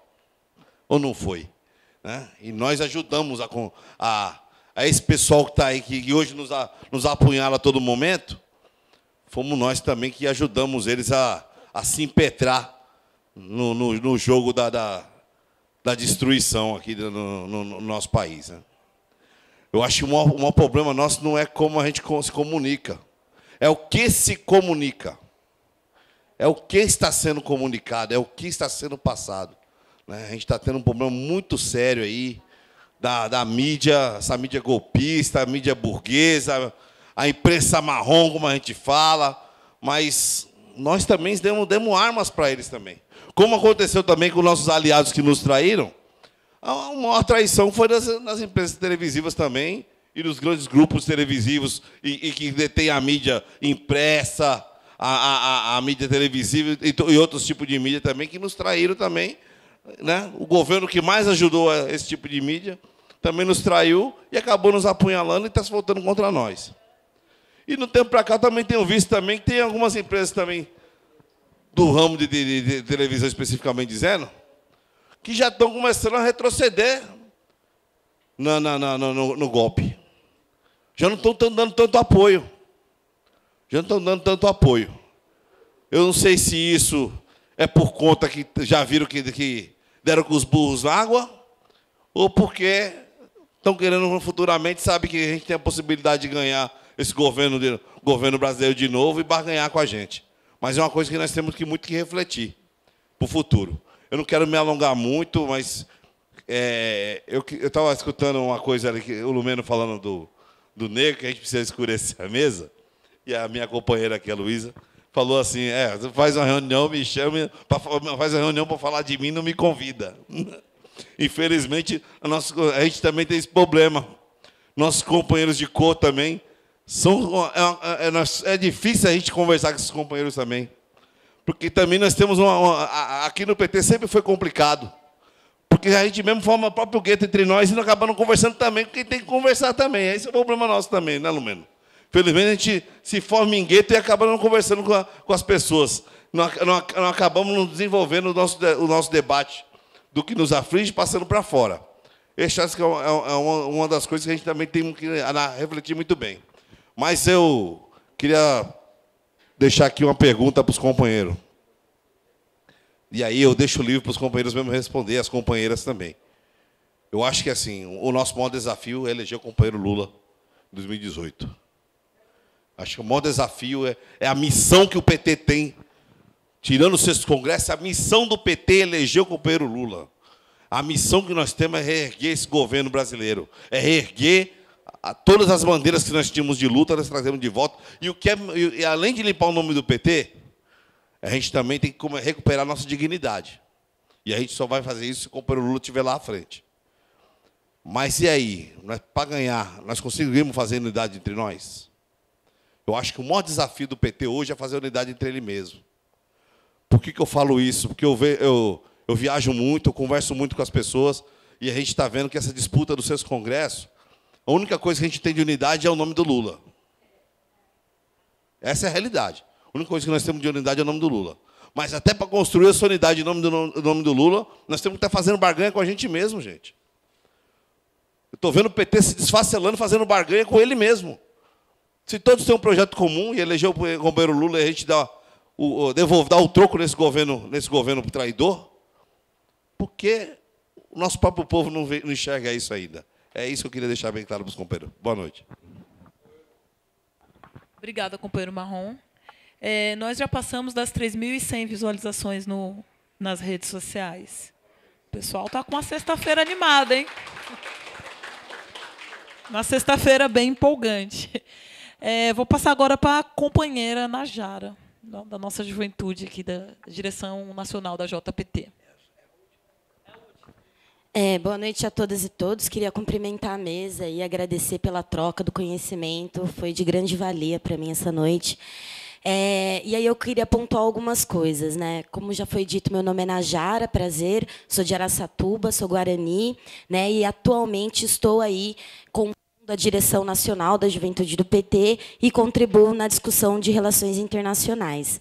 Ou não foi? Né? E nós ajudamos a, a, a esse pessoal que está aí, que hoje nos, a, nos apunhala a todo momento, fomos nós também que ajudamos eles a, a se impetrar no, no, no jogo da, da, da, destruição aqui no, no, no nosso país. Né? Eu acho que o maior, o maior problema nosso não é como a gente se comunica é o que se comunica, é o que está sendo comunicado, é o que está sendo passado. Né? A gente está tendo um problema muito sério aí da, da mídia, essa mídia golpista, a mídia burguesa, a imprensa marrom, como a gente fala, mas nós também demos, demos armas para eles também. Como aconteceu também com nossos aliados que nos traíram, a maior traição foi nas, nas empresas televisivas também, e dos grandes grupos televisivos e, e que detém a mídia impressa, a, a, a mídia televisiva e, e, outros tipos de mídia também que nos traíram também. Né? O governo que mais ajudou esse tipo de mídia também nos traiu e acabou nos apunhalando e está se voltando contra nós. E no tempo para cá também tenho visto também que tem algumas empresas também do ramo de, de, de televisão especificamente dizendo que já estão começando a retroceder na, na, na, no, no golpe já não estão dando tanto apoio. Já não estão dando tanto apoio. Eu não sei se isso é por conta que já viram que, que deram com os burros na água, ou porque estão querendo futuramente, sabe que a gente tem a possibilidade de ganhar esse governo, de, governo brasileiro de novo e barganhar com a gente. Mas é uma coisa que nós temos que muito que refletir para o futuro. Eu não quero me alongar muito, mas é, eu estava escutando uma coisa ali, o Lumeno falando do, do negro, que a gente precisa escurecer a mesa. E a minha companheira aqui, é a Luísa, falou assim: é, faz uma reunião, me chama, faz uma reunião para falar de mim, não me convida. Infelizmente, a, nossa, a gente também tem esse problema. Nossos companheiros de cor também são. É, é, é, é difícil a gente conversar com esses companheiros também. Porque também nós temos uma, uma, aqui no PT sempre foi complicado. Porque a gente mesmo forma o próprio gueto entre nós e não acabamos conversando também com quem tem que conversar também. Esse é o problema nosso também, né, Lumeno? Felizmente a gente se forma em gueto e acaba não conversando com, a, com as pessoas. Não, não, não acabamos não desenvolvendo o nosso, o nosso debate do que nos aflige passando para fora. Esse acho que é, é, é uma, uma das coisas que a gente também tem que refletir muito bem. Mas eu queria deixar aqui uma pergunta para os companheiros. E aí eu deixo livre para os companheiros mesmo responder, as companheiras também. Eu acho que assim, o nosso maior desafio é eleger o companheiro Lula em 2018. Acho que o maior desafio é, é a missão que o PT tem. Tirando o sexto congresso, é a missão do PT é eleger o companheiro Lula. A missão que nós temos é reerguer esse governo brasileiro. É reerguer a, todas as bandeiras que nós tínhamos de luta, nós trazemos de volta. E o que é, e, além de limpar o nome do PT, a gente também tem que recuperar nossa dignidade. E a gente só vai fazer isso se o companheiro Lula estiver lá à frente. Mas e aí? É Para ganhar, nós conseguimos fazer unidade entre nós? Eu acho que o maior desafio do PT hoje é fazer unidade entre ele mesmo. Por que, que eu falo isso? Porque eu, ve, eu, eu viajo muito, eu converso muito com as pessoas e a gente está vendo que essa disputa dos seus congressos, a única coisa que a gente tem de unidade é o nome do Lula. Essa é a realidade. A única coisa que nós temos de unidade é o nome do Lula. Mas até para construir essa unidade em nome do, nome do Lula, nós temos que estar tá fazendo barganha com a gente mesmo, gente. Eu estou vendo o PT se desfacelando, fazendo barganha com ele mesmo. Se todos têm um projeto comum e eleger o companheiro Lula e a gente dá o, devolver, dar o troco nesse governo, nesse governo traidor, por que o nosso próprio povo não, vê, não enxerga isso ainda? É isso que eu queria deixar bem claro para os companheiros. Boa noite. Obrigada, companheiro Marrom. É, nós já passamos das 3.100 visualizações no, nas redes sociais. O pessoal está com uma sexta-feira animada, hein? Uma sexta-feira bem empolgante. É, vou passar agora para a companheira Najara, da nossa juventude aqui, da direção nacional da JPT. É, boa noite a todas e todos. Queria cumprimentar a mesa e agradecer pela troca do conhecimento. Foi de grande valia para mim essa noite. É, e aí eu queria pontuar algumas coisas, né? Como já foi dito, meu nome é Najara, prazer, sou de Araçatuba, sou Guarani, né? E atualmente estou aí com a direção nacional da juventude do PT e contribuo na discussão de relações internacionais.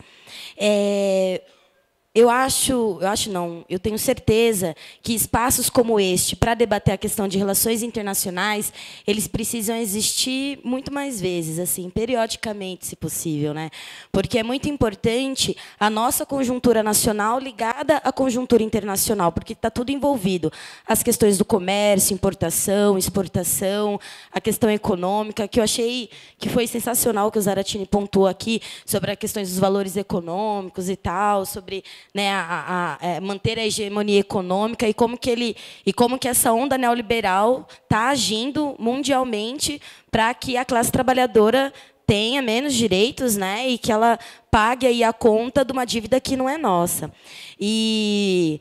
É, eu acho, eu acho não, eu tenho certeza que espaços como este para debater a questão de relações internacionais, eles precisam existir muito mais vezes, assim, periodicamente, se possível, né? Porque é muito importante a nossa conjuntura nacional ligada à conjuntura internacional, porque está tudo envolvido, as questões do comércio, importação, exportação, a questão econômica, que eu achei que foi sensacional que o Zaratini pontuou aqui sobre as questões dos valores econômicos e tal, sobre né, a, a, a é, manter a hegemonia econômica e como que ele e como que essa onda neoliberal está agindo mundialmente para que a classe trabalhadora tenha menos direitos, né, e que ela pague aí a conta de uma dívida que não é nossa. E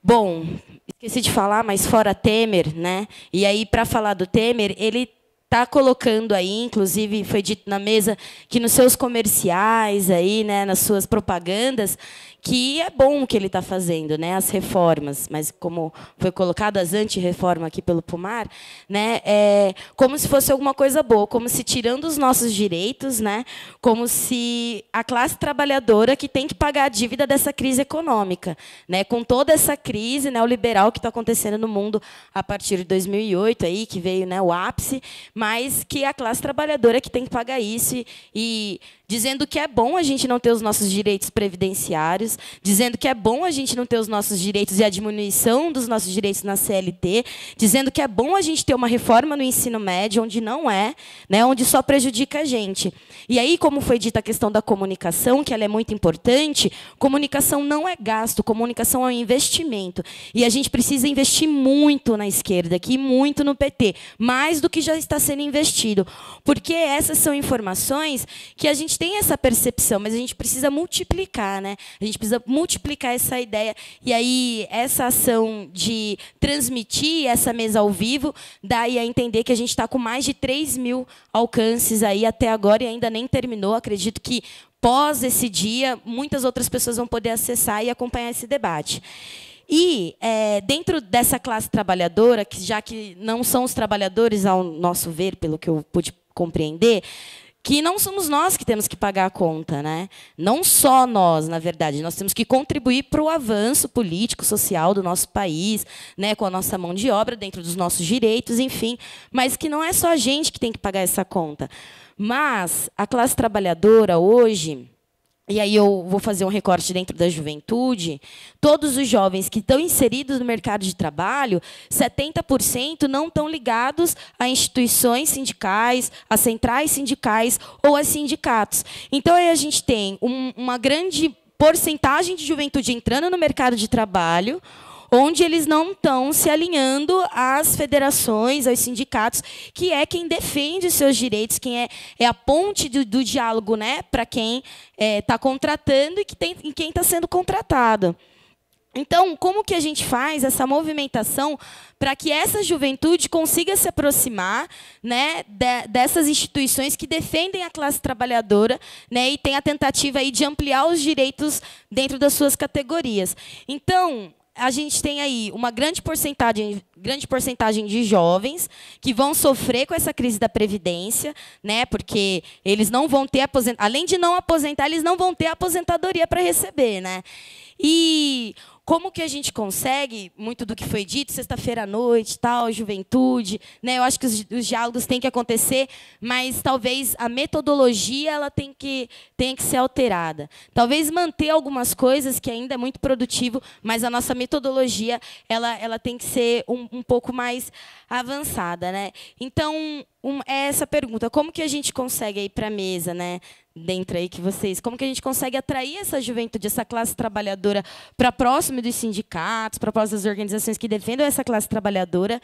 bom, esqueci de falar, mas fora Temer, né? E aí para falar do Temer, ele tá colocando aí, inclusive foi dito na mesa que nos seus comerciais aí, né, nas suas propagandas, que é bom o que ele está fazendo, né? As reformas, mas como foi colocado as anti-reforma aqui pelo Pumar, né? É como se fosse alguma coisa boa, como se tirando os nossos direitos, né? Como se a classe trabalhadora que tem que pagar a dívida dessa crise econômica, né? Com toda essa crise neoliberal que está acontecendo no mundo a partir de 2008 aí, que veio, né? O ápice, mas que a classe trabalhadora que tem que pagar isso e, e dizendo que é bom a gente não ter os nossos direitos previdenciários, dizendo que é bom a gente não ter os nossos direitos e a diminuição dos nossos direitos na CLT, dizendo que é bom a gente ter uma reforma no ensino médio, onde não é, né, onde só prejudica a gente. E aí, como foi dita a questão da comunicação, que ela é muito importante, comunicação não é gasto, comunicação é um investimento. E a gente precisa investir muito na esquerda aqui, muito no PT, mais do que já está sendo investido. Porque essas são informações que a gente gente tem essa percepção, mas a gente precisa multiplicar, né? A gente precisa multiplicar essa ideia. E aí, essa ação de transmitir essa mesa ao vivo dá a entender que a gente está com mais de 3 mil alcances aí até agora e ainda nem terminou. Acredito que pós esse dia, muitas outras pessoas vão poder acessar e acompanhar esse debate. E é, dentro dessa classe trabalhadora, que já que não são os trabalhadores ao nosso ver, pelo que eu pude compreender, que não somos nós que temos que pagar a conta, né? Não só nós, na verdade, nós temos que contribuir para o avanço político, social do nosso país, né, com a nossa mão de obra dentro dos nossos direitos, enfim, mas que não é só a gente que tem que pagar essa conta. Mas a classe trabalhadora hoje, e aí eu vou fazer um recorte dentro da juventude, todos os jovens que estão inseridos no mercado de trabalho, 70% não estão ligados a instituições sindicais, a centrais sindicais ou a sindicatos. Então aí a gente tem um, uma grande porcentagem de juventude entrando no mercado de trabalho, onde eles não estão se alinhando às federações, aos sindicatos, que é quem defende os seus direitos, quem é, é a ponte do, do diálogo né, para quem está é, tá contratando e, que tem, quem está sendo contratado. Então, como que a gente faz essa movimentação para que essa juventude consiga se aproximar né, de, dessas instituições que defendem a classe trabalhadora né, e tem a tentativa aí de ampliar os direitos dentro das suas categorias? Então, a gente tem aí uma grande porcentagem, grande porcentagem de jovens que vão sofrer com essa crise da previdência, né? Porque eles não vão ter aposent... além de não aposentar, eles não vão ter aposentadoria para receber, né? E como que a gente consegue, muito do que foi dito, sexta-feira à noite, tal, juventude, né? Eu acho que os, os, diálogos têm que acontecer, mas talvez a metodologia ela tem que, tem que ser alterada. Talvez manter algumas coisas que ainda é muito produtivo, mas a nossa metodologia ela, ela tem que ser um, um pouco mais avançada, né? Então, um, é essa pergunta, como que a gente consegue aí para a mesa, né? dentro aí que vocês, como que a gente consegue atrair essa juventude, essa classe trabalhadora para próximo dos sindicatos, para próximo das organizações que defendam essa classe trabalhadora,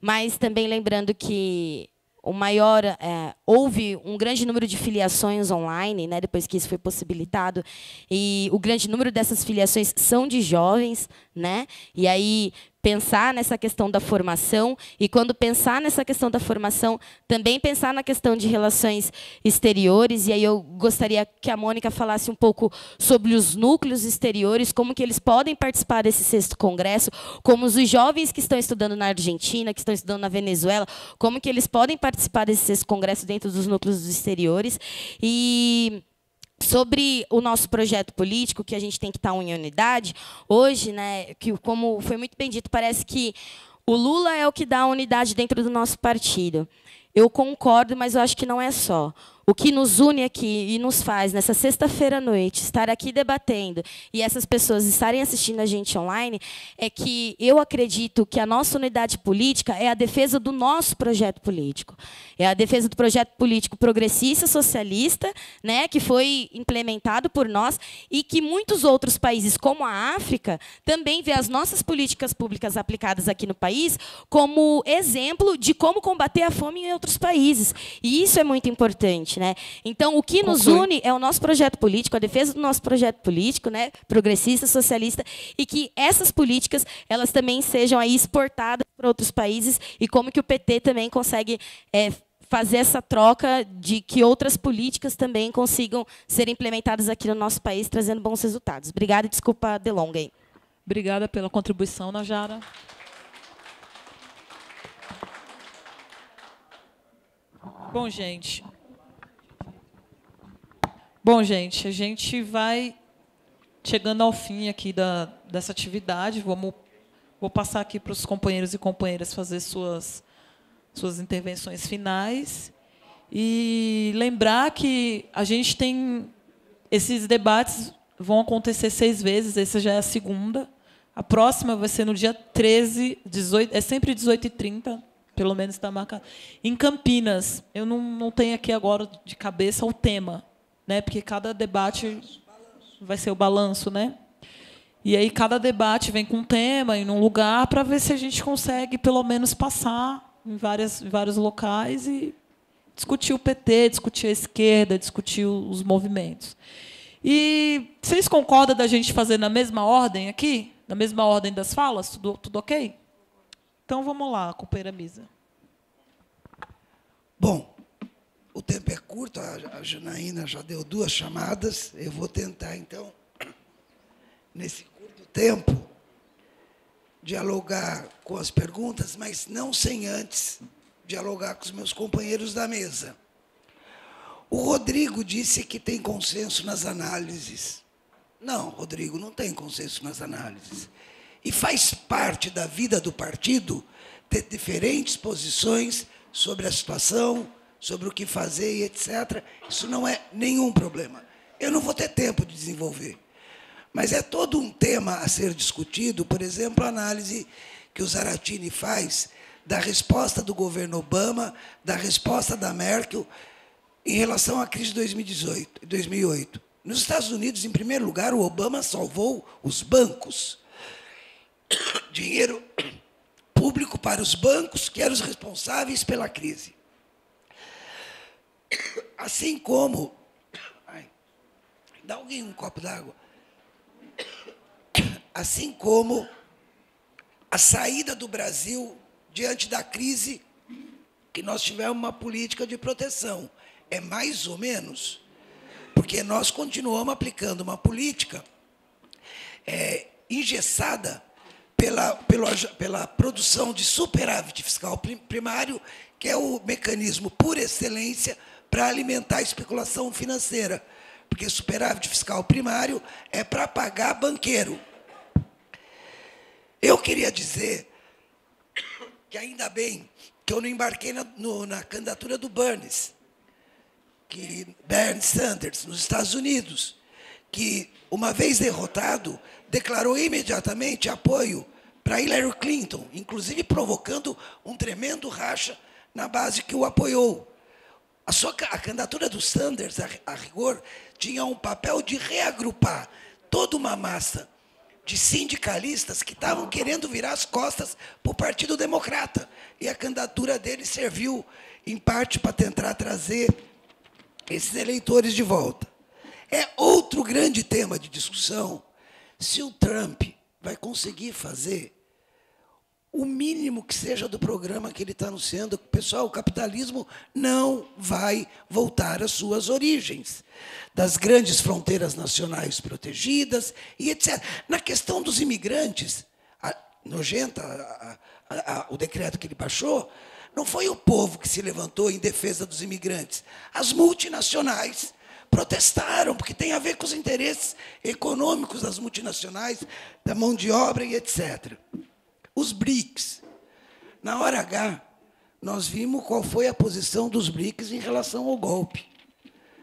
mas também lembrando que o maior é, houve um grande número de filiações online, né, depois que isso foi possibilitado, e o grande número dessas filiações são de jovens, né? E aí pensar nessa questão da formação e quando pensar nessa questão da formação, também pensar na questão de relações exteriores e aí eu gostaria que a Mônica falasse um pouco sobre os núcleos exteriores, como que eles podem participar desse sexto congresso, como os jovens que estão estudando na Argentina, que estão estudando na Venezuela, como que eles podem participar desse sexto congresso dentro dos núcleos exteriores e sobre o nosso projeto político, que a gente tem que estar em unidade, hoje, né, que como foi muito bem dito, parece que o Lula é o que dá a unidade dentro do nosso partido. Eu concordo, mas eu acho que não é só. O que nos une aqui e nos faz, nessa sexta-feira à noite, estar aqui debatendo e essas pessoas estarem assistindo a gente online, é que eu acredito que a nossa unidade política é a defesa do nosso projeto político. É a defesa do projeto político progressista, socialista, né, que foi implementado por nós e que muitos outros países, como a África, também vê as nossas políticas públicas aplicadas aqui no país como exemplo de como combater a fome em outros países. E isso é muito importante. Né? né? Então, o que nos une é o nosso projeto político, a defesa do nosso projeto político, né? Progressista, socialista, e que essas políticas elas também sejam aí exportadas para outros países e como que o PT também consegue é, fazer essa troca de que outras políticas também consigam ser implementadas aqui no nosso país, trazendo bons resultados. Obrigada e desculpa a delonga aí. Obrigada pela contribuição, Najara. Bom, gente, Bom, gente, a gente vai chegando ao fim aqui da, dessa atividade. Vamos, vou passar aqui para os companheiros e companheiras fazer suas, suas intervenções finais. E lembrar que a gente tem. Esses debates vão acontecer seis vezes, essa já é a segunda. A próxima vai ser no dia 13, 18, é sempre 18h30, pelo menos está marcado, em Campinas. Eu não, não tenho aqui agora de cabeça o tema, né? Porque cada debate vai ser o balanço, né? E aí cada debate vem com um tema e num lugar para ver se a gente consegue pelo menos passar em, várias, em vários locais e discutir o PT, discutir a esquerda, discutir os movimentos. E vocês concordam da gente fazer na mesma ordem aqui? Na mesma ordem das falas? Tudo, tudo ok? Então vamos lá, companheira Misa. Bom, o tempo é curto, a, a Janaína já deu duas chamadas, eu vou tentar, então, nesse curto tempo, dialogar com as perguntas, mas não sem antes dialogar com os meus companheiros da mesa. O Rodrigo disse que tem consenso nas análises. Não, Rodrigo, não tem consenso nas análises. E faz parte da vida do partido ter diferentes posições sobre a situação, sobre o que fazer e etc. Isso não é nenhum problema. Eu não vou ter tempo de desenvolver. Mas é todo um tema a ser discutido, por exemplo, a análise que o Zaratini faz da resposta do governo Obama, da resposta da Merkel em relação à crise de 2018, 2008. Nos Estados Unidos, em primeiro lugar, o Obama salvou os bancos. Dinheiro público para os bancos, que eram os responsáveis pela crise. Assim como. Ai, dá alguém um copo d'água. Assim como a saída do Brasil diante da crise, que nós tivemos uma política de proteção. É mais ou menos, porque nós continuamos aplicando uma política é, engessada pela, pela, pela produção de superávit fiscal primário, que é o mecanismo por excelência para alimentar a especulação financeira, porque superávit fiscal primário é para pagar banqueiro. Eu queria dizer que ainda bem que eu não embarquei na, no, na candidatura do Bernie, que Bernie Sanders nos Estados Unidos, que uma vez derrotado declarou imediatamente apoio para Hillary Clinton, inclusive provocando um tremendo racha na base que o apoiou. A, sua, a candidatura do Sanders, a, a rigor, tinha um papel de reagrupar toda uma massa de sindicalistas que estavam querendo virar as costas para o Partido Democrata. E a candidatura dele serviu, em parte, para tentar trazer esses eleitores de volta. É outro grande tema de discussão se o Trump vai conseguir fazer o mínimo que seja do programa que ele está anunciando. Pessoal, o capitalismo não vai voltar às suas origens, das grandes fronteiras nacionais protegidas e etc. Na questão dos imigrantes, a, nojenta a, a, o decreto que ele baixou, não foi o povo que se levantou em defesa dos imigrantes, as multinacionais protestaram, porque tem a ver com os interesses econômicos das multinacionais, da mão de obra e etc. Os BRICS. Na hora H, nós vimos qual foi a posição dos BRICS em relação ao golpe.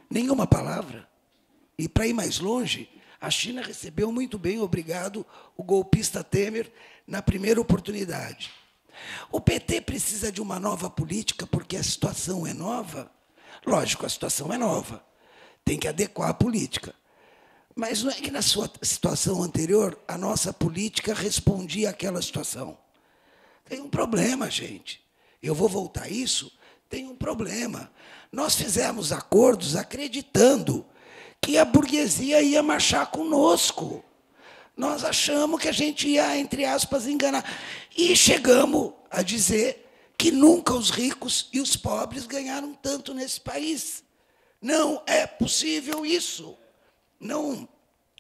Nenhuma palavra. E para ir mais longe, a China recebeu muito bem, obrigado, o golpista Temer na primeira oportunidade. O PT precisa de uma nova política porque a situação é nova? Lógico, a situação é nova. Tem que adequar a política. Mas não é que na sua situação anterior a nossa política respondia àquela situação. Tem um problema, gente. Eu vou voltar a isso. Tem um problema. Nós fizemos acordos acreditando que a burguesia ia marchar conosco. Nós achamos que a gente ia, entre aspas, enganar. E chegamos a dizer que nunca os ricos e os pobres ganharam tanto nesse país. Não é possível isso não,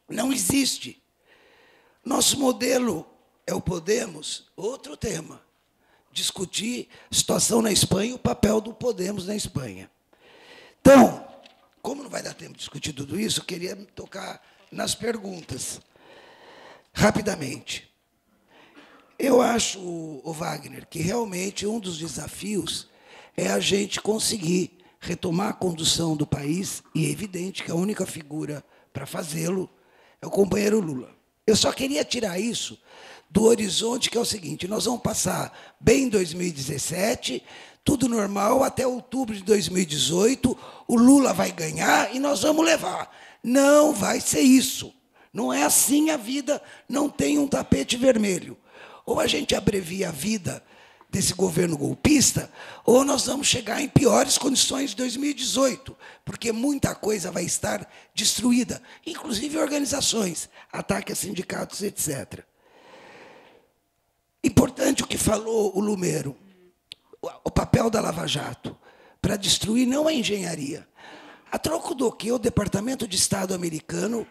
não existe. Nosso modelo é o Podemos, outro tema. Discutir a situação na Espanha o papel do Podemos na Espanha. Então, como não vai dar tempo de discutir tudo isso, eu queria tocar nas perguntas, rapidamente. Eu acho, o Wagner, que realmente um dos desafios é a gente conseguir retomar a condução do país, e é evidente que a única figura para fazê-lo é o companheiro Lula. Eu só queria tirar isso do horizonte, que é o seguinte: nós vamos passar bem 2017, tudo normal, até outubro de 2018, o Lula vai ganhar e nós vamos levar. Não vai ser isso. Não é assim a vida, não tem um tapete vermelho. Ou a gente abrevia a vida desse governo golpista, ou nós vamos chegar em piores condições de 2018, porque muita coisa vai estar destruída, inclusive organizações, ataque a sindicatos, etc. Importante o que falou o Lumeiro, o papel da Lava Jato, para destruir não a engenharia. A troco do que o Departamento de Estado americano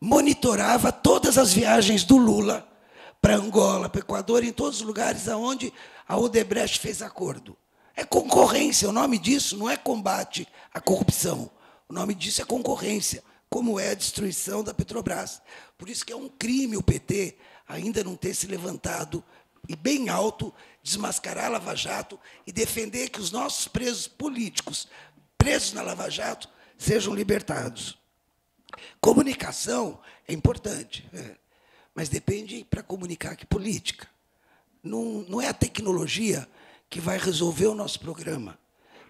monitorava todas as viagens do Lula para Angola, para Equador, em todos os lugares aonde a Odebrecht fez acordo. É concorrência, o nome disso não é combate à corrupção. O nome disso é concorrência, como é a destruição da Petrobras. Por isso que é um crime o PT ainda não ter se levantado e bem alto desmascarar a Lava Jato e defender que os nossos presos políticos, presos na Lava Jato, sejam libertados. Comunicação é importante. É. Mas depende para comunicar que política. Não, não é a tecnologia que vai resolver o nosso programa.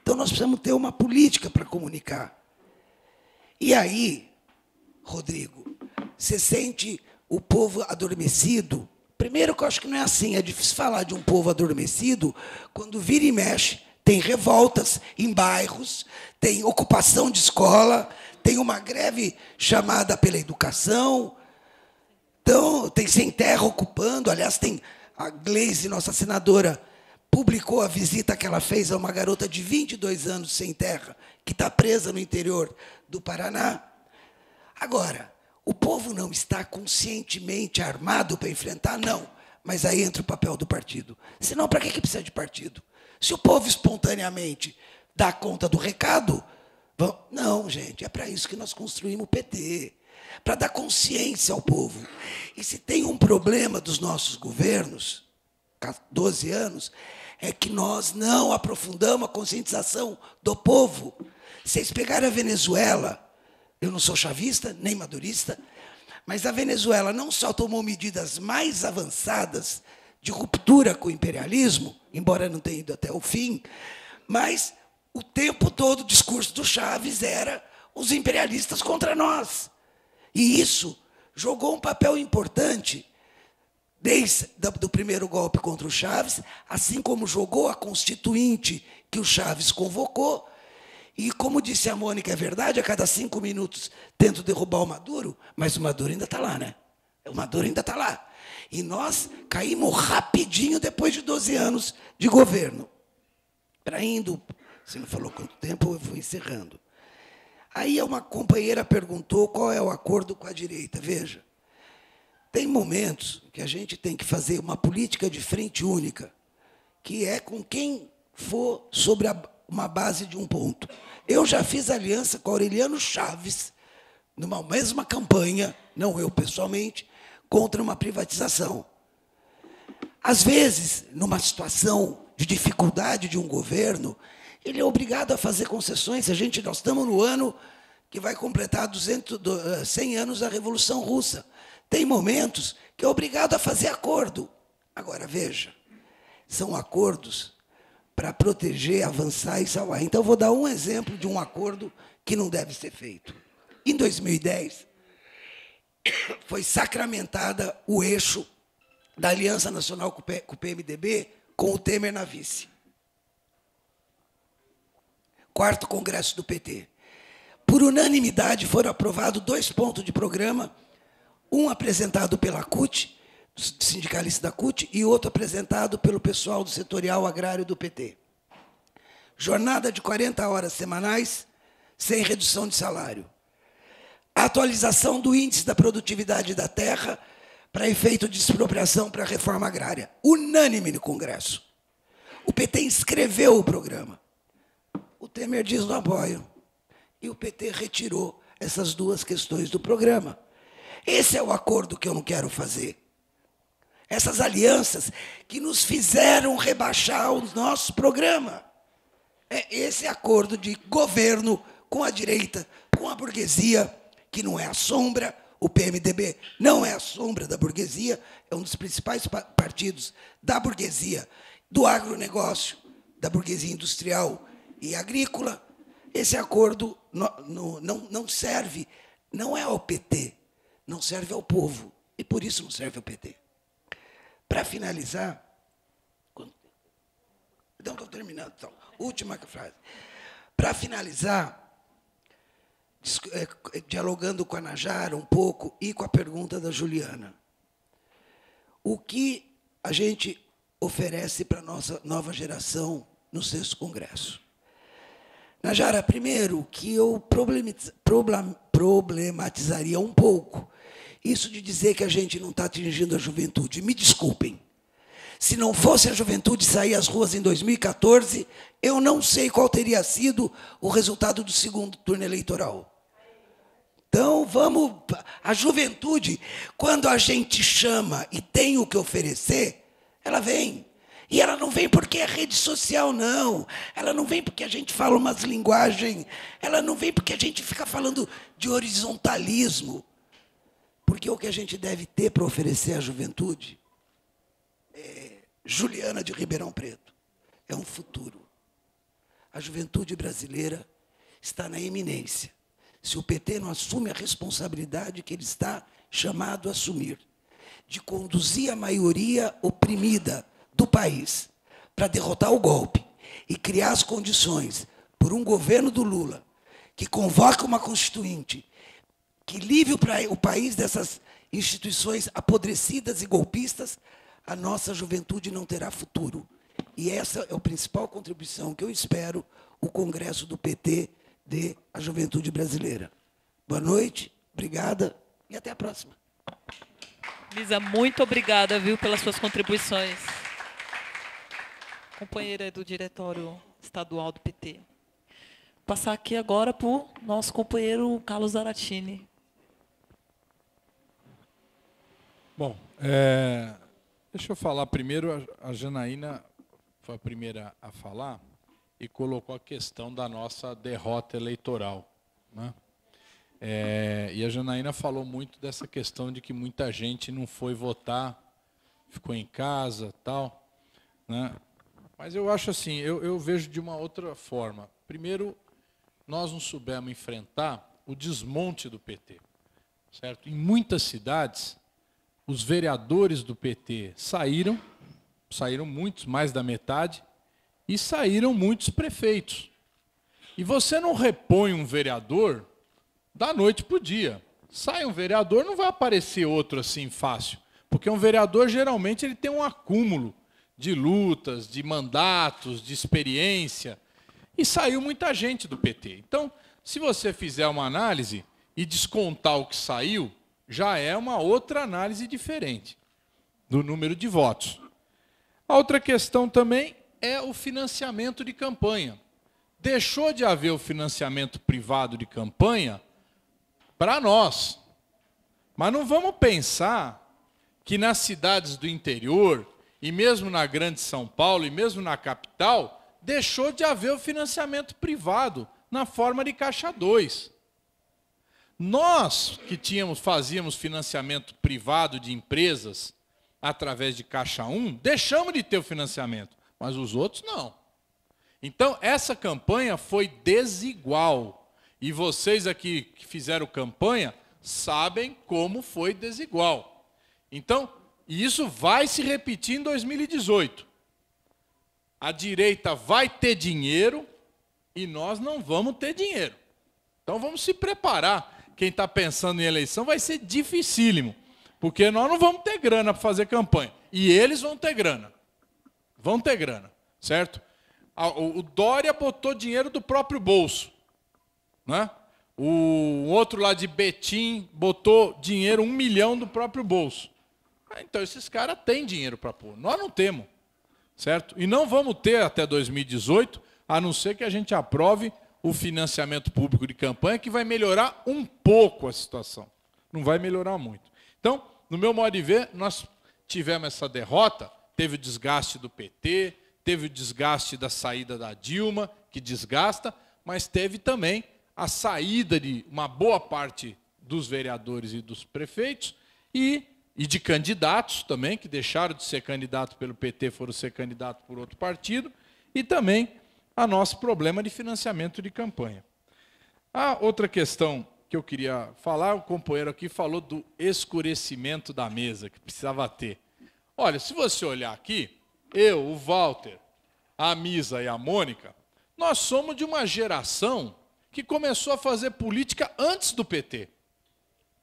Então nós precisamos ter uma política para comunicar. E aí, Rodrigo, você sente o povo adormecido? Primeiro que eu acho que não é assim, é difícil falar de um povo adormecido quando vira e mexe, tem revoltas em bairros, tem ocupação de escola, tem uma greve chamada pela educação, então, tem Sem Terra ocupando, aliás, tem a Glaze, nossa senadora, publicou a visita que ela fez a uma garota de 22 anos sem terra, que está presa no interior do Paraná. Agora, o povo não está conscientemente armado para enfrentar, não. Mas aí entra o papel do partido. Senão, para que, que precisa de partido? Se o povo espontaneamente dá conta do recado, vão... não, gente, é para isso que nós construímos o PT para dar consciência ao povo. E se tem um problema dos nossos governos, 12 anos, é que nós não aprofundamos a conscientização do povo. Vocês pegaram a Venezuela, eu não sou chavista, nem madurista, mas a Venezuela não só tomou medidas mais avançadas de ruptura com o imperialismo, embora não tenha ido até o fim, mas o tempo todo o discurso do Chaves era os imperialistas contra nós. E isso jogou um papel importante desde do primeiro golpe contra o Chaves, assim como jogou a constituinte que o Chaves convocou. E como disse a Mônica, é verdade, a cada cinco minutos tento derrubar o Maduro, mas o Maduro ainda está lá, né? O Maduro ainda está lá. E nós caímos rapidinho depois de 12 anos de governo. Para indo, você não falou quanto tempo, eu vou encerrando. Aí uma companheira perguntou qual é o acordo com a direita. Veja, tem momentos que a gente tem que fazer uma política de frente única, que é com quem for sobre a, uma base de um ponto. Eu já fiz aliança com Aureliano Chaves, numa mesma campanha, não eu pessoalmente, contra uma privatização. Às vezes, numa situação de dificuldade de um governo, ele é obrigado a fazer concessões. A gente, nós estamos no ano que vai completar 200, 100 eh, anos da Revolução Russa. Tem momentos que é obrigado a fazer acordo. Agora, veja, são acordos para proteger, avançar e salvar. Então, eu vou dar um exemplo de um acordo que não deve ser feito. Em 2010, foi sacramentada o eixo da Aliança Nacional com o PMDB com o Temer na vice quarto congresso do PT. Por unanimidade foram aprovados dois pontos de programa, um apresentado pela CUT, sindicalista da CUT, e outro apresentado pelo pessoal do setorial agrário do PT. Jornada de 40 horas semanais, sem redução de salário. atualização do índice da produtividade da terra para efeito de expropriação para a reforma agrária. Unânime no Congresso. O PT inscreveu o programa. O Temer diz no apoio. E o PT retirou essas duas questões do programa. Esse é o acordo que eu não quero fazer. Essas alianças que nos fizeram rebaixar o nosso programa. É esse acordo de governo com a direita, com a burguesia, que não é a sombra, o PMDB não é a sombra da burguesia, é um dos principais partidos da burguesia, do agronegócio, da burguesia industrial, e agrícola. Esse acordo no, no, não, não serve, não é ao PT, não serve ao povo. E por isso não serve ao PT. Para finalizar, então estou terminando, então. Última frase. Para finalizar, é, é, dialogando com a Najara um pouco e com a pergunta da Juliana. O que a gente oferece para a nossa nova geração no sexto congresso? Najara, primeiro, que eu problematizaria um pouco isso de dizer que a gente não está atingindo a juventude. Me desculpem. Se não fosse a juventude sair às ruas em 2014, eu não sei qual teria sido o resultado do segundo turno eleitoral. Então, vamos. A juventude, quando a gente chama e tem o que oferecer, ela vem. E ela não vem porque é rede social, não. Ela não vem porque a gente fala umas linguagens. Ela não vem porque a gente fica falando de horizontalismo. Porque o que a gente deve ter para oferecer à juventude é Juliana de Ribeirão Preto. É um futuro. A juventude brasileira está na iminência. Se o PT não assume a responsabilidade que ele está chamado a assumir, de conduzir a maioria oprimida, do país para derrotar o golpe e criar as condições por um governo do Lula que convoca uma constituinte, que livre o país dessas instituições apodrecidas e golpistas, a nossa juventude não terá futuro. E essa é a principal contribuição que eu espero o Congresso do PT dê à juventude brasileira. Boa noite, obrigada e até a próxima. Lisa, muito obrigada viu, pelas suas contribuições companheira do Diretório Estadual do PT. Vou passar aqui agora para o nosso companheiro Carlos Aratini. Bom, é, deixa eu falar primeiro, a Janaína foi a primeira a falar e colocou a questão da nossa derrota eleitoral. Né? É, e a Janaína falou muito dessa questão de que muita gente não foi votar, ficou em casa, tal. Né? Mas eu acho assim, eu, eu vejo de uma outra forma. Primeiro, nós não soubemos enfrentar o desmonte do PT. Certo? Em muitas cidades, os vereadores do PT saíram, saíram muitos, mais da metade, e saíram muitos prefeitos. E você não repõe um vereador da noite para o dia. Sai um vereador, não vai aparecer outro assim fácil. Porque um vereador, geralmente, ele tem um acúmulo de lutas, de mandatos, de experiência, e saiu muita gente do PT. Então, se você fizer uma análise e descontar o que saiu, já é uma outra análise diferente do número de votos. A outra questão também é o financiamento de campanha. Deixou de haver o financiamento privado de campanha para nós. Mas não vamos pensar que nas cidades do interior, e mesmo na grande São Paulo, e mesmo na capital, deixou de haver o financiamento privado na forma de caixa 2. Nós que tínhamos, fazíamos financiamento privado de empresas através de caixa 1, deixamos de ter o financiamento, mas os outros não. Então, essa campanha foi desigual. E vocês aqui que fizeram campanha sabem como foi desigual. Então, e isso vai se repetir em 2018. A direita vai ter dinheiro e nós não vamos ter dinheiro. Então vamos se preparar. Quem está pensando em eleição vai ser dificílimo, porque nós não vamos ter grana para fazer campanha. E eles vão ter grana. Vão ter grana, certo? O Dória botou dinheiro do próprio bolso. Né? O outro lá de Betim botou dinheiro, um milhão do próprio bolso. Ah, então esses caras têm dinheiro para pôr. Nós não temos, certo? E não vamos ter até 2018, a não ser que a gente aprove o financiamento público de campanha, que vai melhorar um pouco a situação. Não vai melhorar muito. Então, no meu modo de ver, nós tivemos essa derrota, teve o desgaste do PT, teve o desgaste da saída da Dilma, que desgasta, mas teve também a saída de uma boa parte dos vereadores e dos prefeitos e e de candidatos também, que deixaram de ser candidato pelo PT, foram ser candidato por outro partido, e também a nosso problema de financiamento de campanha. A outra questão que eu queria falar, o companheiro aqui falou do escurecimento da mesa, que precisava ter. Olha, se você olhar aqui, eu, o Walter, a Misa e a Mônica, nós somos de uma geração que começou a fazer política antes do PT.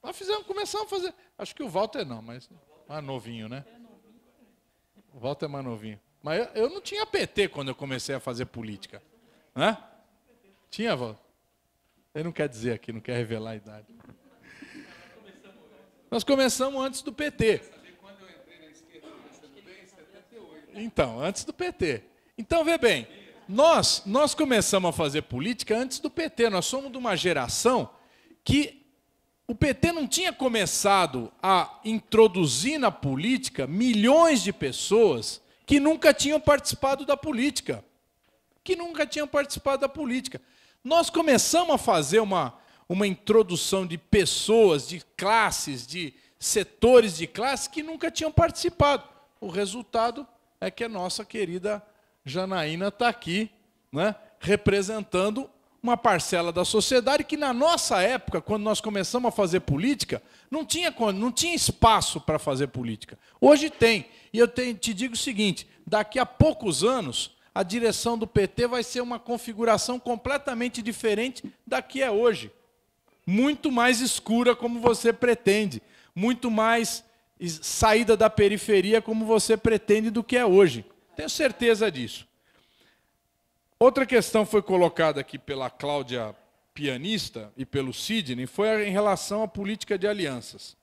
Nós fizemos, começamos a fazer. Acho que o Walter não, mas mais novinho, né? O Walter é mais novinho. Mas eu, eu não tinha PT quando eu comecei a fazer política. Né? Tinha, Walter? Ele não quer dizer aqui, não quer revelar a idade. Nós começamos antes do PT. Então, antes do PT. Então, vê bem, nós, nós começamos a fazer política antes do PT. Nós somos de uma geração que o PT não tinha começado a introduzir na política milhões de pessoas que nunca tinham participado da política. Que nunca tinham participado da política. Nós começamos a fazer uma, uma introdução de pessoas, de classes, de setores de classe que nunca tinham participado. O resultado é que a nossa querida Janaína está aqui, né, representando uma parcela da sociedade que, na nossa época, quando nós começamos a fazer política, não tinha, não tinha espaço para fazer política. Hoje tem. E eu te, te digo o seguinte: daqui a poucos anos, a direção do PT vai ser uma configuração completamente diferente da que é hoje. Muito mais escura, como você pretende. Muito mais saída da periferia, como você pretende, do que é hoje. Tenho certeza disso. Outra questão foi colocada aqui pela Cláudia Pianista e pelo Sidney foi em relação à política de alianças.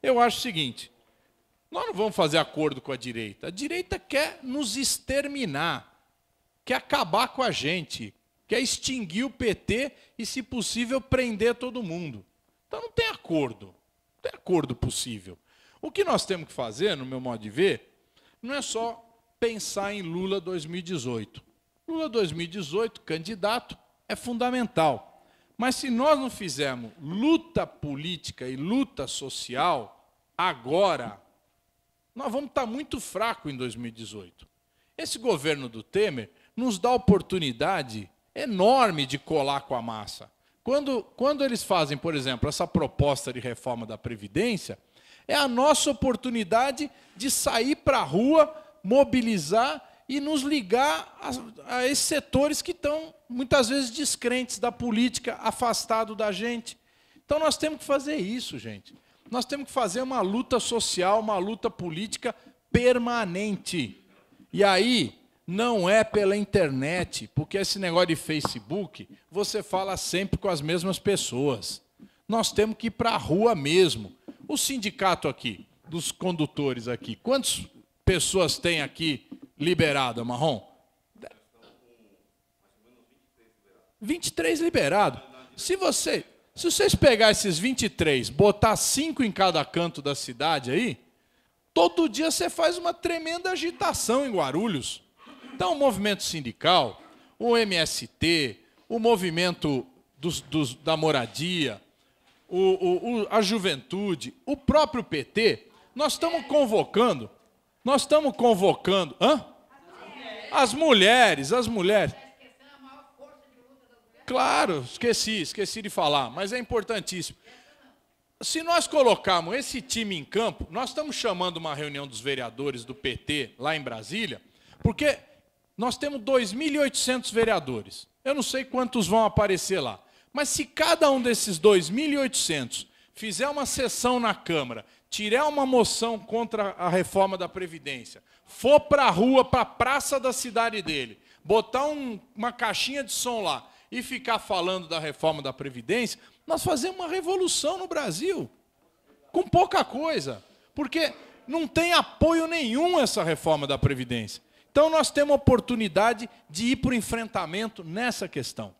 Eu acho o seguinte: nós não vamos fazer acordo com a direita. A direita quer nos exterminar, quer acabar com a gente, quer extinguir o PT e, se possível, prender todo mundo. Então não tem acordo. Não tem acordo possível. O que nós temos que fazer, no meu modo de ver, não é só pensar em Lula 2018. Lula 2018, candidato, é fundamental. Mas se nós não fizermos luta política e luta social agora, nós vamos estar muito fraco em 2018. Esse governo do Temer nos dá oportunidade enorme de colar com a massa. Quando, quando eles fazem, por exemplo, essa proposta de reforma da Previdência, é a nossa oportunidade de sair para a rua, mobilizar e nos ligar a, a esses setores que estão muitas vezes descrentes da política, afastado da gente. Então nós temos que fazer isso, gente. Nós temos que fazer uma luta social, uma luta política permanente. E aí não é pela internet, porque esse negócio de Facebook, você fala sempre com as mesmas pessoas. Nós temos que ir para a rua mesmo. O sindicato aqui, dos condutores aqui, quantas pessoas tem aqui liberado, marrom? 23 liberado. Se você, se vocês pegar esses 23, botar cinco em cada canto da cidade aí, todo dia você faz uma tremenda agitação em Guarulhos. Então, tá o movimento sindical, o MST, o movimento dos, dos, da moradia, o, o, o, a juventude, o próprio PT, nós estamos convocando nós estamos convocando. Hã? As mulheres, as mulheres. Claro, esqueci, esqueci de falar, mas é importantíssimo. Se nós colocarmos esse time em campo, nós estamos chamando uma reunião dos vereadores do PT lá em Brasília, porque nós temos 2.800 vereadores. Eu não sei quantos vão aparecer lá, mas se cada um desses 2.800 fizer uma sessão na Câmara tirar uma moção contra a reforma da Previdência, for para a rua, para a praça da cidade dele, botar um, uma caixinha de som lá e ficar falando da reforma da Previdência, nós fazemos uma revolução no Brasil. Com pouca coisa. Porque não tem apoio nenhum essa reforma da Previdência. Então nós temos a oportunidade de ir para o enfrentamento nessa questão.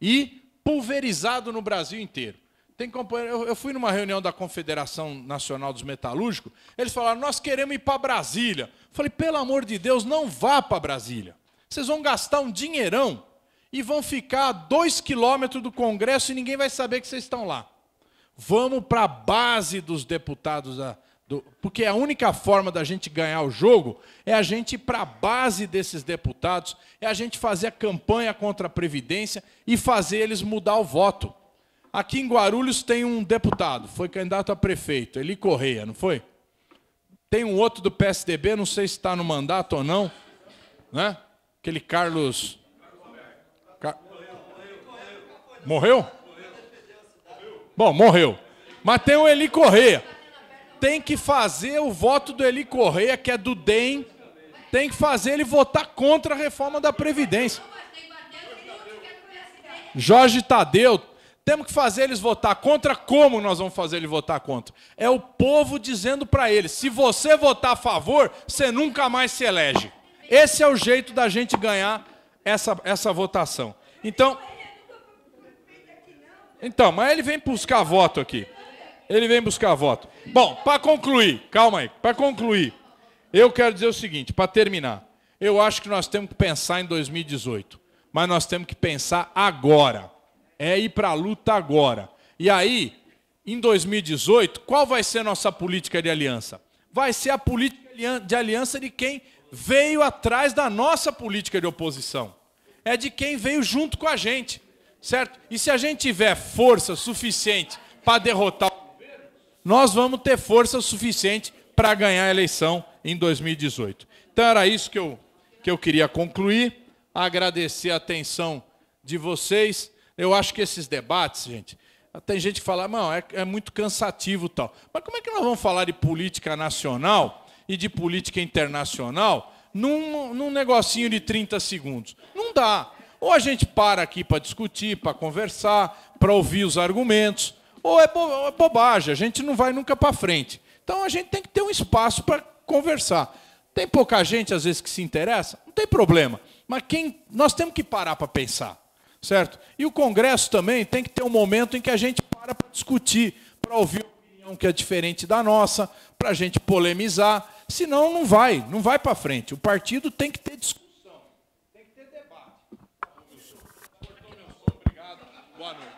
E pulverizado no Brasil inteiro. Tem companheiro, eu, eu fui numa reunião da Confederação Nacional dos Metalúrgicos, eles falaram: "Nós queremos ir para Brasília". Eu falei: "Pelo amor de Deus, não vá para Brasília. Vocês vão gastar um dinheirão e vão ficar a dois quilômetros do Congresso e ninguém vai saber que vocês estão lá. Vamos para a base dos deputados da, do, porque a única forma da gente ganhar o jogo é a gente ir para a base desses deputados, é a gente fazer a campanha contra a Previdência e fazer eles mudar o voto. Aqui em Guarulhos tem um deputado, foi candidato a prefeito, Eli Correia, não foi? Tem um outro do PSDB, não sei se está no mandato ou não, né? Aquele Carlos... Car... Morreu? Bom, morreu. Mas tem o Eli Correia. Tem que fazer o voto do Eli Correia, que é do DEM, tem que fazer ele votar contra a reforma da Previdência. É Jorge Tadeu temos que fazer eles votar contra. Como nós vamos fazer ele votar contra? É o povo dizendo para ele: se você votar a favor, você nunca mais se elege. Esse é o jeito da gente ganhar essa, essa votação. Então, então, mas ele vem buscar voto aqui. Ele vem buscar voto. Bom, para concluir, calma aí, para concluir, eu quero dizer o seguinte, para terminar. Eu acho que nós temos que pensar em 2018, mas nós temos que pensar agora é ir para a luta agora. E aí, em 2018, qual vai ser a nossa política de aliança? Vai ser a política de aliança de quem veio atrás da nossa política de oposição. É de quem veio junto com a gente, certo? E se a gente tiver força suficiente para derrotar o governo, nós vamos ter força suficiente para ganhar a eleição em 2018. Então era isso que eu, que eu queria concluir. Agradecer a atenção de vocês. Eu acho que esses debates, gente, tem gente que fala, não, é, é muito cansativo tal. Mas como é que nós vamos falar de política nacional e de política internacional num, num negocinho de 30 segundos? Não dá. Ou a gente para aqui para discutir, para conversar, para ouvir os argumentos, ou é, bo ou é bobagem, a gente não vai nunca para frente. Então a gente tem que ter um espaço para conversar. Tem pouca gente, às vezes, que se interessa? Não tem problema. Mas quem nós temos que parar para pensar certo? E o Congresso também tem que ter um momento em que a gente para para discutir, para ouvir uma opinião que é diferente da nossa, para a gente polemizar, senão não vai, não vai para frente. O partido tem que ter discussão, tem que ter debate. Obrigado, boa noite.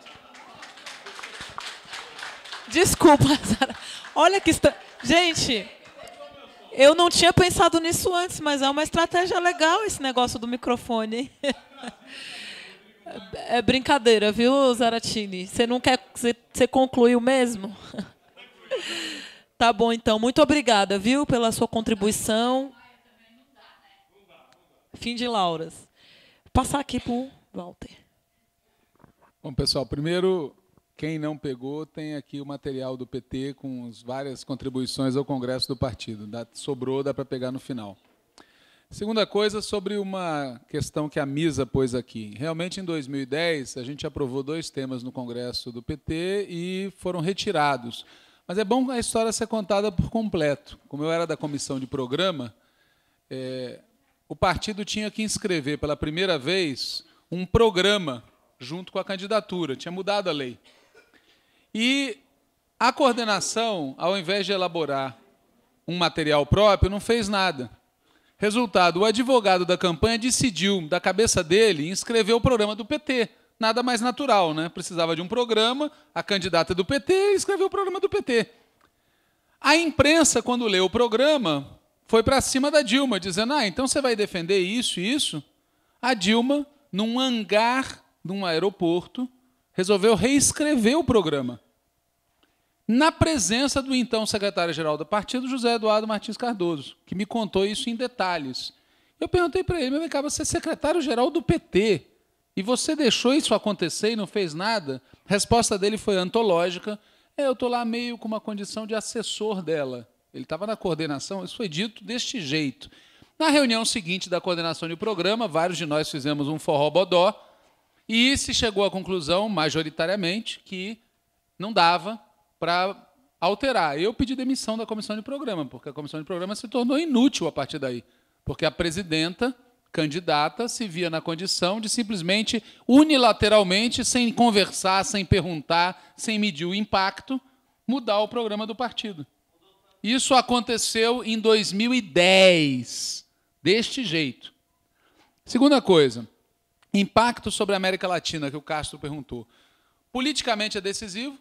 Desculpa, Sara. Olha que está... Gente, eu não tinha pensado nisso antes, mas é uma estratégia legal esse negócio do microfone. É brincadeira, viu, Zaratini? Você não quer. Você concluiu mesmo? Tá bom, então. Muito obrigada, viu, pela sua contribuição. Fim de Lauras. Vou passar aqui para o Walter. Bom, pessoal, primeiro, quem não pegou, tem aqui o material do PT com as várias contribuições ao Congresso do Partido. Sobrou, dá para pegar no final. Segunda coisa, sobre uma questão que a Misa pôs aqui. Realmente, em 2010, a gente aprovou dois temas no Congresso do PT e foram retirados. Mas é bom a história ser contada por completo. Como eu era da comissão de programa, é, o partido tinha que inscrever pela primeira vez um programa junto com a candidatura. Tinha mudado a lei. E a coordenação, ao invés de elaborar um material próprio, não fez nada Resultado: o advogado da campanha decidiu, da cabeça dele, inscrever o programa do PT. Nada mais natural, né? Precisava de um programa, a candidata do PT escreveu o programa do PT. A imprensa, quando leu o programa, foi para cima da Dilma, dizendo: ah, então você vai defender isso e isso? A Dilma, num hangar de um aeroporto, resolveu reescrever o programa na presença do então secretário-geral do partido, José Eduardo Martins Cardoso, que me contou isso em detalhes. Eu perguntei para ele, mas você é secretário-geral do PT, e você deixou isso acontecer e não fez nada? A resposta dele foi antológica, é, eu estou lá meio com uma condição de assessor dela. Ele estava na coordenação, isso foi dito deste jeito. Na reunião seguinte da coordenação de programa, vários de nós fizemos um forró bodó, e se chegou à conclusão, majoritariamente, que não dava para alterar. Eu pedi demissão da comissão de programa, porque a comissão de programa se tornou inútil a partir daí. Porque a presidenta, candidata, se via na condição de simplesmente, unilateralmente, sem conversar, sem perguntar, sem medir o impacto, mudar o programa do partido. Isso aconteceu em 2010, deste jeito. Segunda coisa, impacto sobre a América Latina, que o Castro perguntou. Politicamente é decisivo,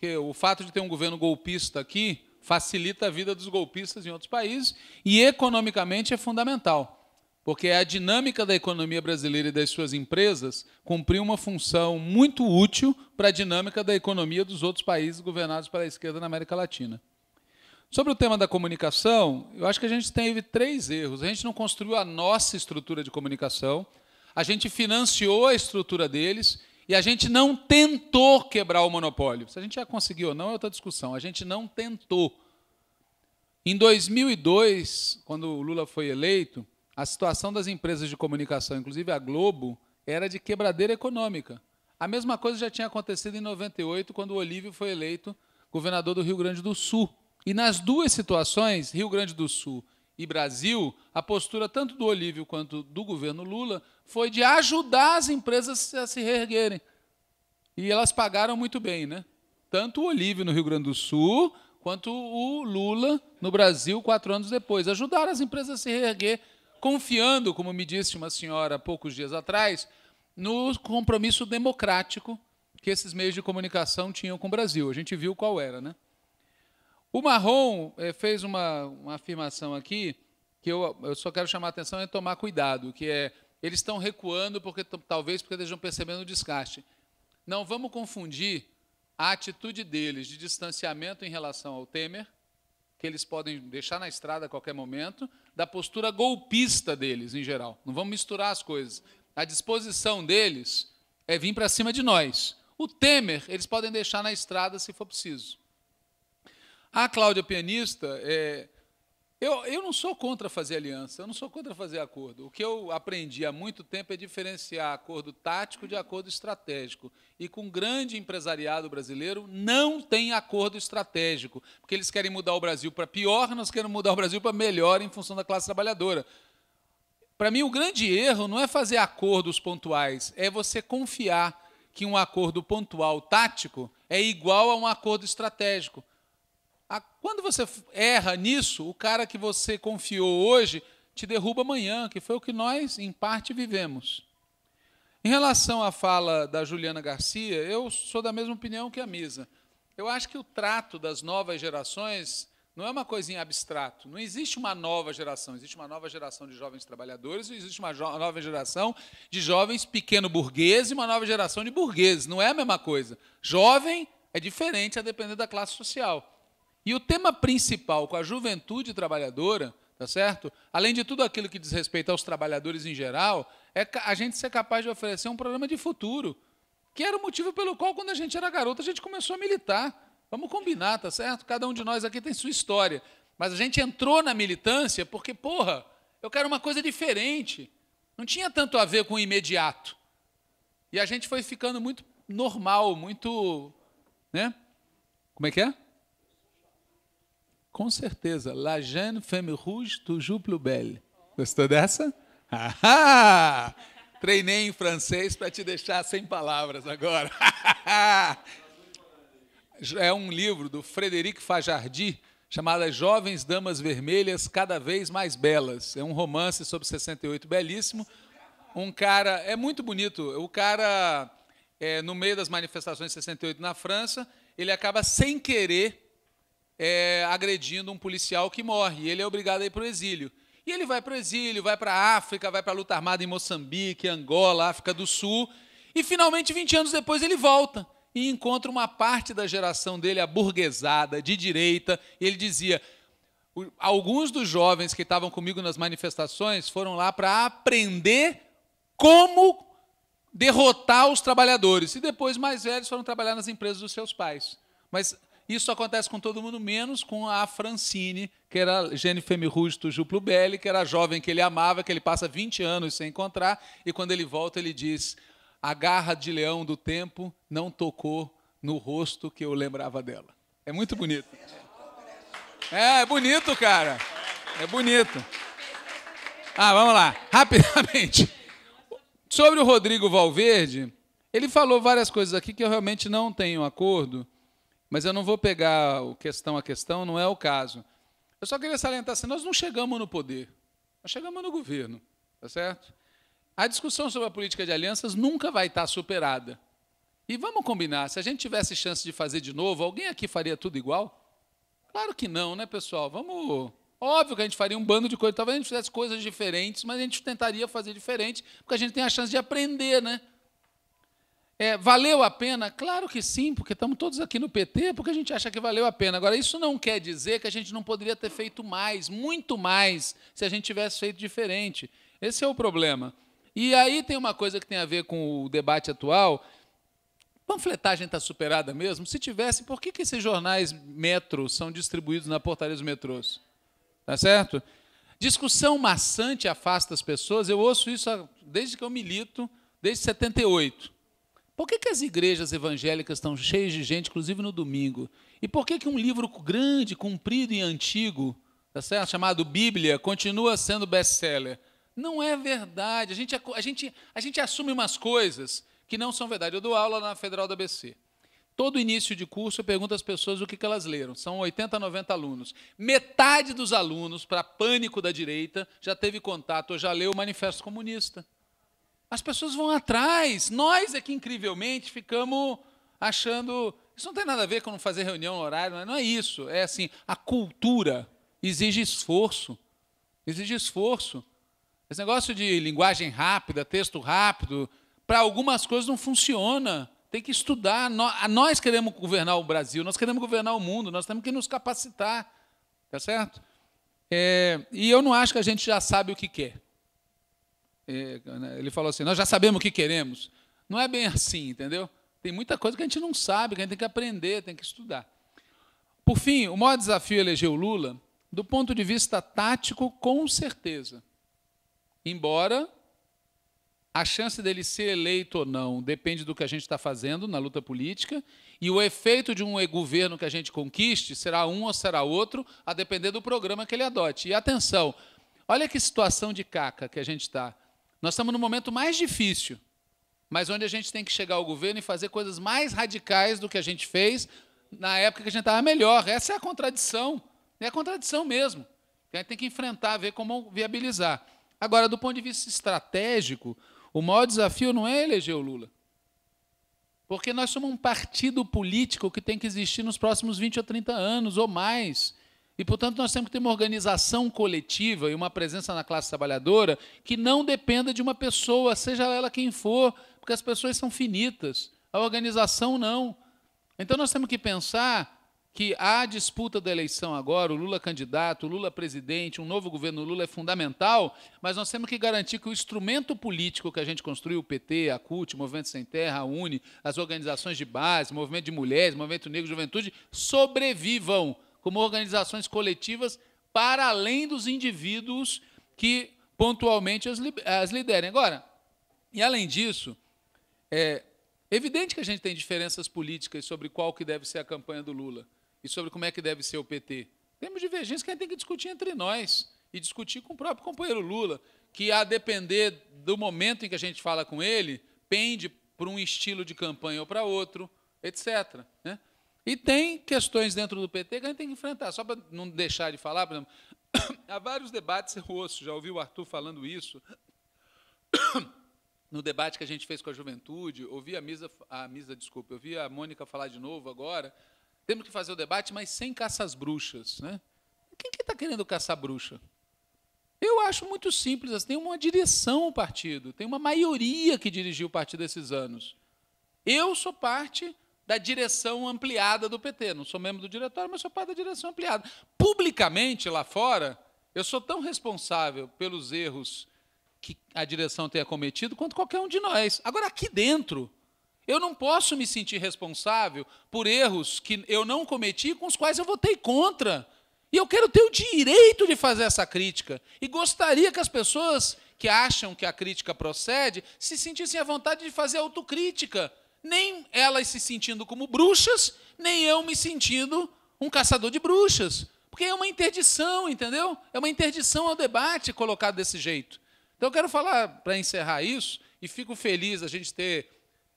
porque o fato de ter um governo golpista aqui facilita a vida dos golpistas em outros países e economicamente é fundamental. Porque é a dinâmica da economia brasileira e das suas empresas cumpriu uma função muito útil para a dinâmica da economia dos outros países governados pela esquerda na América Latina. Sobre o tema da comunicação, eu acho que a gente teve três erros. A gente não construiu a nossa estrutura de comunicação, a gente financiou a estrutura deles e a gente não tentou quebrar o monopólio. Se a gente já conseguiu ou não é outra discussão. A gente não tentou. Em 2002, quando o Lula foi eleito, a situação das empresas de comunicação, inclusive a Globo, era de quebradeira econômica. A mesma coisa já tinha acontecido em 98, quando o Olívio foi eleito governador do Rio Grande do Sul. E nas duas situações, Rio Grande do Sul e Brasil, a postura tanto do Olívio quanto do governo Lula foi de ajudar as empresas a se reerguerem. E elas pagaram muito bem, né? Tanto o Olívio no Rio Grande do Sul, quanto o Lula no Brasil, quatro anos depois. Ajudaram as empresas a se reerguer, confiando, como me disse uma senhora há poucos dias atrás, no compromisso democrático que esses meios de comunicação tinham com o Brasil. A gente viu qual era, né? O Marrom eh, fez uma, uma afirmação aqui que eu, eu só quero chamar a atenção é tomar cuidado, que é eles estão recuando porque talvez porque estejam estão percebendo o desgaste. Não vamos confundir a atitude deles de distanciamento em relação ao Temer, que eles podem deixar na estrada a qualquer momento, da postura golpista deles em geral. Não vamos misturar as coisas. A disposição deles é vir para cima de nós. O Temer, eles podem deixar na estrada se for preciso. A ah, Cláudia Pianista, é, eu, eu não sou contra fazer aliança, eu não sou contra fazer acordo. O que eu aprendi há muito tempo é diferenciar acordo tático de acordo estratégico. E com o grande empresariado brasileiro, não tem acordo estratégico, porque eles querem mudar o Brasil para pior, nós queremos mudar o Brasil para melhor em função da classe trabalhadora. Para mim, o grande erro não é fazer acordos pontuais, é você confiar que um acordo pontual tático é igual a um acordo estratégico. Quando você erra nisso, o cara que você confiou hoje te derruba amanhã, que foi o que nós, em parte, vivemos. Em relação à fala da Juliana Garcia, eu sou da mesma opinião que a Misa. Eu acho que o trato das novas gerações não é uma coisinha abstrato. Não existe uma nova geração. Existe uma nova geração de jovens trabalhadores, existe uma nova geração de jovens pequeno burgueses. e uma nova geração de burgueses. Não é a mesma coisa. Jovem é diferente a depender da classe social. E o tema principal com a juventude trabalhadora, tá certo? Além de tudo aquilo que diz respeito aos trabalhadores em geral, é a gente ser capaz de oferecer um programa de futuro, que era o motivo pelo qual quando a gente era garota a gente começou a militar. Vamos combinar, tá certo? Cada um de nós aqui tem sua história, mas a gente entrou na militância porque, porra, eu quero uma coisa diferente. Não tinha tanto a ver com o imediato. E a gente foi ficando muito normal, muito, né? Como é que é? Com certeza. La jeune femme rouge, toujours plus belle. Gostou dessa? Treinei em francês para te deixar sem palavras agora. é um livro do Frederic Fajardi chamado Jovens Damas Vermelhas Cada Vez Mais Belas. É um romance sobre 68 belíssimo. Um cara. É muito bonito. O cara, é, no meio das manifestações de 68 na França, ele acaba sem querer é, agredindo um policial que morre. E ele é obrigado a ir para o exílio. E ele vai para o exílio, vai para a África, vai para a luta armada em Moçambique, Angola, África do Sul. E finalmente, 20 anos depois, ele volta e encontra uma parte da geração dele a burguesada, de direita. E ele dizia: alguns dos jovens que estavam comigo nas manifestações foram lá para aprender como derrotar os trabalhadores. E depois, mais velhos, foram trabalhar nas empresas dos seus pais. Mas isso acontece com todo mundo, menos com a Francine, que era Jennifer Rouge do Juplo Belli, que era a jovem que ele amava, que ele passa 20 anos sem encontrar, e quando ele volta, ele diz: A garra de leão do tempo não tocou no rosto que eu lembrava dela. É muito bonito. É, é bonito, cara. É bonito. Ah, vamos lá, rapidamente. Sobre o Rodrigo Valverde, ele falou várias coisas aqui que eu realmente não tenho acordo. Mas eu não vou pegar o questão a questão, não é o caso. Eu só queria salientar assim: nós não chegamos no poder, nós chegamos no governo, tá certo? A discussão sobre a política de alianças nunca vai estar superada. E vamos combinar, se a gente tivesse chance de fazer de novo, alguém aqui faria tudo igual? Claro que não, né, pessoal? Vamos. Óbvio que a gente faria um bando de coisas. Talvez a gente fizesse coisas diferentes, mas a gente tentaria fazer diferente, porque a gente tem a chance de aprender, né? É, valeu a pena? Claro que sim, porque estamos todos aqui no PT, porque a gente acha que valeu a pena. Agora, isso não quer dizer que a gente não poderia ter feito mais, muito mais, se a gente tivesse feito diferente. Esse é o problema. E aí tem uma coisa que tem a ver com o debate atual. Panfletagem está superada mesmo? Se tivesse, por que, que esses jornais metro são distribuídos na portaria dos metrôs? Tá certo? Discussão maçante afasta as pessoas. Eu ouço isso desde que eu milito, desde 78. Por que, que as igrejas evangélicas estão cheias de gente, inclusive no domingo? E por que, que um livro grande, comprido e antigo, tá certo? chamado Bíblia, continua sendo best-seller? Não é verdade. A gente, a, gente, a gente assume umas coisas que não são verdade. Eu dou aula na Federal da ABC. Todo início de curso eu pergunto às pessoas o que, que elas leram. São 80, 90 alunos. Metade dos alunos, para pânico da direita, já teve contato ou já leu o Manifesto Comunista. As pessoas vão atrás. Nós é que incrivelmente ficamos achando. Isso não tem nada a ver com não fazer reunião no horário, não é isso. É assim, a cultura exige esforço. Exige esforço. Esse negócio de linguagem rápida, texto rápido, para algumas coisas não funciona. Tem que estudar. Nós queremos governar o Brasil, nós queremos governar o mundo, nós temos que nos capacitar. Está certo? É, e eu não acho que a gente já sabe o que quer. É, né, ele falou assim: Nós já sabemos o que queremos. Não é bem assim, entendeu? Tem muita coisa que a gente não sabe, que a gente tem que aprender, tem que estudar. Por fim, o maior desafio é eleger o Lula, do ponto de vista tático, com certeza. Embora a chance dele ser eleito ou não depende do que a gente está fazendo na luta política, e o efeito de um governo que a gente conquiste será um ou será outro, a depender do programa que ele adote. E atenção, olha que situação de caca que a gente está nós estamos no momento mais difícil, mas onde a gente tem que chegar ao governo e fazer coisas mais radicais do que a gente fez na época que a gente estava melhor. Essa é a contradição. É a contradição mesmo. A gente tem que enfrentar, ver como viabilizar. Agora, do ponto de vista estratégico, o maior desafio não é eleger o Lula. Porque nós somos um partido político que tem que existir nos próximos 20 ou 30 anos ou mais. E, portanto, nós temos que ter uma organização coletiva e uma presença na classe trabalhadora que não dependa de uma pessoa, seja ela quem for, porque as pessoas são finitas, a organização não. Então, nós temos que pensar que a disputa da eleição agora, o Lula candidato, o Lula presidente, um novo governo Lula é fundamental, mas nós temos que garantir que o instrumento político que a gente construiu, o PT, a CUT, o Movimento Sem Terra, a UNE, as organizações de base, o Movimento de Mulheres, o Movimento Negro, Juventude, sobrevivam como organizações coletivas para além dos indivíduos que pontualmente as, as liderem. Agora, e além disso, é evidente que a gente tem diferenças políticas sobre qual que deve ser a campanha do Lula e sobre como é que deve ser o PT. Temos divergências que a gente tem que discutir entre nós e discutir com o próprio companheiro Lula, que, a depender do momento em que a gente fala com ele, pende para um estilo de campanha ou para outro, etc. E tem questões dentro do PT que a gente tem que enfrentar. Só para não deixar de falar, por exemplo, há vários debates, eu ouço, já ouvi o Arthur falando isso, no debate que a gente fez com a juventude, ouvi a Misa, a Misa, desculpa, ouvi a Mônica falar de novo agora, temos que fazer o debate, mas sem caças bruxas. Né? Quem que está querendo caçar bruxa? Eu acho muito simples, assim, tem uma direção o partido, tem uma maioria que dirigiu o partido esses anos. Eu sou parte da direção ampliada do PT. Não sou membro do diretório, mas sou parte da direção ampliada. Publicamente, lá fora, eu sou tão responsável pelos erros que a direção tenha cometido quanto qualquer um de nós. Agora, aqui dentro, eu não posso me sentir responsável por erros que eu não cometi, com os quais eu votei contra. E eu quero ter o direito de fazer essa crítica. E gostaria que as pessoas que acham que a crítica procede se sentissem à vontade de fazer autocrítica nem elas se sentindo como bruxas, nem eu me sentindo um caçador de bruxas. Porque é uma interdição, entendeu? É uma interdição ao debate colocado desse jeito. Então eu quero falar, para encerrar isso, e fico feliz a gente ter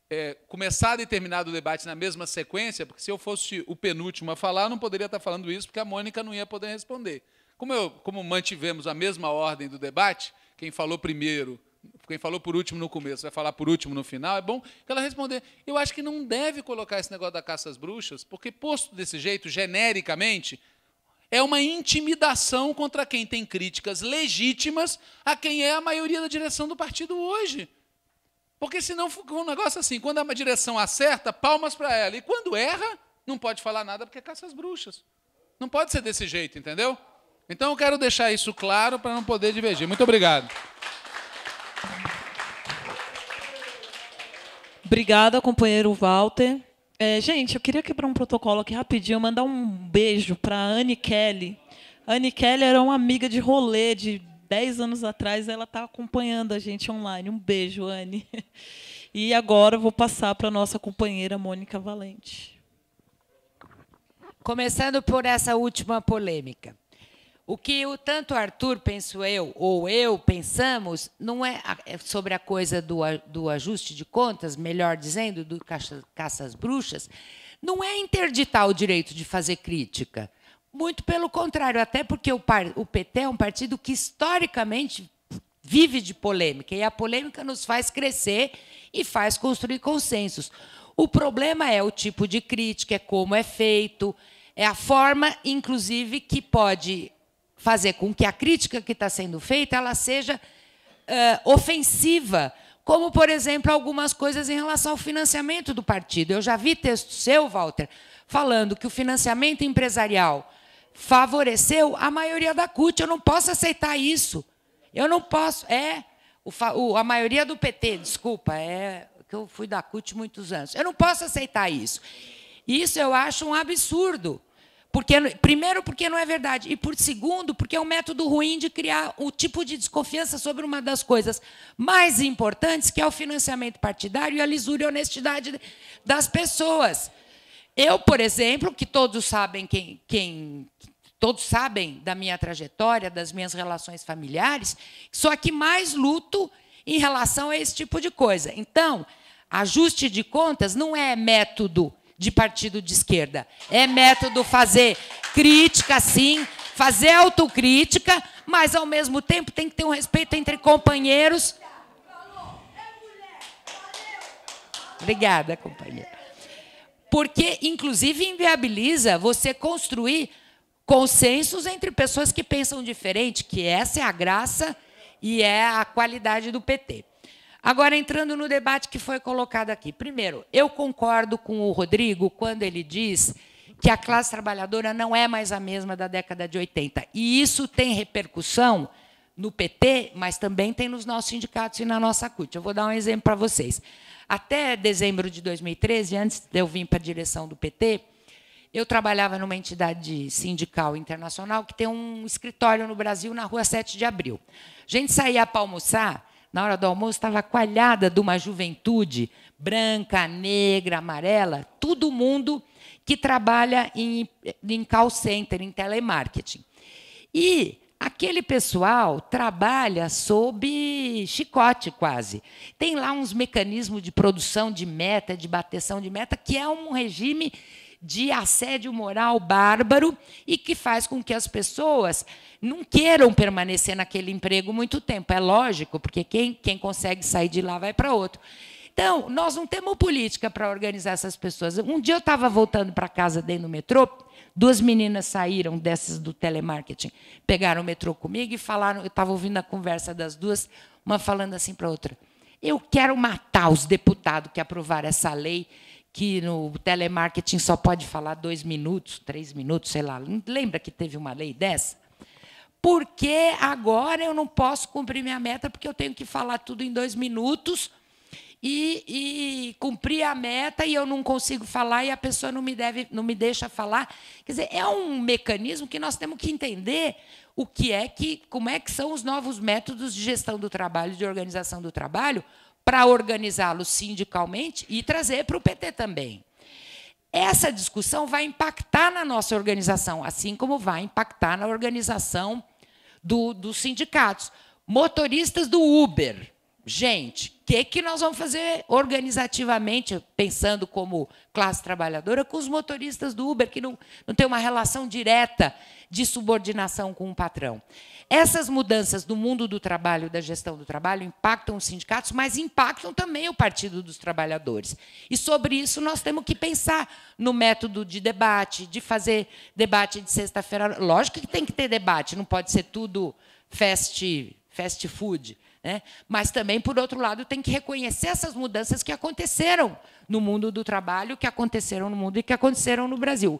é, começado e terminado o debate na mesma sequência, porque se eu fosse o penúltimo a falar, não poderia estar falando isso, porque a Mônica não ia poder responder. Como, eu, como mantivemos a mesma ordem do debate, quem falou primeiro quem falou por último no começo vai falar por último no final, é bom que ela responder. Eu acho que não deve colocar esse negócio da caça às bruxas, porque posto desse jeito, genericamente, é uma intimidação contra quem tem críticas legítimas a quem é a maioria da direção do partido hoje. Porque senão fica um negócio assim, quando é a direção acerta, palmas para ela. E quando erra, não pode falar nada porque caça às bruxas. Não pode ser desse jeito, entendeu? Então eu quero deixar isso claro para não poder divergir. Muito obrigado. Obrigada, companheiro Walter. É, gente, eu queria quebrar um protocolo aqui rapidinho, mandar um beijo para a Anne Kelly. A Anne Kelly era uma amiga de rolê de 10 anos atrás, ela está acompanhando a gente online. Um beijo, Anne. E agora eu vou passar para a nossa companheira Mônica Valente. Começando por essa última polêmica. O que o tanto Arthur, penso eu, ou eu pensamos, não é, é sobre a coisa do, do ajuste de contas, melhor dizendo, do caça, caças bruxas, não é interditar o direito de fazer crítica. Muito pelo contrário, até porque o, o PT é um partido que historicamente vive de polêmica, e a polêmica nos faz crescer e faz construir consensos. O problema é o tipo de crítica, é como é feito, é a forma, inclusive, que pode fazer com que a crítica que está sendo feita ela seja uh, ofensiva, como, por exemplo, algumas coisas em relação ao financiamento do partido. Eu já vi texto seu, Walter, falando que o financiamento empresarial favoreceu a maioria da CUT. Eu não posso aceitar isso. Eu não posso. É, o, o, a maioria do PT, desculpa, é que eu fui da CUT muitos anos. Eu não posso aceitar isso. Isso eu acho um absurdo. Porque, é primeiro, porque não é verdade. E por segundo, porque é um método ruim de criar o tipo de desconfiança sobre uma das coisas mais importantes, que é o financiamento partidário e a lisura e honestidade das pessoas. Eu, por exemplo, que todos sabem quem, quem todos sabem da minha trajetória, das minhas relações familiares, sou a que mais luto em relação a esse tipo de coisa. Então, ajuste de contas não é método de partido de esquerda. É método fazer crítica, sim, fazer autocrítica, mas ao mesmo tempo tem que ter um respeito entre companheiros. Obrigada, companheira. Porque, inclusive, inviabiliza você construir consensos entre pessoas que pensam diferente, que essa é a graça e é a qualidade do PT. Agora, entrando no debate que foi colocado aqui. Primeiro, eu concordo com o Rodrigo quando ele diz que a classe trabalhadora não é mais a mesma da década de 80. E isso tem repercussão no PT, mas também tem nos nossos sindicatos e na nossa CUT. Eu vou dar um exemplo para vocês. Até dezembro de 2013, antes de eu vir para a direção do PT, eu trabalhava numa entidade sindical internacional que tem um escritório no Brasil, na rua 7 de abril. A gente saía para almoçar na hora do almoço, estava coalhada de uma juventude branca, negra, amarela, todo mundo que trabalha em, em call center, em telemarketing. E aquele pessoal trabalha sob chicote quase. Tem lá uns mecanismos de produção de meta, de bateção de meta, que é um regime de assédio moral bárbaro e que faz com que as pessoas não queiram permanecer naquele emprego muito tempo. É lógico, porque quem, quem consegue sair de lá vai para outro. Então, nós não temos política para organizar essas pessoas. Um dia eu estava voltando para casa dentro do metrô, duas meninas saíram dessas do telemarketing, pegaram o metrô comigo e falaram, eu estava ouvindo a conversa das duas, uma falando assim para a outra, eu quero matar os deputados que aprovaram essa lei que no telemarketing só pode falar dois minutos, três minutos, sei lá. Lembra que teve uma lei dessa? Porque agora eu não posso cumprir minha meta porque eu tenho que falar tudo em dois minutos e, e cumprir a meta e eu não consigo falar e a pessoa não me deve, não me deixa falar. Quer dizer, é um mecanismo que nós temos que entender o que é que, como é que são os novos métodos de gestão do trabalho, de organização do trabalho, para organizá-lo sindicalmente e trazer para o PT também. Essa discussão vai impactar na nossa organização, assim como vai impactar na organização do, dos sindicatos. Motoristas do Uber. Gente, o que, que nós vamos fazer organizativamente, pensando como classe trabalhadora, com os motoristas do Uber, que não, não tem uma relação direta de subordinação com o patrão. Essas mudanças do mundo do trabalho, da gestão do trabalho, impactam os sindicatos, mas impactam também o Partido dos Trabalhadores. E sobre isso nós temos que pensar no método de debate, de fazer debate de sexta-feira. Lógico que tem que ter debate, não pode ser tudo fast, fast food. Né? Mas também, por outro lado, tem que reconhecer essas mudanças que aconteceram no mundo do trabalho, que aconteceram no mundo e que aconteceram no Brasil.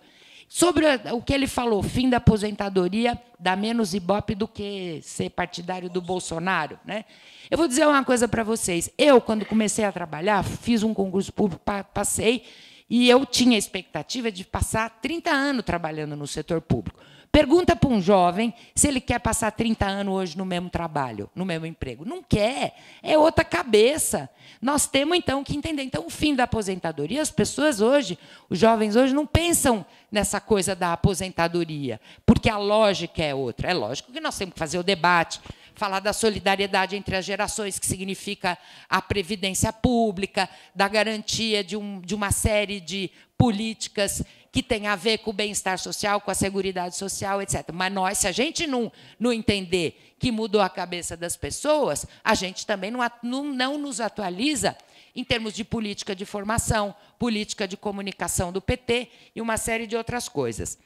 Sobre o que ele falou, fim da aposentadoria, dá menos ibope do que ser partidário do Bolsonaro. Né? Eu vou dizer uma coisa para vocês. Eu, quando comecei a trabalhar, fiz um concurso público, passei, e eu tinha expectativa de passar 30 anos trabalhando no setor público. Pergunta para um jovem se ele quer passar 30 anos hoje no mesmo trabalho, no mesmo emprego. Não quer, é outra cabeça. Nós temos então que entender. Então, o fim da aposentadoria, as pessoas hoje, os jovens hoje, não pensam nessa coisa da aposentadoria, porque a lógica é outra. É lógico que nós temos que fazer o debate, falar da solidariedade entre as gerações, que significa a previdência pública, da garantia de, um, de uma série de políticas que tem a ver com o bem-estar social, com a segurança social, etc. Mas nós, se a gente não, não entender que mudou a cabeça das pessoas, a gente também não, não, não nos atualiza em termos de política de formação, política de comunicação do PT e uma série de outras coisas.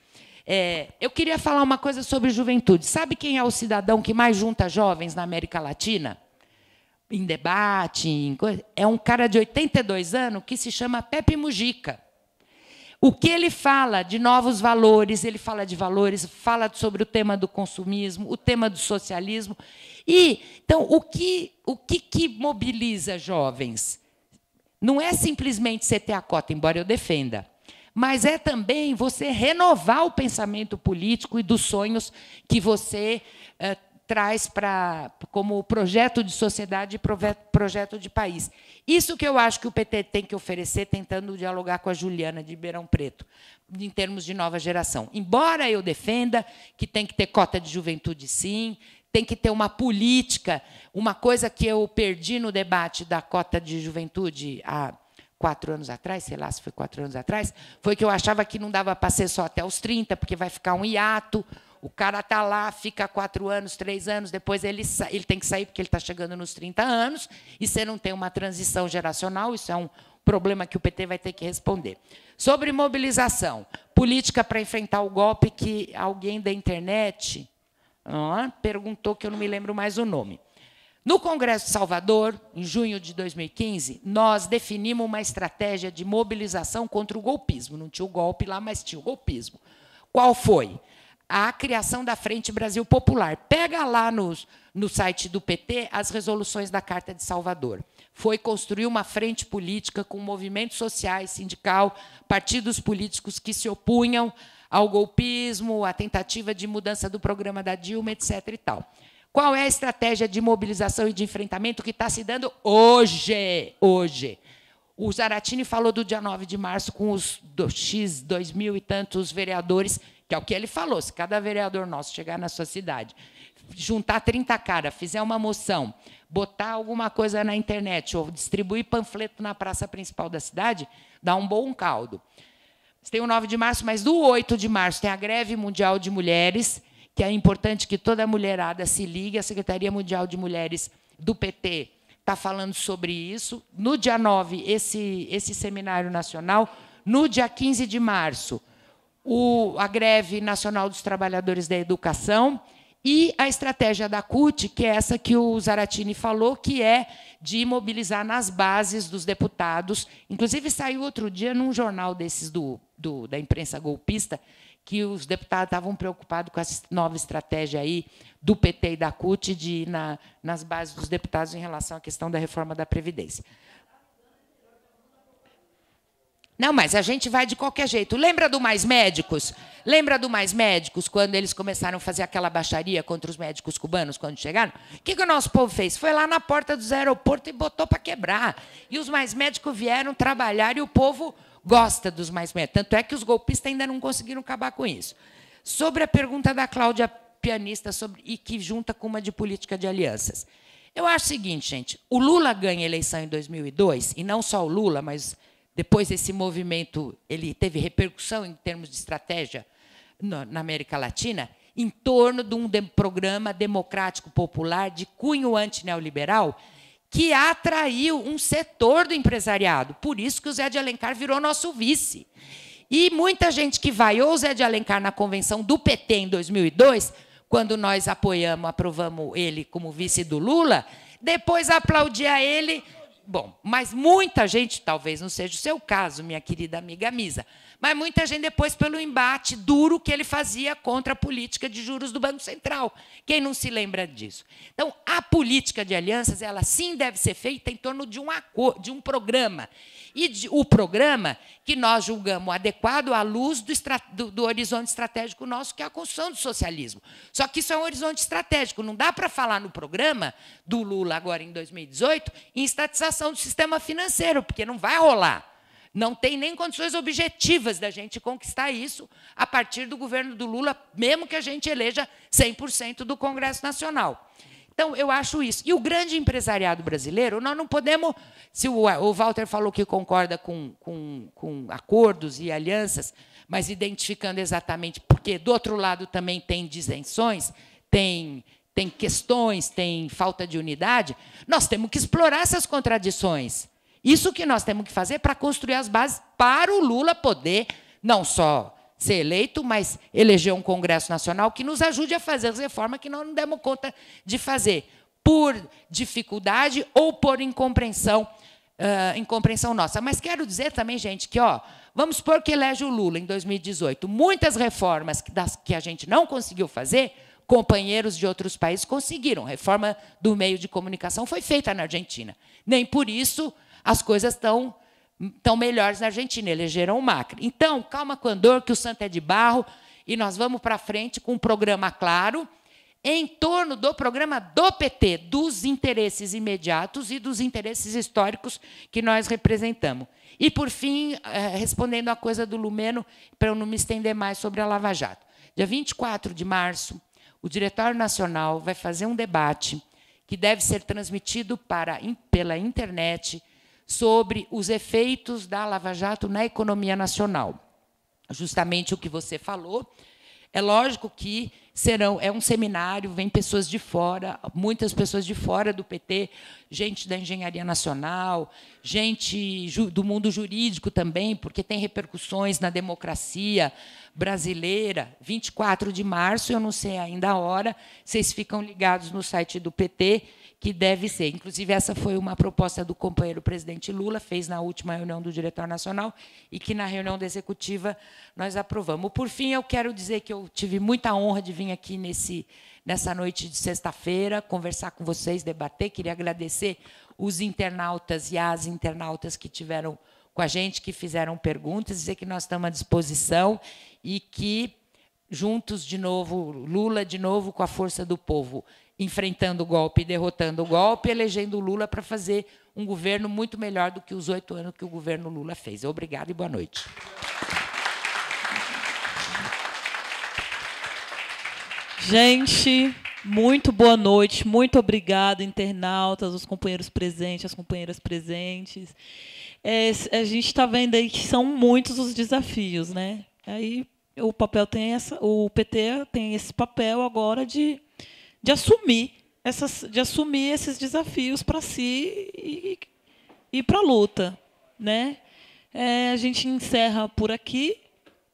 É, eu queria falar uma coisa sobre juventude. Sabe quem é o cidadão que mais junta jovens na América Latina? Em debate, em coisa? É um cara de 82 anos que se chama Pepe Mujica. O que ele fala de novos valores, ele fala de valores, fala sobre o tema do consumismo, o tema do socialismo. E então o que o que, que mobiliza jovens? Não é simplesmente você ter a cota, embora eu defenda, mas é também você renovar o pensamento político e dos sonhos que você eh, traz para como projeto de sociedade e projeto de país. Isso que eu acho que o PT tem que oferecer, tentando dialogar com a Juliana de Ribeirão Preto, em termos de nova geração. Embora eu defenda que tem que ter cota de juventude, sim, tem que ter uma política, uma coisa que eu perdi no debate da cota de juventude há quatro anos atrás, sei lá se foi quatro anos atrás, foi que eu achava que não dava para ser só até os 30, porque vai ficar um hiato o cara está lá, fica quatro anos, três anos, depois ele, ele tem que sair porque ele está chegando nos 30 anos, e você não tem uma transição geracional, isso é um problema que o PT vai ter que responder. Sobre mobilização, política para enfrentar o golpe que alguém da internet ah, perguntou, que eu não me lembro mais o nome. No Congresso de Salvador, em junho de 2015, nós definimos uma estratégia de mobilização contra o golpismo. Não tinha o golpe lá, mas tinha o golpismo. Qual foi? a criação da Frente Brasil Popular. Pega lá no site do PT as resoluções da Carta de Salvador. Foi construir uma frente política com movimentos sociais, sindical, partidos políticos que se opunham ao golpismo, à tentativa de mudança do programa da Dilma, etc. E tal. Qual é a estratégia de mobilização e de enfrentamento que está se dando hoje? Hoje. O Zaratini falou do dia 9 de março com os X, dois mil e tantos vereadores que é o que ele falou, se cada vereador nosso chegar na sua cidade, juntar 30 caras, fizer uma moção, botar alguma coisa na internet ou distribuir panfleto na praça principal da cidade, dá um bom caldo. Tem o 9 de março, mas do 8 de março tem a greve mundial de mulheres, que é importante que toda mulherada se ligue. A Secretaria Mundial de Mulheres do PT está falando sobre isso. No dia 9, esse, esse seminário nacional. No dia 15 de março, o, a greve nacional dos trabalhadores da educação e a estratégia da CUT, que é essa que o Zaratini falou, que é de mobilizar nas bases dos deputados. Inclusive, saiu outro dia num jornal desses do, do da imprensa golpista que os deputados estavam preocupados com essa nova estratégia aí do PT e da CUT de ir na, nas bases dos deputados em relação à questão da reforma da Previdência. Não, mas a gente vai de qualquer jeito. Lembra do Mais Médicos? Lembra do Mais Médicos, quando eles começaram a fazer aquela baixaria contra os médicos cubanos quando chegaram? O que, que o nosso povo fez? Foi lá na porta dos aeroportos e botou para quebrar. E os mais médicos vieram trabalhar e o povo gosta dos mais médicos. Tanto é que os golpistas ainda não conseguiram acabar com isso. Sobre a pergunta da Cláudia, pianista, sobre, e que junta com uma de política de alianças. Eu acho o seguinte, gente: o Lula ganha a eleição em 2002, e não só o Lula, mas depois esse movimento ele teve repercussão em termos de estratégia na América Latina em torno de um programa democrático popular de cunho anti-neoliberal que atraiu um setor do empresariado. Por isso que o Zé de Alencar virou nosso vice. E muita gente que vaiou o Zé de Alencar na convenção do PT em 2002, quando nós apoiamos, aprovamos ele como vice do Lula, depois aplaudia ele bom, mas muita gente, talvez não seja o seu caso, minha querida amiga Misa, mas muita gente depois pelo embate duro que ele fazia contra a política de juros do Banco Central. Quem não se lembra disso? Então, a política de alianças, ela sim deve ser feita em torno de um, acordo, de um programa e de, o programa que nós julgamos adequado à luz do, do, do, horizonte estratégico nosso, que é a construção do socialismo. Só que isso é um horizonte estratégico. Não dá para falar no programa do Lula, agora em 2018, em estatização do sistema financeiro, porque não vai rolar. Não tem nem condições objetivas da gente conquistar isso a partir do governo do Lula, mesmo que a gente eleja 100% do Congresso Nacional. Então, eu acho isso. E o grande empresariado brasileiro, nós não podemos. Se o, Walter falou que concorda com, com, com acordos e alianças, mas identificando exatamente, porque do outro lado também tem disenções, tem, tem questões, tem falta de unidade, nós temos que explorar essas contradições. Isso que nós temos que fazer para construir as bases para o Lula poder não só ser eleito, mas eleger um Congresso Nacional que nos ajude a fazer as reformas que nós não demos conta de fazer, por dificuldade ou por incompreensão, uh, incompreensão nossa. Mas quero dizer também, gente, que ó, vamos supor que elege o Lula em 2018. Muitas reformas que, das, que a gente não conseguiu fazer, companheiros de outros países conseguiram. Reforma do meio de comunicação foi feita na Argentina. Nem por isso as coisas estão estão melhores na Argentina, elegeram o Macri. Então, calma com a dor, que o santo é de barro, e nós vamos para frente com um programa claro em torno do programa do PT, dos interesses imediatos e dos interesses históricos que nós representamos. E, por fim, eh, respondendo a coisa do Lumeno, para eu não me estender mais sobre a Lava Jato. Dia 24 de março, o Diretório Nacional vai fazer um debate que deve ser transmitido para, pela internet sobre os efeitos da Lava Jato na economia nacional. Justamente o que você falou. É lógico que serão é um seminário, vem pessoas de fora, muitas pessoas de fora do PT, gente da engenharia nacional, gente do mundo jurídico também, porque tem repercussões na democracia brasileira. 24 de março, eu não sei ainda a hora, vocês ficam ligados no site do PT que deve ser. Inclusive, essa foi uma proposta do companheiro presidente Lula, fez na última reunião do diretor nacional e que na reunião da executiva nós aprovamos. Por fim, eu quero dizer que eu tive muita honra de vir aqui nesse, nessa noite de sexta-feira conversar com vocês, debater. Queria agradecer os internautas e as internautas que tiveram com a gente, que fizeram perguntas, dizer que nós estamos à disposição e que juntos de novo, Lula de novo com a força do povo enfrentando o golpe, derrotando o golpe, elegendo o Lula para fazer um governo muito melhor do que os oito anos que o governo Lula fez. Obrigado e boa noite. Gente, muito boa noite, muito obrigado, internautas, os companheiros presentes, as companheiras presentes. É, a gente está vendo aí que são muitos os desafios, né? Aí o papel tem essa, o PT tem esse papel agora de de assumir essas, de assumir esses desafios para si e, e para a luta, né? É, a gente encerra por aqui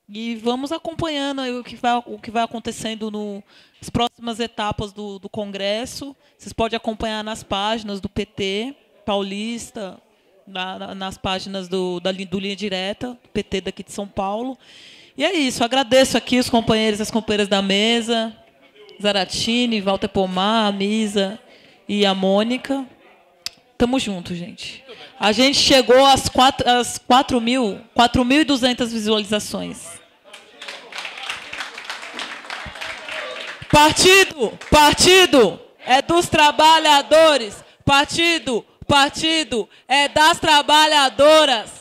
e vamos acompanhando o que vai, o que vai acontecendo no, nas próximas etapas do, do Congresso. Vocês podem acompanhar nas páginas do PT paulista, na, nas páginas do, da, do Linha Direta, do PT daqui de São Paulo. E é isso, agradeço aqui os companheiros e as companheiras da mesa, Zaratini, Walter Pomar, a Misa e a Mônica. Tamo junto, gente. A gente chegou às às mil, 4.200 visualizações. Partido, partido, é dos trabalhadores. Partido, partido, é das trabalhadoras.